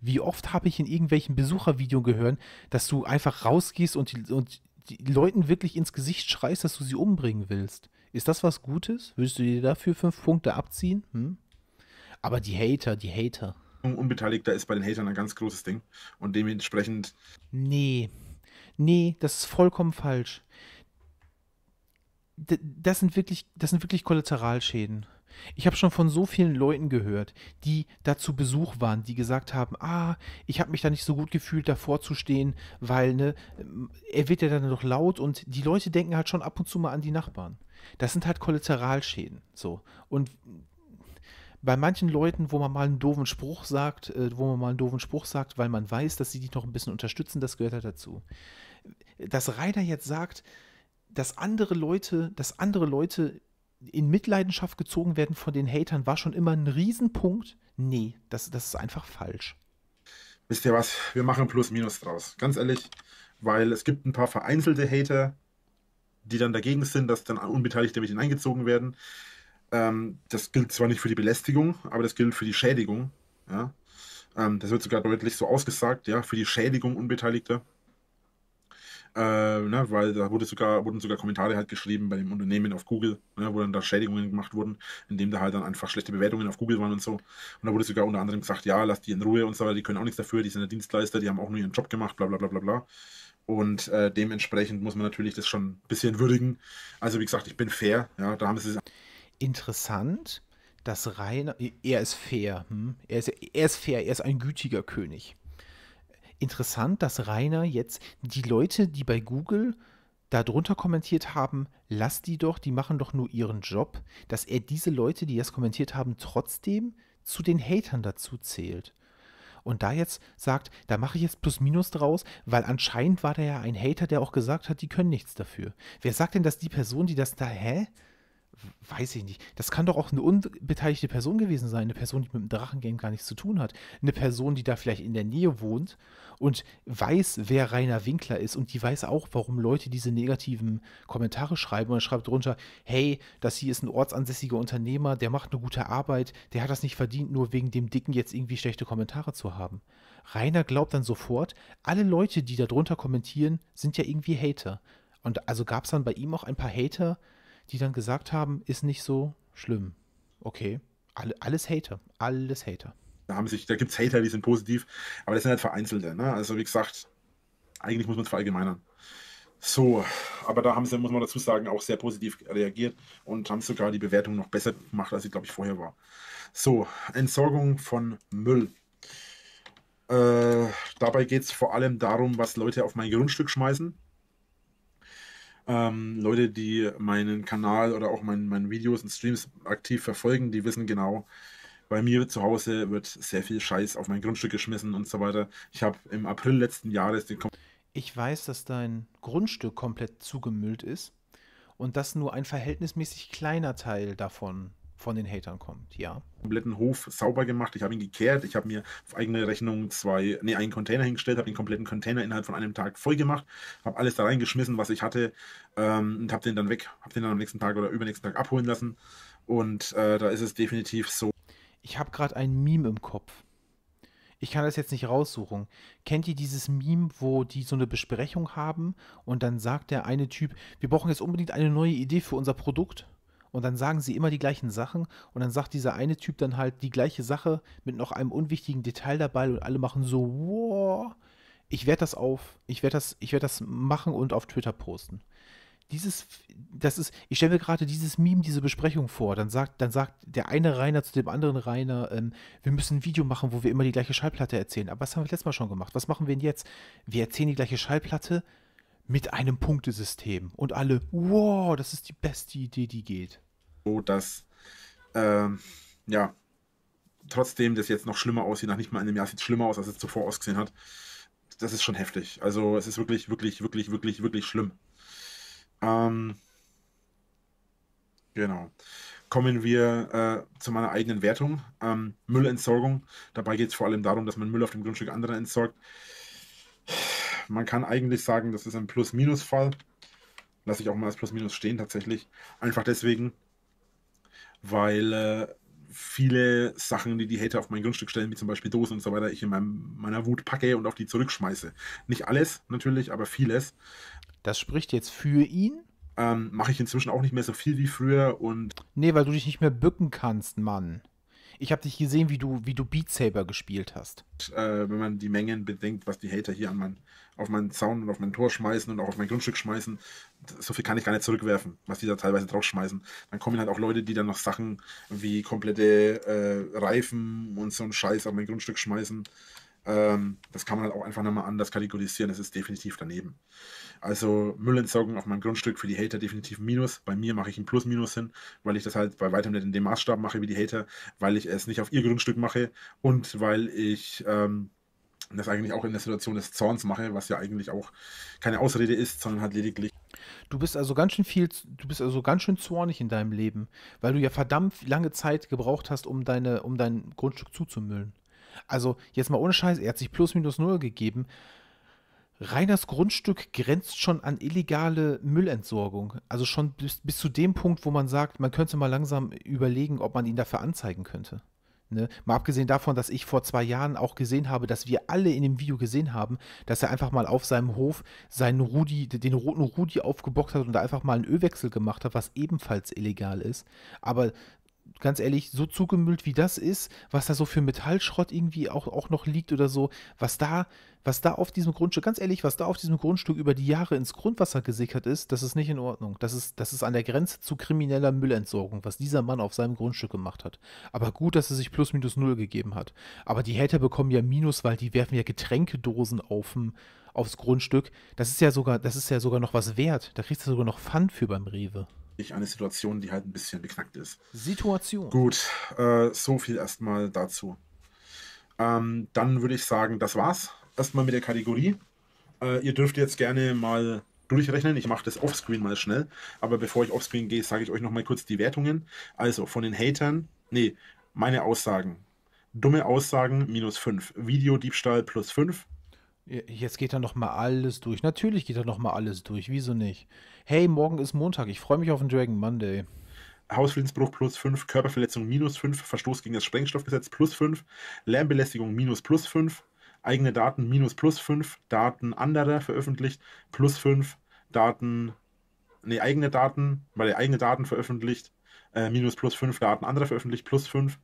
Wie oft habe ich in irgendwelchen Besuchervideos gehört, dass du einfach rausgehst und, die, und Leuten wirklich ins Gesicht schreist, dass du sie umbringen willst. Ist das was Gutes? Würdest du dir dafür fünf Punkte abziehen? Hm? Aber die Hater, die Hater. Unbeteiligter ist bei den Hatern ein ganz großes Ding. Und dementsprechend. Nee. Nee, das ist vollkommen falsch. D das sind wirklich, das sind wirklich Kollateralschäden. Ich habe schon von so vielen Leuten gehört, die dazu Besuch waren, die gesagt haben, ah, ich habe mich da nicht so gut gefühlt, davor zu stehen, weil ne, er wird ja dann doch laut und die Leute denken halt schon ab und zu mal an die Nachbarn. Das sind halt Kollateralschäden. So. Und bei manchen Leuten, wo man mal einen doofen Spruch sagt, äh, wo man mal einen doofen Spruch sagt, weil man weiß, dass sie dich noch ein bisschen unterstützen, das gehört halt dazu. Dass Ryder jetzt sagt, dass andere Leute, dass andere Leute in Mitleidenschaft gezogen werden von den Hatern war schon immer ein Riesenpunkt. Nee, das, das ist einfach falsch. Wisst ihr was? Wir machen Plus-Minus draus. Ganz ehrlich, weil es gibt ein paar vereinzelte Hater, die dann dagegen sind, dass dann Unbeteiligte mit hineingezogen werden. Ähm, das gilt zwar nicht für die Belästigung, aber das gilt für die Schädigung. Ja? Ähm, das wird sogar deutlich so ausgesagt, ja, für die Schädigung Unbeteiligter. Äh, ne, weil da wurde sogar, wurden sogar Kommentare halt geschrieben bei dem Unternehmen auf Google, ne, wo dann da Schädigungen gemacht wurden, indem da halt dann einfach schlechte Bewertungen auf Google waren und so. Und da wurde sogar unter anderem gesagt, ja, lasst die in Ruhe und so, weiter, die können auch nichts dafür, die sind ja Dienstleister, die haben auch nur ihren Job gemacht, bla bla bla bla bla. Und äh, dementsprechend muss man natürlich das schon ein bisschen würdigen. Also wie gesagt, ich bin fair, ja, da haben sie Interessant, dass Rainer, er ist fair, hm? er, ist, er ist fair, er ist ein gütiger König interessant, dass Rainer jetzt die Leute, die bei Google darunter kommentiert haben, lass die doch, die machen doch nur ihren Job, dass er diese Leute, die das kommentiert haben, trotzdem zu den Hatern dazu zählt. Und da jetzt sagt, da mache ich jetzt plus minus draus, weil anscheinend war da ja ein Hater, der auch gesagt hat, die können nichts dafür. Wer sagt denn, dass die Person, die das da, hä? weiß ich nicht, das kann doch auch eine unbeteiligte Person gewesen sein. Eine Person, die mit dem Drachengame gar nichts zu tun hat. Eine Person, die da vielleicht in der Nähe wohnt und weiß, wer Rainer Winkler ist und die weiß auch, warum Leute diese negativen Kommentare schreiben. Und dann schreibt drunter, hey, das hier ist ein ortsansässiger Unternehmer, der macht eine gute Arbeit, der hat das nicht verdient, nur wegen dem Dicken jetzt irgendwie schlechte Kommentare zu haben. Rainer glaubt dann sofort, alle Leute, die da drunter kommentieren, sind ja irgendwie Hater. Und also gab es dann bei ihm auch ein paar Hater, die dann gesagt haben, ist nicht so schlimm. Okay, Alle, alles Hater, alles Hater. Da, da gibt es Hater, die sind positiv, aber das sind halt Vereinzelte. Ne? Also wie gesagt, eigentlich muss man es verallgemeinern. So, aber da haben sie, muss man dazu sagen, auch sehr positiv reagiert und haben sogar die Bewertung noch besser gemacht, als sie, glaube ich, vorher war. So, Entsorgung von Müll. Äh, dabei geht es vor allem darum, was Leute auf mein Grundstück schmeißen. Ähm, Leute, die meinen Kanal oder auch mein, Videos und Streams aktiv verfolgen, die wissen genau, bei mir zu Hause wird sehr viel Scheiß auf mein Grundstück geschmissen und so weiter. Ich habe im April letzten Jahres den. Kom ich weiß, dass dein Grundstück komplett zugemüllt ist und dass nur ein verhältnismäßig kleiner Teil davon von den Hatern kommt, ja. Kompletten Hof sauber gemacht, ich habe ihn gekehrt, ich habe mir auf eigene Rechnung zwei, nee, einen Container hingestellt, habe den kompletten Container innerhalb von einem Tag voll gemacht, habe alles da reingeschmissen, was ich hatte ähm, und habe den dann weg, habe den dann am nächsten Tag oder übernächsten Tag abholen lassen und äh, da ist es definitiv so. Ich habe gerade ein Meme im Kopf. Ich kann das jetzt nicht raussuchen. Kennt ihr dieses Meme, wo die so eine Besprechung haben und dann sagt der eine Typ, wir brauchen jetzt unbedingt eine neue Idee für unser Produkt? und dann sagen sie immer die gleichen Sachen und dann sagt dieser eine Typ dann halt die gleiche Sache mit noch einem unwichtigen Detail dabei und alle machen so, wow. Ich werde das auf, ich werde das, ich werde das machen und auf Twitter posten. Dieses, das ist, ich stelle mir gerade dieses Meme, diese Besprechung vor. Dann sagt, dann sagt der eine Rainer zu dem anderen Rainer, ähm, wir müssen ein Video machen, wo wir immer die gleiche Schallplatte erzählen. Aber was haben wir letztes Mal schon gemacht? Was machen wir denn jetzt? Wir erzählen die gleiche Schallplatte, mit einem Punktesystem. Und alle, wow, das ist die beste Idee, die geht. So, dass, ähm, ja, trotzdem das jetzt noch schlimmer aussieht, nach nicht mal einem Jahr sieht es schlimmer aus, als es zuvor ausgesehen hat. Das ist schon heftig. Also, es ist wirklich, wirklich, wirklich, wirklich, wirklich schlimm. Ähm, genau. Kommen wir äh, zu meiner eigenen Wertung. Ähm, Müllentsorgung. Dabei geht es vor allem darum, dass man Müll auf dem Grundstück anderer entsorgt man kann eigentlich sagen, das ist ein Plus-Minus-Fall. Lasse ich auch mal als Plus-Minus stehen tatsächlich. Einfach deswegen, weil äh, viele Sachen, die die Hater auf mein Grundstück stellen, wie zum Beispiel Dosen und so weiter, ich in meinem, meiner Wut packe und auf die zurückschmeiße. Nicht alles natürlich, aber vieles. Das spricht jetzt für ihn? Ähm, Mache ich inzwischen auch nicht mehr so viel wie früher und. Nee, weil du dich nicht mehr bücken kannst, Mann ich habe dich gesehen, wie du, wie du Beat Saber gespielt hast. Äh, wenn man die Mengen bedenkt, was die Hater hier an mein, auf meinen Zaun und auf mein Tor schmeißen und auch auf mein Grundstück schmeißen, so viel kann ich gar nicht zurückwerfen, was die da teilweise draufschmeißen. Dann kommen halt auch Leute, die dann noch Sachen wie komplette äh, Reifen und so einen Scheiß auf mein Grundstück schmeißen. Ähm, das kann man halt auch einfach nochmal anders kategorisieren. Das ist definitiv daneben. Also Müllentsorgung auf meinem Grundstück für die Hater definitiv ein Minus. Bei mir mache ich ein Plus-Minus hin, weil ich das halt bei weitem nicht in dem Maßstab mache wie die Hater, weil ich es nicht auf ihr Grundstück mache und weil ich ähm, das eigentlich auch in der Situation des Zorns mache, was ja eigentlich auch keine Ausrede ist, sondern halt lediglich Du bist also ganz schön viel, du bist also ganz schön zornig in deinem Leben, weil du ja verdammt lange Zeit gebraucht hast, um deine, um dein Grundstück zuzumüllen. Also jetzt mal ohne Scheiß, er hat sich plus minus null gegeben. Reiners Grundstück grenzt schon an illegale Müllentsorgung. Also schon bis, bis, zu dem Punkt, wo man sagt, man könnte mal langsam überlegen, ob man ihn dafür anzeigen könnte. Ne? Mal abgesehen davon, dass ich vor zwei Jahren auch gesehen habe, dass wir alle in dem Video gesehen haben, dass er einfach mal auf seinem Hof seinen Rudi, den roten Rudi aufgebockt hat und da einfach mal einen Ölwechsel gemacht hat, was ebenfalls illegal ist. Aber ganz ehrlich, so zugemüllt wie das ist, was da so für Metallschrott irgendwie auch, auch noch liegt oder so, was da, was da auf diesem Grundstück, ganz ehrlich, was da auf diesem Grundstück über die Jahre ins Grundwasser gesickert ist, das ist nicht in Ordnung. Das ist, das ist an der Grenze zu krimineller Müllentsorgung, was dieser Mann auf seinem Grundstück gemacht hat. Aber gut, dass er sich plus minus null gegeben hat. Aber die Hater bekommen ja Minus, weil die werfen ja Getränkedosen aufm, aufs Grundstück. Das ist ja sogar, das ist ja sogar noch was wert. Da kriegst du sogar noch Pfand für beim Rewe wirklich eine Situation, die halt ein bisschen beknackt ist. Situation. Gut, äh, so viel erstmal dazu. Ähm, dann würde ich sagen, das war's erstmal mit der Kategorie. Äh, ihr dürft jetzt gerne mal durchrechnen. Ich mache das offscreen mal schnell. Aber bevor ich offscreen gehe, sage ich euch nochmal kurz die Wertungen. Also von den Hatern, nee, meine Aussagen. Dumme Aussagen minus 5. Videodiebstahl plus 5. Jetzt geht da nochmal alles durch. Natürlich geht da nochmal alles durch. Wieso nicht? Hey, morgen ist Montag. Ich freue mich auf den Dragon Monday. Hausfriedensbruch plus 5, Körperverletzung minus 5, Verstoß gegen das Sprengstoffgesetz plus 5, Lärmbelästigung minus plus 5, eigene Daten minus plus 5, Daten anderer veröffentlicht plus 5, Daten, nee, eigene Daten, weil eigene Daten veröffentlicht, äh, minus plus 5, Daten anderer veröffentlicht plus 5,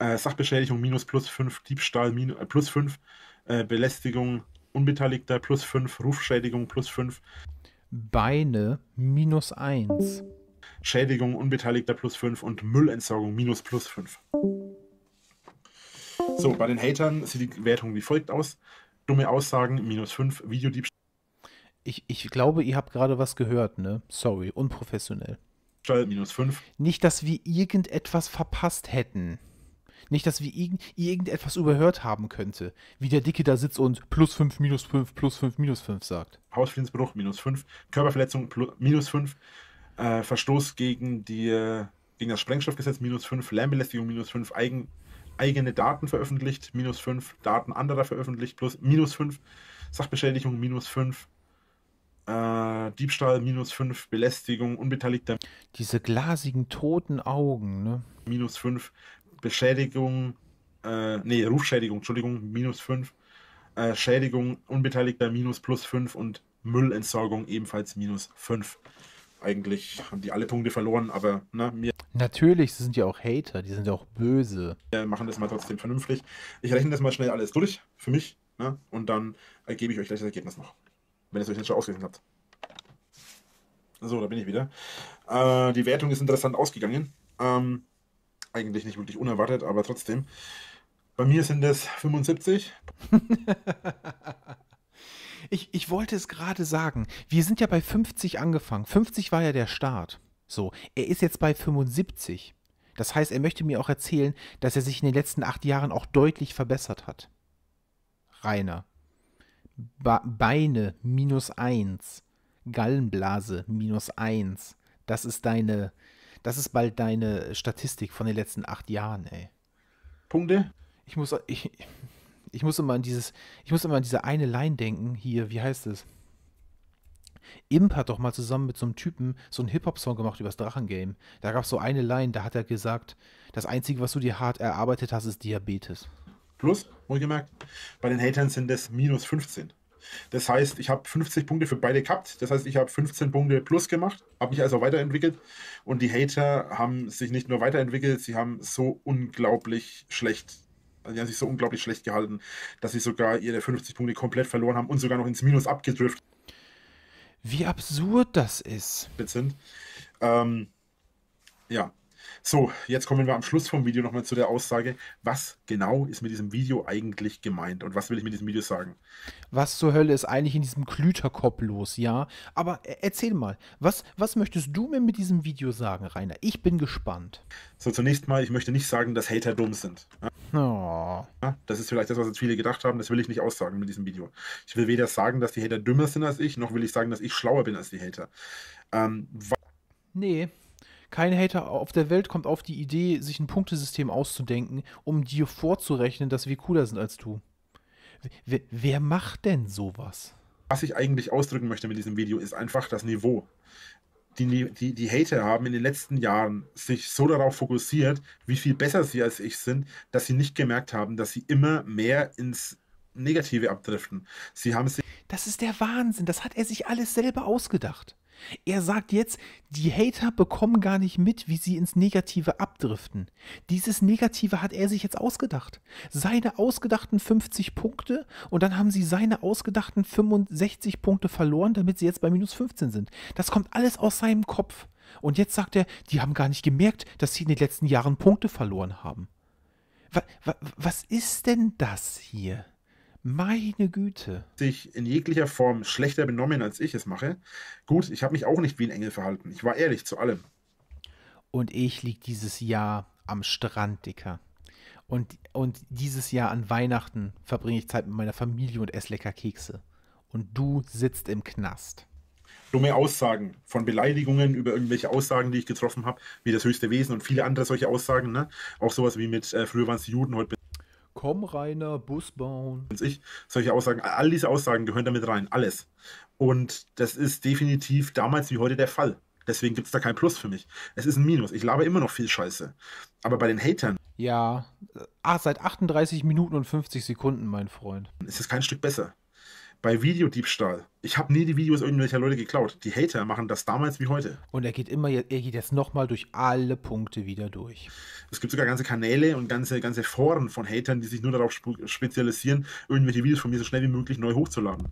äh, Sachbeschädigung minus plus 5, Diebstahl minus, äh, plus 5, äh, Belästigung Unbeteiligter plus 5, Rufschädigung plus 5. Beine minus 1. Schädigung Unbeteiligter plus 5 und Müllentsorgung minus plus 5. So, bei den Hatern sieht die Wertung wie folgt aus. Dumme Aussagen minus 5, Videodiebstahl. Ich, ich glaube, ihr habt gerade was gehört, ne? Sorry, unprofessionell. Minus 5. Nicht, dass wir irgendetwas verpasst hätten. Nicht, dass wir irgend, irgendetwas überhört haben könnte, wie der Dicke da sitzt und plus 5, minus 5, plus 5, minus 5 sagt. Hausfriedensbruch minus 5, Körperverletzung plus, minus 5, äh, Verstoß gegen, die, äh, gegen das Sprengstoffgesetz minus 5, Lärmbelästigung minus 5, Eigen, eigene Daten veröffentlicht minus 5, Daten anderer veröffentlicht plus minus 5, Sachbeschädigung minus 5, äh, Diebstahl minus 5, Belästigung, Unbeteiligter. Diese glasigen, toten Augen, ne? Minus 5, Beschädigung, äh, nee, Rufschädigung, Entschuldigung, minus 5. Äh, Schädigung Unbeteiligter minus plus 5 und Müllentsorgung ebenfalls minus 5. Eigentlich haben die alle Punkte verloren, aber ne, mir. Natürlich, sie sind ja auch Hater, die sind ja auch böse. Wir machen das mal trotzdem vernünftig. Ich rechne das mal schnell alles durch, für mich, ne? und dann gebe ich euch gleich das Ergebnis noch. Wenn ihr es euch nicht schon ausgesehen habt. So, da bin ich wieder. Äh, die Wertung ist interessant ausgegangen. Ähm, eigentlich nicht wirklich unerwartet, aber trotzdem. Bei mir sind es 75. *laughs* ich, ich wollte es gerade sagen. Wir sind ja bei 50 angefangen. 50 war ja der Start. So, er ist jetzt bei 75. Das heißt, er möchte mir auch erzählen, dass er sich in den letzten acht Jahren auch deutlich verbessert hat. Rainer. Be Beine minus 1. Gallenblase minus 1. Das ist deine, das ist bald deine Statistik von den letzten acht Jahren, ey. Punkte? Ich muss, ich, ich muss immer an dieses, ich muss immer an diese eine Line denken, hier, wie heißt es? Imp hat doch mal zusammen mit so einem Typen so einen Hip-Hop-Song gemacht über das Drachengame. Da gab es so eine Line, da hat er gesagt, das Einzige, was du dir hart erarbeitet hast, ist Diabetes. Plus, wohlgemerkt, bei den Hatern sind das minus 15. Das heißt, ich habe 50 Punkte für beide gehabt. Das heißt, ich habe 15 Punkte plus gemacht, habe mich also weiterentwickelt. Und die Hater haben sich nicht nur weiterentwickelt, sie haben so unglaublich schlecht also die haben sich so unglaublich schlecht gehalten, dass sie sogar ihre 50 Punkte komplett verloren haben und sogar noch ins Minus abgedriftet. Wie absurd das ist. Sind. Ähm, ja, so, jetzt kommen wir am Schluss vom Video nochmal zu der Aussage, was genau ist mit diesem Video eigentlich gemeint und was will ich mit diesem Video sagen? Was zur Hölle ist eigentlich in diesem Klüterkopf los, ja? Aber e-, erzähl mal, was, was möchtest du mir mit diesem Video sagen, Rainer? Ich bin gespannt. So, zunächst mal, ich möchte nicht sagen, dass Hater dumm sind. Oh. Das ist vielleicht das, was jetzt viele gedacht haben, das will ich nicht aussagen mit diesem Video. Ich will weder sagen, dass die Hater dümmer sind als ich, noch will ich sagen, dass ich schlauer bin als die Hater. Ähm, Nee. Kein Hater auf der Welt kommt auf die Idee, sich ein Punktesystem auszudenken, um dir vorzurechnen, dass wir cooler sind als du. W wer macht denn sowas? Was ich eigentlich ausdrücken möchte mit diesem Video, ist einfach das Niveau. Die, die, die Hater haben in den letzten Jahren sich so darauf fokussiert, wie viel besser sie als ich sind, dass sie nicht gemerkt haben, dass sie immer mehr ins Negative abdriften. Sie haben sich. Das ist der Wahnsinn. Das hat er sich alles selber ausgedacht. Er sagt jetzt, die Hater bekommen gar nicht mit, wie sie ins Negative abdriften. Dieses Negative hat er sich jetzt ausgedacht. Seine ausgedachten 50 Punkte und dann haben sie seine ausgedachten 65 Punkte verloren, damit sie jetzt bei minus 15 sind. Das kommt alles aus seinem Kopf. Und jetzt sagt er, die haben gar nicht gemerkt, dass sie in den letzten Jahren Punkte verloren haben. Was, was ist denn das hier? Meine Güte. Sich in jeglicher Form schlechter benommen, als ich es mache. Gut, ich habe mich auch nicht wie ein Engel verhalten. Ich war ehrlich zu allem. Und ich lieg dieses Jahr am Strand, Dicker. Und, und dieses Jahr an Weihnachten verbringe ich Zeit mit meiner Familie und esse lecker Kekse. Und du sitzt im Knast dumme Aussagen von Beleidigungen über irgendwelche Aussagen, die ich getroffen habe, wie das höchste Wesen und viele andere solche Aussagen. Ne? Auch sowas wie mit, äh, früher waren es Juden, heute komm Rainer, Bus bauen. Ich, solche Aussagen, all diese Aussagen gehören damit rein, alles. Und das ist definitiv damals wie heute der Fall. Deswegen gibt es da kein Plus für mich. Es ist ein Minus. Ich labe immer noch viel Scheiße. Aber bei den Hatern. Ja, ach, seit 38 Minuten und 50 Sekunden, mein Freund. Ist es kein Stück besser bei Videodiebstahl. Ich habe nie die Videos irgendwelcher Leute geklaut. Die Hater machen das damals wie heute. Und er geht immer, er geht jetzt nochmal durch alle Punkte wieder durch. Es gibt sogar ganze Kanäle und ganze, ganze Foren von Hatern, die sich nur darauf spezialisieren, irgendwelche Videos von mir so schnell wie möglich neu hochzuladen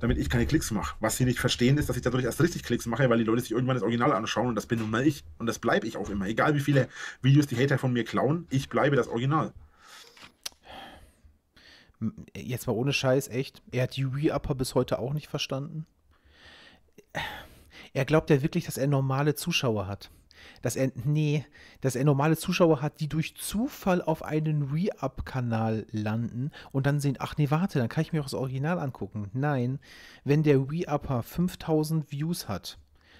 damit ich keine Klicks mache. Was sie nicht verstehen, ist, dass ich dadurch erst richtig Klicks mache, weil die Leute sich irgendwann das Original anschauen und das bin nun mal ich. Und das bleibe ich auch immer. Egal wie viele Videos die Hater von mir klauen, ich bleibe das Original jetzt mal ohne Scheiß, echt, er hat Yui-Upper bis heute auch nicht verstanden. Er glaubt ja wirklich, dass er normale Zuschauer hat. Dass er, nee, dass er normale Zuschauer hat, die durch Zufall auf einen Re-Up-Kanal landen und dann sehen, ach nee, warte, dann kann ich mir auch das Original angucken. Nein, wenn der Re-Upper 5000 Views hat,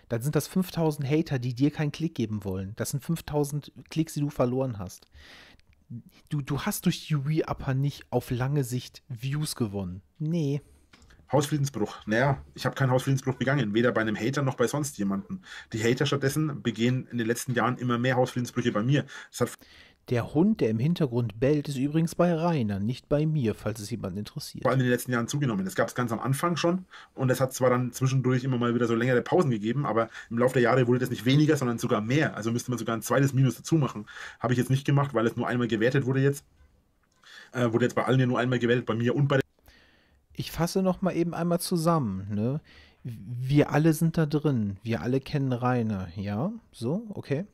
dann sind das 5000 Hater, die dir keinen Klick geben wollen. Das sind 5000 Klicks, die du verloren hast du, du hast durch die Re-Upper nicht auf lange Sicht Views gewonnen. Nee. Hausfriedensbruch. Naja, ich habe keinen Hausfriedensbruch begangen, weder bei einem Hater noch bei sonst jemandem. Die Hater stattdessen begehen in den letzten Jahren immer mehr Hausfriedensbrüche bei mir. Das hat der Hund, der im Hintergrund bellt, ist übrigens bei Rainer, nicht bei mir, falls es jemanden interessiert. Vor allem in den letzten Jahren zugenommen. Das gab es ganz am Anfang schon und es hat zwar dann zwischendurch immer mal wieder so längere Pausen gegeben, aber im Laufe der Jahre wurde das nicht weniger, sondern sogar mehr. Also müsste man sogar ein zweites Minus dazu machen. Habe ich jetzt nicht gemacht, weil es nur einmal gewertet wurde jetzt. Äh, wurde jetzt bei allen ja nur einmal gewertet, bei mir und bei der. Ich fasse nochmal eben einmal zusammen. Ne? Wir alle sind da drin. Wir alle kennen Rainer. Ja, so, okay.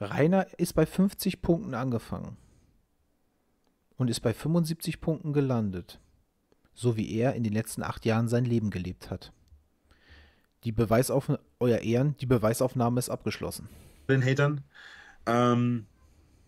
Rainer ist bei 50 Punkten angefangen und ist bei 75 Punkten gelandet, so wie er in den letzten acht Jahren sein Leben gelebt hat. Die Beweisaufnahme, euer Ehren, die Beweisaufnahme ist abgeschlossen. Den Hatern. Ähm,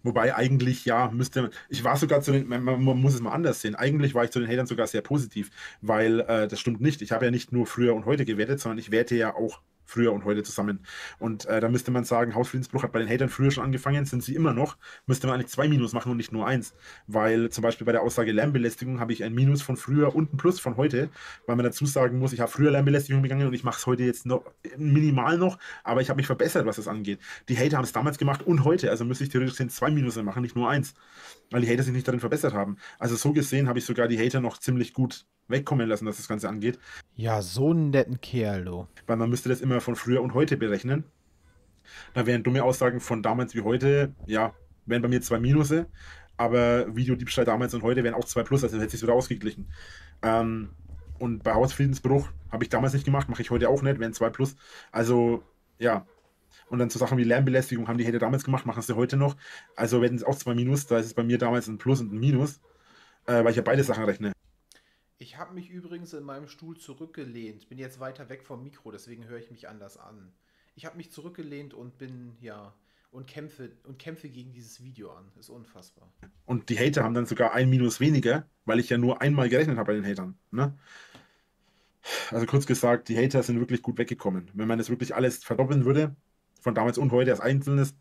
wobei eigentlich, ja, müsste, ich war sogar zu den, man, man, muss es mal anders sehen, eigentlich war ich zu den Hatern sogar sehr positiv, weil äh, das stimmt nicht. Ich habe ja nicht nur früher und heute gewertet, sondern ich werte ja auch früher und heute zusammen. Und äh, da müsste man sagen, Hausfriedensbruch hat bei den Hatern früher schon angefangen, sind sie immer noch, müsste man eigentlich zwei Minus machen und nicht nur eins. Weil zum Beispiel bei der Aussage Lärmbelästigung habe ich ein Minus von früher und ein Plus von heute, weil man dazu sagen muss, ich habe früher Lärmbelästigung begangen und ich mache es heute jetzt noch minimal noch, aber ich habe mich verbessert, was das angeht. Die Hater haben es damals gemacht und heute, also müsste ich theoretisch gesehen zwei Minus machen, nicht nur eins. Weil die Hater sich nicht darin verbessert haben. Also so gesehen habe ich sogar die Hater noch ziemlich gut wegkommen lassen, was das Ganze angeht. Ja, so einen netten Kerl, du. Weil man müsste das immer von früher und heute berechnen. Da wären dumme Aussagen von damals wie heute, ja, wären bei mir zwei Minusse, aber Videodiebstahl damals und heute wären auch zwei Plus, also hätte sich wieder ausgeglichen. Ähm, und bei Hausfriedensbruch habe ich damals nicht gemacht, mache ich heute auch nicht, wären zwei Plus. Also, ja. Und dann zu Sachen wie Lärmbelästigung haben die Hater damals gemacht, machen sie heute noch. Also werden es auch zwei Minus, da ist es bei mir damals ein Plus und ein Minus, äh, weil ich ja beide Sachen rechne. Ich habe mich übrigens in meinem Stuhl zurückgelehnt, bin jetzt weiter weg vom Mikro, deswegen höre ich mich anders an. Ich habe mich zurückgelehnt und bin, ja, und kämpfe, und kämpfe gegen dieses Video an. Ist unfassbar. Und die Hater haben dann sogar ein Minus weniger, weil ich ja nur einmal gerechnet habe bei den Hatern. Ne? Also kurz gesagt, die Hater sind wirklich gut weggekommen. Wenn man das wirklich alles verdoppeln würde, von damals und heute als Einzelnes,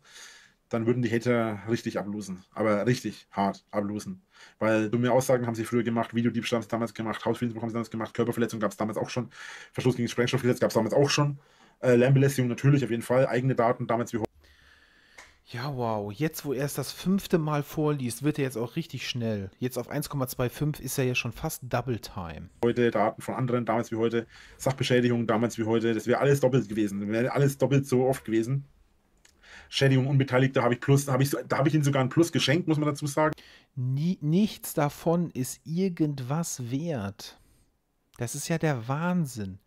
dann würden die Hater richtig ablosen. Aber richtig hart ablosen. Weil dumme Aussagen haben sie früher gemacht, Videodiebstahl haben sie damals gemacht, Hausfriedensbruch haben sie damals gemacht, Körperverletzung gab es damals auch schon, Verschluss gegen Sprengstoffgesetz gab es damals auch schon, äh, Lärmbelästigung natürlich auf jeden Fall, eigene Daten damals wie heute. Ja, wow. Jetzt, wo er es das fünfte Mal vorliest, wird er jetzt auch richtig schnell. Jetzt auf 1,25 ist er ja schon fast Double Time. Heute Daten von anderen, damals wie heute, Sachbeschädigungen damals wie heute, das wäre alles doppelt gewesen. Das wäre alles doppelt so oft gewesen. Schädigung Unbeteiligter habe ich Plus, da habe ich, hab ich ihnen sogar ein Plus geschenkt, muss man dazu sagen. Nie, nichts davon ist irgendwas wert. Das ist ja der Wahnsinn.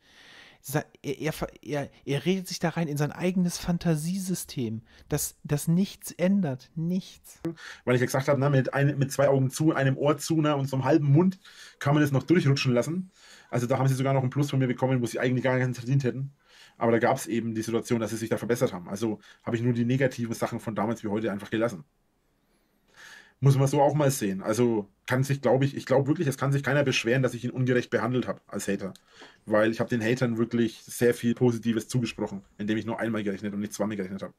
Er, er, er, er redet sich da rein in sein eigenes Fantasiesystem, das, das nichts ändert. Nichts. Weil ich ja gesagt habe, na, ne, mit, ein, mit zwei Augen zu, einem Ohr zu na, ne, und so einem halben Mund kann man das noch durchrutschen lassen. Also da haben sie sogar noch einen Plus von mir bekommen, wo sie eigentlich gar nicht verdient hätten. Aber da gab es eben die Situation, dass sie sich da verbessert haben. Also habe ich nur die negativen Sachen von damals wie heute einfach gelassen. Muss man so auch mal sehen. Also kann sich, glaube ich, ich glaube wirklich, es kann sich keiner beschweren, dass ich ihn ungerecht behandelt habe als Hater. Weil ich habe den Hatern wirklich sehr viel Positives zugesprochen, indem ich nur einmal gerechnet und nicht zweimal gerechnet habe.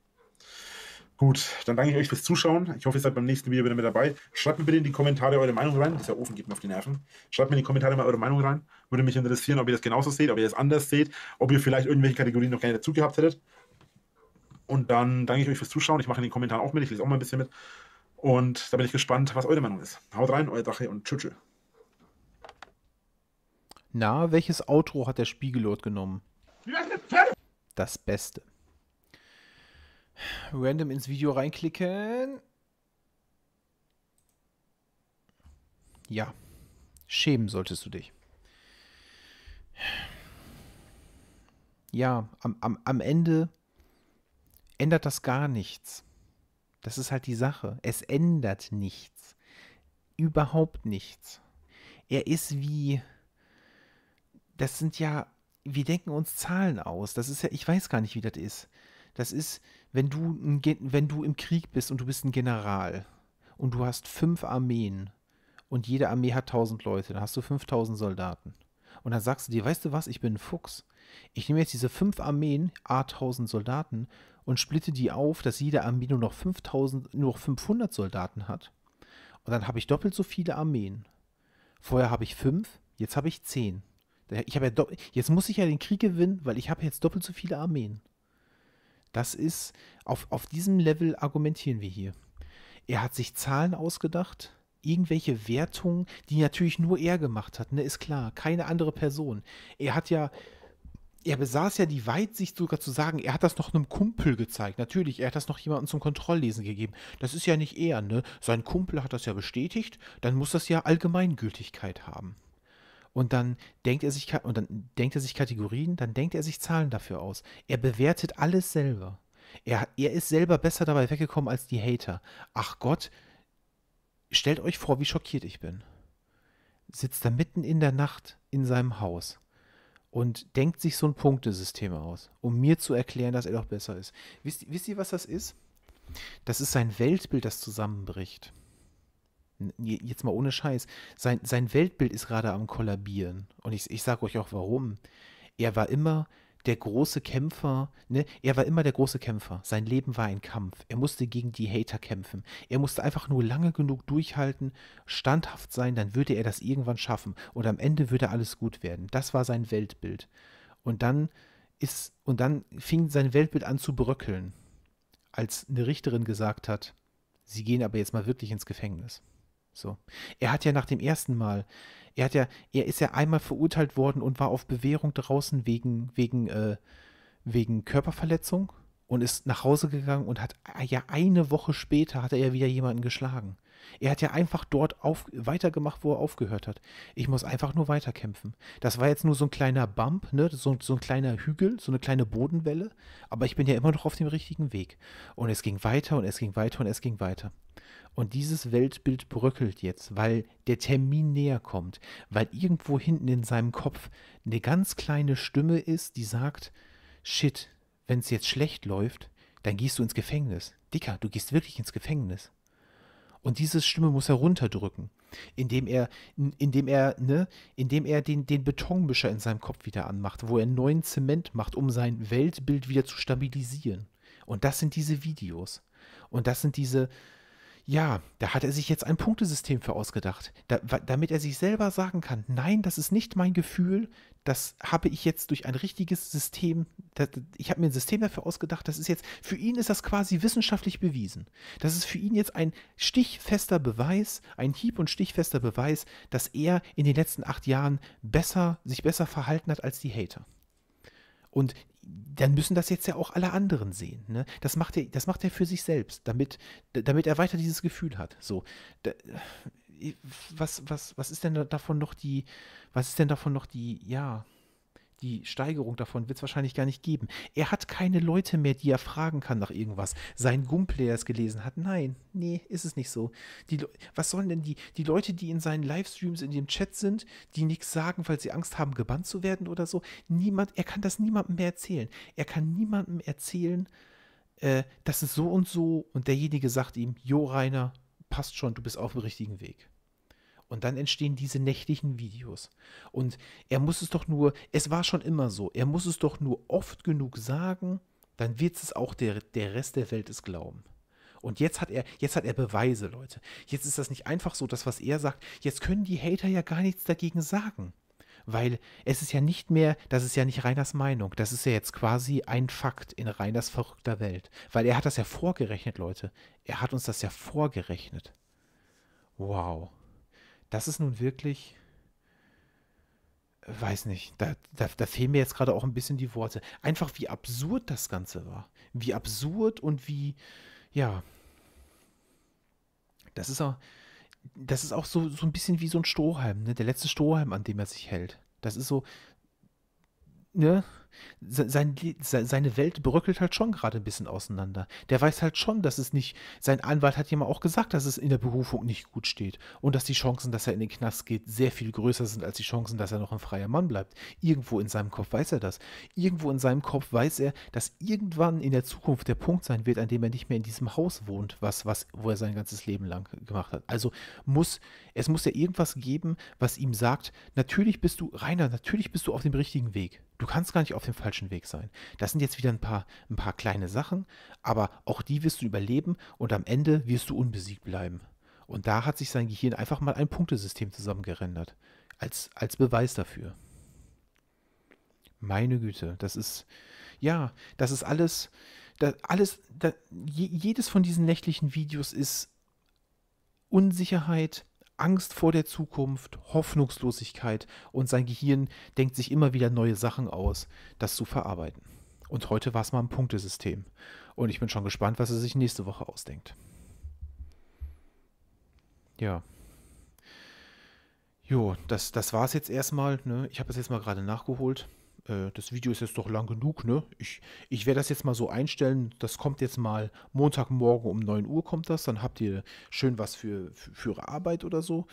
Gut, dann danke ich euch fürs Zuschauen. Ich hoffe, ihr seid beim nächsten Video wieder mit dabei. Schreibt mir bitte in die Kommentare eure Meinung rein. Dieser Ofen geht mir auf die Nerven. Schreibt mir in die Kommentare mal eure Meinung rein. Würde mich interessieren, ob ihr das genauso seht, ob ihr das anders seht, ob ihr vielleicht irgendwelche Kategorien noch gerne dazu gehabt hättet. Und dann danke ich euch fürs Zuschauen. Ich mache in den Kommentaren auch mit. Ich lese auch mal ein bisschen mit. Und da bin ich gespannt, was eure Meinung ist. Haut rein, euer Drache und tschüss. Na, welches Outro hat der Spiegelot genommen? Das Beste. Random ins Video reinklicken. Ja, schämen solltest du dich. Ja, am, am, am Ende ändert das gar nichts. Das ist halt die Sache. Es ändert nichts. Überhaupt nichts. Er ist wie. Das sind ja. Wir denken uns Zahlen aus. Das ist ja. Ich weiß gar nicht, wie das ist. Das ist wenn du, ein, wenn du im Krieg bist und du bist ein General und du hast fünf Armeen und jede Armee hat tausend Leute, dann hast du 5000 Soldaten. Und dann sagst du dir, weißt du was, ich bin ein Fuchs. Ich nehme jetzt diese fünf Armeen, a 1000 Soldaten und splitte die auf, dass jede Armee nur noch 5000, nur noch 500 Soldaten hat. Und dann habe ich doppelt so viele Armeen. Vorher habe ich fünf, jetzt habe ich zehn. Ich habe ja jetzt muss ich ja den Krieg gewinnen, weil ich habe jetzt doppelt so viele Armeen. Das ist, auf, auf diesem Level argumentieren wir hier. Er hat sich Zahlen ausgedacht, irgendwelche Wertungen, die natürlich nur er gemacht hat, ne, ist klar, keine andere Person. Er hat ja, er besaß ja die Weitsicht sogar zu sagen, er hat das noch einem Kumpel gezeigt. Natürlich, er hat das noch jemandem zum Kontrolllesen gegeben. Das ist ja nicht er, ne? Sein Kumpel hat das ja bestätigt, dann muss das ja Allgemeingültigkeit haben und dann denkt er sich und dann denkt er sich Kategorien, dann denkt er sich Zahlen dafür aus. Er bewertet alles selber. Er, er ist selber besser dabei weggekommen als die Hater. Ach Gott, stellt euch vor, wie schockiert ich bin. Sitzt da mitten in der Nacht in seinem Haus und denkt sich so ein Punktesystem aus, um mir zu erklären, dass er doch besser ist. Wisst, wisst ihr, was das ist? Das ist sein Weltbild, das zusammenbricht. Jetzt mal ohne Scheiß. Sein, sein Weltbild ist gerade am Kollabieren. Und ich, ich sage euch auch warum. Er war immer der große Kämpfer, ne? Er war immer der große Kämpfer. Sein Leben war ein Kampf. Er musste gegen die Hater kämpfen. Er musste einfach nur lange genug durchhalten, standhaft sein, dann würde er das irgendwann schaffen. Und am Ende würde alles gut werden. Das war sein Weltbild. Und dann ist, und dann fing sein Weltbild an zu bröckeln, als eine Richterin gesagt hat, sie gehen aber jetzt mal wirklich ins Gefängnis. So. Er hat ja nach dem ersten Mal, er hat ja, er ist ja einmal verurteilt worden und war auf Bewährung draußen wegen, wegen, äh, wegen Körperverletzung und ist nach Hause gegangen und hat äh, ja eine Woche später hat er ja wieder jemanden geschlagen. Er hat ja einfach dort auf, weitergemacht, wo er aufgehört hat. Ich muss einfach nur weiterkämpfen. Das war jetzt nur so ein kleiner Bump, ne? so, so ein kleiner Hügel, so eine kleine Bodenwelle. Aber ich bin ja immer noch auf dem richtigen Weg. Und es ging weiter und es ging weiter und es ging weiter. Und dieses Weltbild bröckelt jetzt, weil der Termin näher kommt, weil irgendwo hinten in seinem Kopf eine ganz kleine Stimme ist, die sagt, shit, wenn es jetzt schlecht läuft, dann gehst du ins Gefängnis. Dicker, du gehst wirklich ins Gefängnis. Und diese Stimme muss er runterdrücken, indem er, indem er, ne, indem er den, den Betonmischer in seinem Kopf wieder anmacht, wo er neuen Zement macht, um sein Weltbild wieder zu stabilisieren. Und das sind diese Videos. Und das sind diese, ja, da hat er sich jetzt ein Punktesystem für ausgedacht, da, damit er sich selber sagen kann, nein, das ist nicht mein Gefühl, das habe ich jetzt durch ein richtiges System, das, ich habe mir ein System dafür ausgedacht, das ist jetzt, für ihn ist das quasi wissenschaftlich bewiesen. Das ist für ihn jetzt ein stichfester Beweis, ein hieb- und stichfester Beweis, dass er in den letzten acht Jahren besser, sich besser verhalten hat als die Hater. Und dann müssen das jetzt ja auch alle anderen sehen. Ne? Das, macht er, das macht er für sich selbst, damit, damit er weiter dieses Gefühl hat. So, da, was, was, was ist denn davon noch die, was ist denn davon noch die, ja, die Steigerung davon wird es wahrscheinlich gar nicht geben. Er hat keine Leute mehr, die er fragen kann nach irgendwas. Sein Gumpel, der es gelesen hat. Nein, nee, ist es nicht so. Die, was sollen denn die, die Leute, die in seinen Livestreams in dem Chat sind, die nichts sagen, weil sie Angst haben, gebannt zu werden oder so? Niemand, er kann das niemandem mehr erzählen. Er kann niemandem erzählen, äh, das ist so und so und derjenige sagt ihm, Jo Rainer, passt schon, du bist auf dem richtigen Weg. Und dann entstehen diese nächtlichen Videos. Und er muss es doch nur, es war schon immer so, er muss es doch nur oft genug sagen, dann wird es auch der, der Rest der Welt es glauben. Und jetzt hat er, jetzt hat er Beweise, Leute. Jetzt ist das nicht einfach so, das, was er sagt. Jetzt können die Hater ja gar nichts dagegen sagen. Weil es ist ja nicht mehr, das ist ja nicht Reiners Meinung, das ist ja jetzt quasi ein Fakt in Reiners verrückter Welt. Weil er hat das ja vorgerechnet, Leute. Er hat uns das ja vorgerechnet. Wow das ist nun wirklich, äh, weiß nicht, da, da, da fehlen mir jetzt gerade auch ein bisschen die Worte. Einfach wie absurd das Ganze war. Wie absurd und wie, ja, das ist auch, das ist auch so, so ein bisschen wie so ein Strohhalm, ne? Der letzte Strohhalm, an dem er sich hält. Das ist so, ne? sein, seine Welt bröckelt halt schon gerade ein bisschen auseinander. Der weiß halt schon, dass es nicht, sein Anwalt hat ja mal auch gesagt, dass es in der Berufung nicht gut steht und dass die Chancen, dass er in den Knast geht, sehr viel größer sind als die Chancen, dass er noch ein freier Mann bleibt. Irgendwo in seinem Kopf weiß er das. Irgendwo in seinem Kopf weiß er, dass irgendwann in der Zukunft der Punkt sein wird, an dem er nicht mehr in diesem Haus wohnt, was, was, wo er sein ganzes Leben lang gemacht hat. Also muss es muss ja irgendwas geben, was ihm sagt, natürlich bist du, Rainer, natürlich bist du auf dem richtigen Weg. Du kannst gar nicht auf dem falschen Weg sein. Das sind jetzt wieder ein paar, ein paar kleine Sachen, aber auch die wirst du überleben und am Ende wirst du unbesiegt bleiben. Und da hat sich sein Gehirn einfach mal ein Punktesystem zusammengerendert. Als, als Beweis dafür. Meine Güte, das ist, ja, das ist alles, das, alles, das, jedes von diesen nächtlichen Videos ist Unsicherheit, Angst vor der Zukunft, Hoffnungslosigkeit und sein Gehirn denkt sich immer wieder neue Sachen aus, das zu verarbeiten. Und heute war es mal ein Punktesystem. Und ich bin schon gespannt, was er sich nächste Woche ausdenkt. Ja. Jo, das, das war es jetzt erstmal. Ne? Ich habe es jetzt mal gerade nachgeholt. Äh, das Video ist jetzt doch lang genug, ne? Ich, ich werde das jetzt mal so einstellen. Das kommt jetzt mal Montagmorgen um 9 Uhr kommt das. Dann habt ihr schön was für, für, für Arbeit oder so.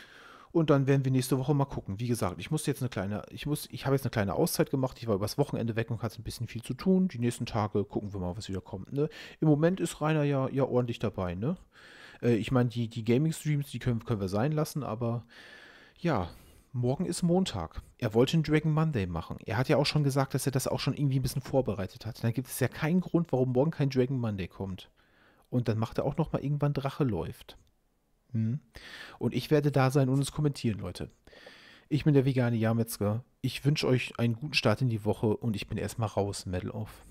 Und dann werden wir nächste Woche mal gucken. Wie gesagt, ich muss jetzt eine kleine, ich muss, ich habe jetzt eine kleine Auszeit gemacht. Ich war übers Wochenende weg und hatte ein bisschen viel zu tun. Die nächsten Tage gucken wir mal, was wieder kommt. Ne? Im Moment ist Rainer ja, ja ordentlich dabei, ne? Äh, ich meine, die, die Gaming-Streams, die können, können wir sein lassen, aber ja, morgen ist Montag. Er wollte einen Dragon Monday machen. Er hat ja auch schon gesagt, dass er das auch schon irgendwie ein bisschen vorbereitet hat. Dann gibt es ja keinen Grund, warum morgen kein Dragon Monday kommt. Und dann macht er auch nochmal irgendwann Drache läuft. Hm. Und ich werde da sein und es kommentieren, Leute. Ich bin der vegane Jametzger. Ich wünsche euch einen guten Start in die Woche und ich bin erstmal raus. Medal off.